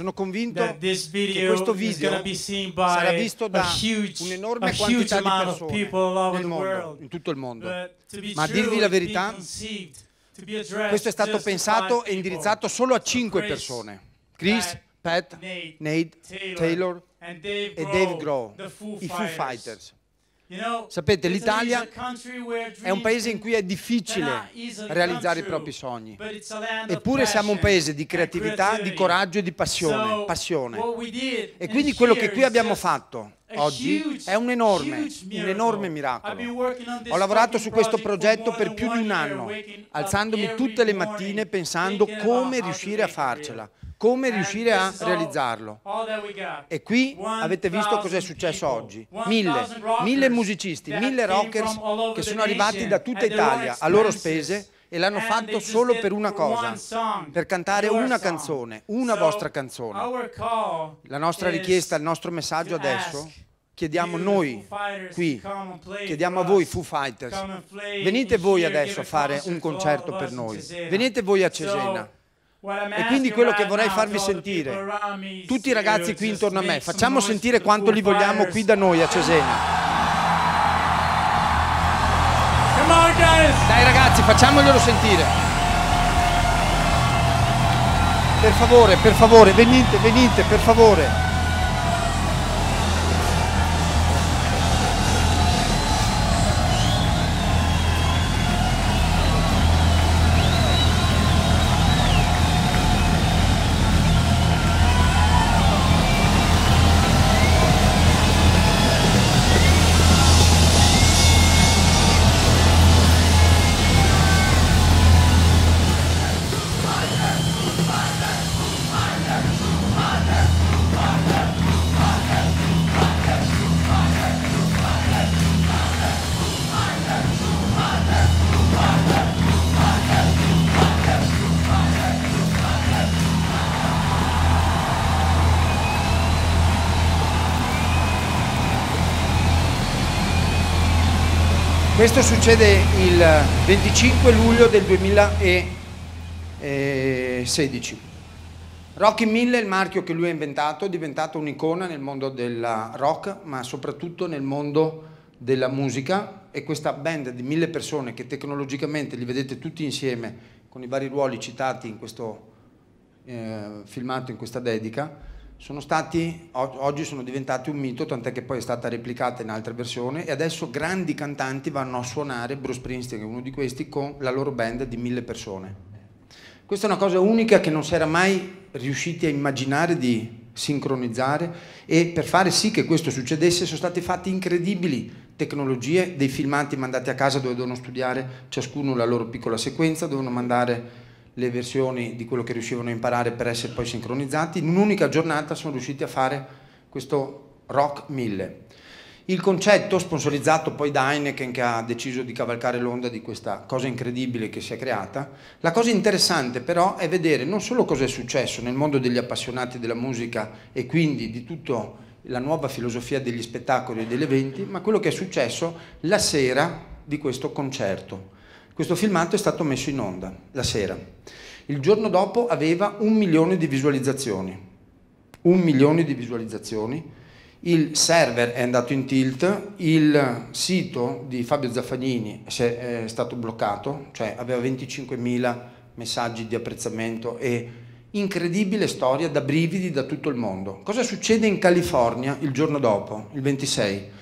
sono convinto che questo video sarà visto da un'enorme quantità di persone mondo, in tutto il mondo. Ma a dirvi la verità, questo è stato pensato e indirizzato solo a cinque persone. Chris, Pat, Nate, Taylor, e Dave Grohl, i Foo Fighters. Sapete, l'Italia è un paese in cui è difficile realizzare i propri sogni, eppure siamo un paese di creatività, di coraggio e di passione. passione. E quindi quello che qui abbiamo fatto oggi è un enorme, un enorme miracolo. Ho lavorato su questo progetto per più di un anno, alzandomi tutte le mattine pensando come riuscire a farcela come riuscire a realizzarlo. E qui avete visto cosa è successo oggi. Mille, mille musicisti, mille rockers che sono arrivati da tutta Italia a loro spese e l'hanno fatto solo per una cosa, per cantare una canzone, una vostra canzone. La nostra richiesta, il nostro messaggio adesso chiediamo noi qui, chiediamo a voi Foo Fighters, venite voi adesso a fare un concerto per noi, venite voi a Cesena. E quindi quello che vorrei farvi sentire, tutti i ragazzi qui intorno a me, facciamo sentire quanto li vogliamo qui da noi a Cesena. Dai ragazzi! Ragazzi, facciamoglielo sentire. Per favore, per favore, venite, venite, per favore. Questo succede il 25 luglio del 2016. Rocky Mille è il marchio che lui ha inventato, è diventato un'icona nel mondo del rock, ma soprattutto nel mondo della musica e questa band di mille persone che tecnologicamente li vedete tutti insieme con i vari ruoli citati in questo eh, filmato, in questa dedica, sono stati, oggi sono diventati un mito, tant'è che poi è stata replicata in altre versioni e adesso grandi cantanti vanno a suonare, Bruce Springsteen è uno di questi, con la loro band di mille persone. Questa è una cosa unica che non si era mai riusciti a immaginare di sincronizzare e per fare sì che questo succedesse sono state fatte incredibili tecnologie, dei filmati mandati a casa dove dovevano studiare ciascuno la loro piccola sequenza, dovevano mandare le versioni di quello che riuscivano a imparare per essere poi sincronizzati. In un'unica giornata sono riusciti a fare questo Rock 1000. Il concetto, sponsorizzato poi da Heineken, che ha deciso di cavalcare l'onda di questa cosa incredibile che si è creata, la cosa interessante però è vedere non solo cosa è successo nel mondo degli appassionati della musica e quindi di tutta la nuova filosofia degli spettacoli e degli eventi, ma quello che è successo la sera di questo concerto questo filmato è stato messo in onda la sera. Il giorno dopo aveva un milione di visualizzazioni. Un milione di visualizzazioni. Il server è andato in tilt, il sito di Fabio Zaffanini è stato bloccato, cioè aveva 25.000 messaggi di apprezzamento e incredibile storia da brividi da tutto il mondo. Cosa succede in California il giorno dopo, il 26?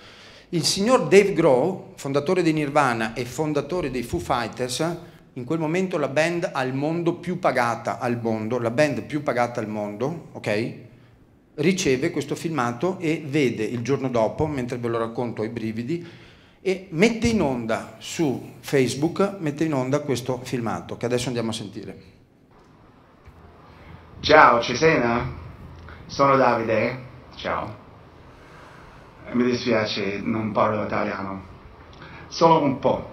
Il signor Dave Grohl, fondatore di Nirvana e fondatore dei Foo Fighters, in quel momento la band al mondo più pagata al mondo, la band più pagata al mondo, ok? Riceve questo filmato e vede il giorno dopo, mentre ve lo racconto ai brividi, e mette in onda su Facebook, mette in onda questo filmato che adesso andiamo a sentire. Ciao Cesena, sono Davide, eh? ciao mi dispiace, non parlo italiano, solo un po',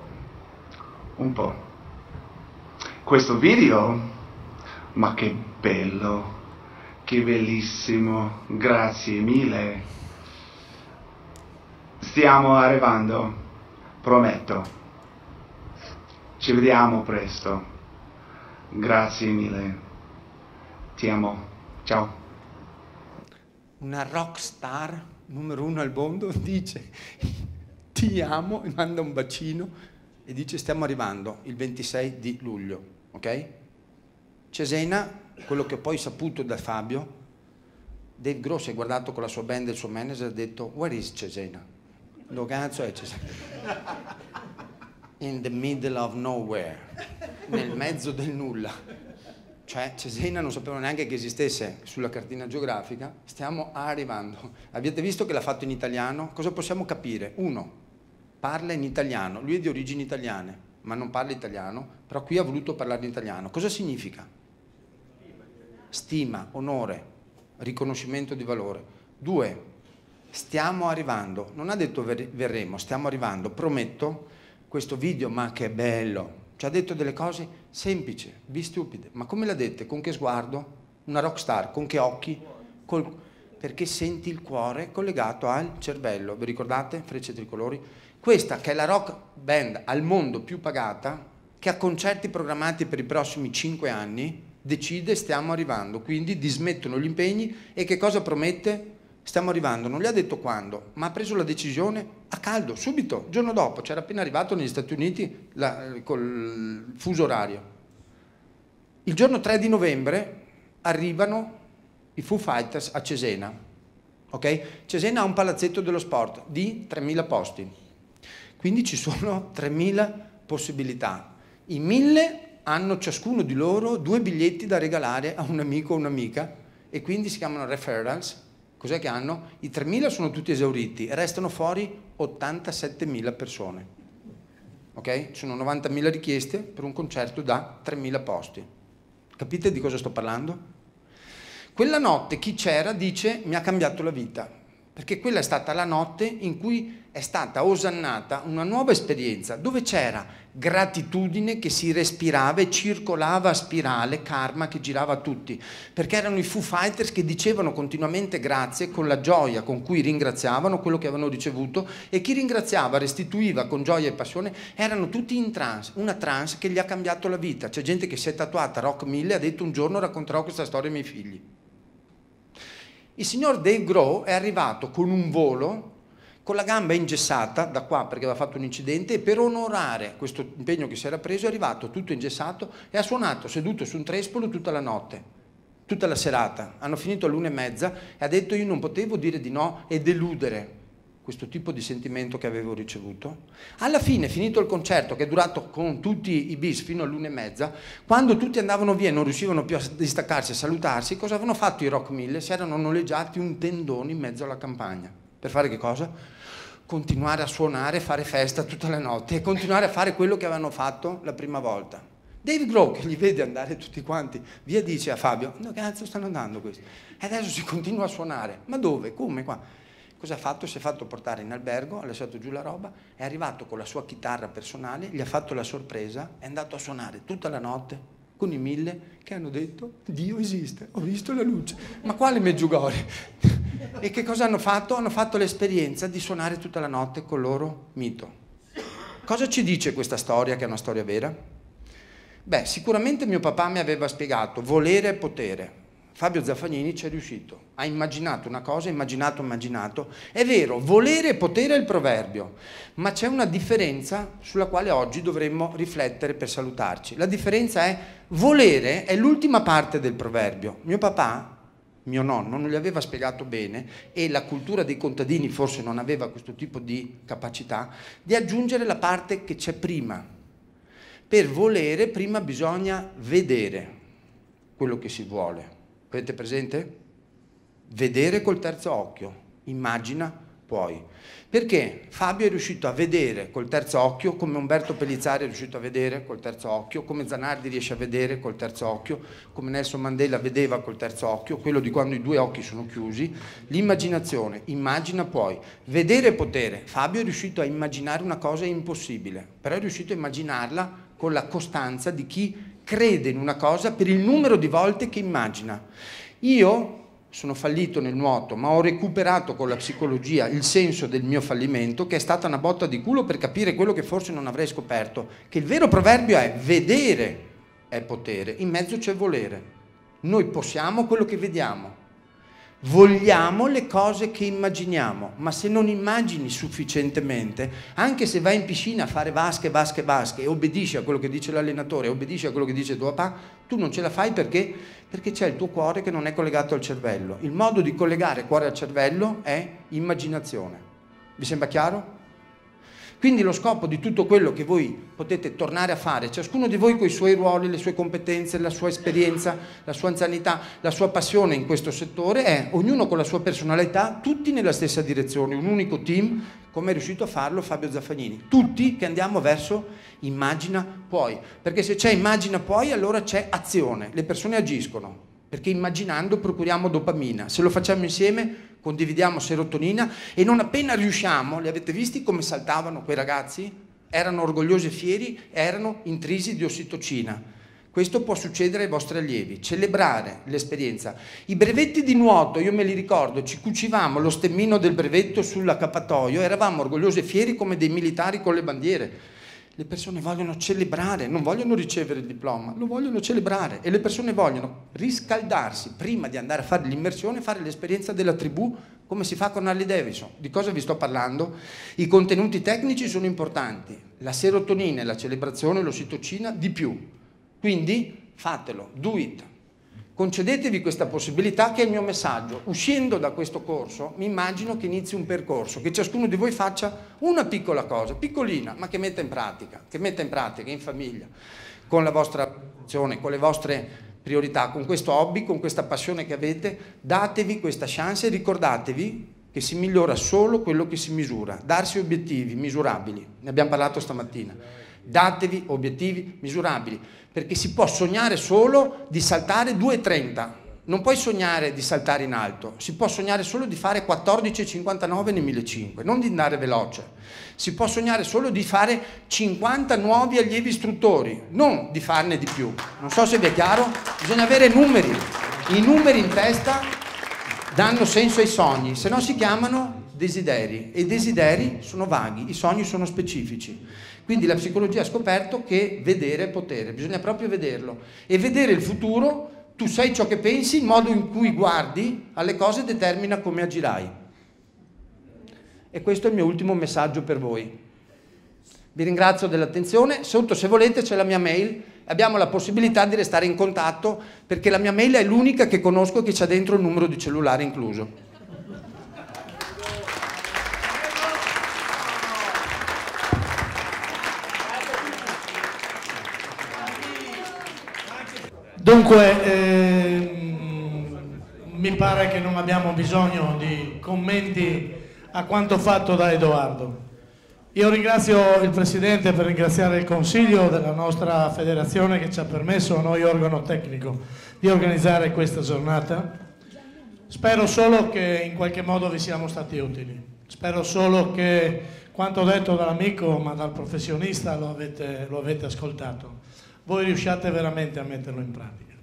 un po'. Questo video, ma che bello, che bellissimo, grazie mille. Stiamo arrivando, prometto. Ci vediamo presto. Grazie mille. Ti amo. Ciao. Una rockstar numero uno al mondo, <laughs> dice ti amo e manda un bacino e dice stiamo arrivando il 26 di luglio, ok? Cesena, quello che ho poi saputo da Fabio, Dave Gross è guardato con la sua band e il suo manager e ha detto where is Cesena? Lo cazzo è Cesena? In the middle of nowhere, nel mezzo del nulla cioè Cesena cioè, non sapevano neanche che esistesse sulla cartina geografica, stiamo arrivando. Avete visto che l'ha fatto in italiano? Cosa possiamo capire? Uno, parla in italiano, lui è di origini italiane, ma non parla italiano, però qui ha voluto parlare in italiano. Cosa significa? Stima, onore, riconoscimento di valore. Due, stiamo arrivando, non ha detto verremo, stiamo arrivando, prometto, questo video, ma che bello, ci ha detto delle cose semplici, vi stupide. Ma come l'ha dette? Con che sguardo? Una rockstar, con che occhi? Col... Perché senti il cuore collegato al cervello. Vi ricordate? Frecce tricolori. Questa che è la rock band al mondo più pagata, che ha concerti programmati per i prossimi 5 anni, decide stiamo arrivando, quindi dismettono gli impegni e che cosa promette? stiamo arrivando, non gli ha detto quando, ma ha preso la decisione a caldo, subito, il giorno dopo, c'era appena arrivato negli Stati Uniti la, eh, col fuso orario. Il giorno 3 di novembre arrivano i Foo Fighters a Cesena. ok? Cesena ha un palazzetto dello sport di 3.000 posti, quindi ci sono 3.000 possibilità. I 1.000 hanno ciascuno di loro due biglietti da regalare a un amico o un'amica e quindi si chiamano referrals cos'è che hanno? I 3.000 sono tutti esauriti, restano fuori 87.000 persone. Ok? Sono 90.000 richieste per un concerto da 3.000 posti. Capite di cosa sto parlando? Quella notte chi c'era dice mi ha cambiato la vita, perché quella è stata la notte in cui è stata osannata una nuova esperienza dove c'era gratitudine che si respirava e circolava a spirale, karma che girava a tutti, perché erano i Foo Fighters che dicevano continuamente grazie con la gioia con cui ringraziavano quello che avevano ricevuto e chi ringraziava, restituiva con gioia e passione, erano tutti in trance, una trance che gli ha cambiato la vita. C'è gente che si è tatuata Rock 1000 e ha detto un giorno racconterò questa storia ai miei figli. Il signor Dave Grohl è arrivato con un volo con la gamba ingessata da qua perché aveva fatto un incidente e per onorare questo impegno che si era preso è arrivato tutto ingessato e ha suonato seduto su un trespolo tutta la notte, tutta la serata. Hanno finito all'una e mezza e ha detto io non potevo dire di no e deludere questo tipo di sentimento che avevo ricevuto. Alla fine, finito il concerto, che è durato con tutti i bis fino all'una e mezza, quando tutti andavano via e non riuscivano più a distaccarsi e salutarsi, cosa avevano fatto i Rock 1000? Si erano noleggiati un tendone in mezzo alla campagna. Per fare che cosa? continuare a suonare, fare festa tutta la notte e continuare a fare quello che avevano fatto la prima volta. Dave Grohl, che li vede andare tutti quanti, via dice a Fabio, no cazzo stanno andando questi? E adesso si continua a suonare. Ma dove? Come qua? Cosa ha fatto? Si è fatto portare in albergo, ha lasciato giù la roba, è arrivato con la sua chitarra personale, gli ha fatto la sorpresa, è andato a suonare tutta la notte con i mille che hanno detto Dio esiste, ho visto la luce. Ma quale Meggiugorje? e che cosa hanno fatto? Hanno fatto l'esperienza di suonare tutta la notte col loro mito. Cosa ci dice questa storia, che è una storia vera? Beh, sicuramente mio papà mi aveva spiegato volere e potere, Fabio Zaffanini ci è riuscito, ha immaginato una cosa, immaginato, immaginato. È vero, volere e potere è il proverbio, ma c'è una differenza sulla quale oggi dovremmo riflettere per salutarci. La differenza è volere è l'ultima parte del proverbio. Mio papà mio nonno non gli aveva spiegato bene e la cultura dei contadini forse non aveva questo tipo di capacità di aggiungere la parte che c'è prima. Per volere prima bisogna vedere quello che si vuole. Avete presente? Vedere col terzo occhio, immagina poi. Perché Fabio è riuscito a vedere col terzo occhio, come Umberto Pellizzari è riuscito a vedere col terzo occhio, come Zanardi riesce a vedere col terzo occhio, come Nelson Mandela vedeva col terzo occhio, quello di quando i due occhi sono chiusi, l'immaginazione, immagina poi, vedere potere. Fabio è riuscito a immaginare una cosa impossibile, però è riuscito a immaginarla con la costanza di chi crede in una cosa per il numero di volte che immagina. Io sono fallito nel nuoto, ma ho recuperato con la psicologia il senso del mio fallimento, che è stata una botta di culo per capire quello che forse non avrei scoperto, che il vero proverbio è vedere è potere, in mezzo c'è volere. Noi possiamo quello che vediamo. Vogliamo le cose che immaginiamo, ma se non immagini sufficientemente, anche se vai in piscina a fare vasche, vasche, vasche e obbedisci a quello che dice l'allenatore, obbedisci a quello che dice tuo papà, tu non ce la fai perché? Perché c'è il tuo cuore che non è collegato al cervello. Il modo di collegare cuore al cervello è immaginazione. Vi sembra chiaro? Quindi lo scopo di tutto quello che voi potete tornare a fare, ciascuno di voi con i suoi ruoli, le sue competenze, la sua esperienza, la sua anzianità, la sua passione in questo settore, è ognuno con la sua personalità, tutti nella stessa direzione, un unico team, come è riuscito a farlo Fabio Zaffagnini. Tutti che andiamo verso immagina puoi, perché se c'è immagina puoi allora c'è azione, le persone agiscono, perché immaginando procuriamo dopamina, se lo facciamo insieme condividiamo serotonina e non appena riusciamo, li avete visti come saltavano quei ragazzi? Erano orgogliosi e fieri, erano intrisi di ossitocina. Questo può succedere ai vostri allievi, celebrare l'esperienza. I brevetti di nuoto, io me li ricordo, ci cucivamo lo stemmino del brevetto sull'accappatoio, eravamo orgogliosi e fieri come dei militari con le bandiere le persone vogliono celebrare, non vogliono ricevere il diploma, lo vogliono celebrare e le persone vogliono riscaldarsi prima di andare a fare l'immersione, fare l'esperienza della tribù come si fa con Harley Davidson. Di cosa vi sto parlando? I contenuti tecnici sono importanti, la serotonina e la celebrazione, l'ossitocina di più. Quindi fatelo, do it. Concedetevi questa possibilità che è il mio messaggio. Uscendo da questo corso mi immagino che inizi un percorso, che ciascuno di voi faccia una piccola cosa, piccolina, ma che metta in pratica, che metta in pratica in famiglia, con la vostra azione, con le vostre priorità, con questo hobby, con questa passione che avete. Datevi questa chance e ricordatevi che si migliora solo quello che si misura. Darsi obiettivi misurabili, ne abbiamo parlato stamattina datevi obiettivi misurabili, perché si può sognare solo di saltare 2,30, non puoi sognare di saltare in alto, si può sognare solo di fare 14,59 nei 1500, non di andare veloce, si può sognare solo di fare 50 nuovi allievi istruttori, non di farne di più. Non so se vi è chiaro, bisogna avere numeri, i numeri in testa danno senso ai sogni, se no si chiamano desideri e i desideri sono vaghi, i sogni sono specifici. Quindi la psicologia ha scoperto che vedere è potere, bisogna proprio vederlo. E vedere il futuro, tu sai ciò che pensi, il modo in cui guardi alle cose determina come agirai. E questo è il mio ultimo messaggio per voi. Vi ringrazio dell'attenzione, sotto se volete c'è la mia mail, abbiamo la possibilità di restare in contatto perché la mia mail è l'unica che conosco che c'è dentro il numero di cellulare incluso. Dunque, eh, mi pare che non abbiamo bisogno di commenti a quanto fatto da Edoardo. Io ringrazio il Presidente per ringraziare il Consiglio della nostra federazione che ci ha permesso, a noi organo tecnico, di organizzare questa giornata. Spero solo che in qualche modo vi siamo stati utili. Spero solo che quanto detto dall'amico, ma dal professionista, lo avete, lo avete ascoltato voi riusciate veramente a metterlo in pratica.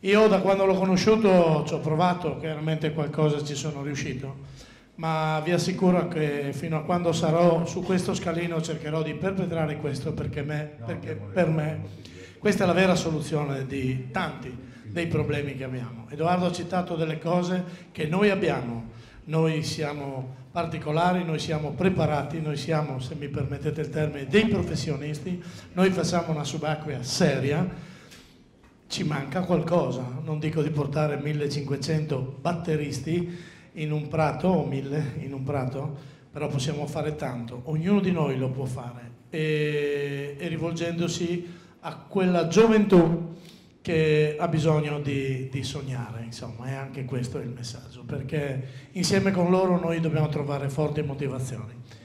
Io da quando l'ho conosciuto ci ho provato, chiaramente qualcosa ci sono riuscito, ma vi assicuro che fino a quando sarò su questo scalino cercherò di perpetrare questo perché, me, perché per me questa è la vera soluzione di tanti dei problemi che abbiamo. Edoardo ha citato delle cose che noi abbiamo, noi siamo particolari, noi siamo preparati, noi siamo, se mi permettete il termine, dei professionisti, noi facciamo una subacquea seria, ci manca qualcosa, non dico di portare 1500 batteristi in un prato o 1000 in un prato, però possiamo fare tanto, ognuno di noi lo può fare e, e rivolgendosi a quella gioventù che ha bisogno di, di sognare, insomma, e anche questo è il messaggio, perché insieme con loro noi dobbiamo trovare forti motivazioni.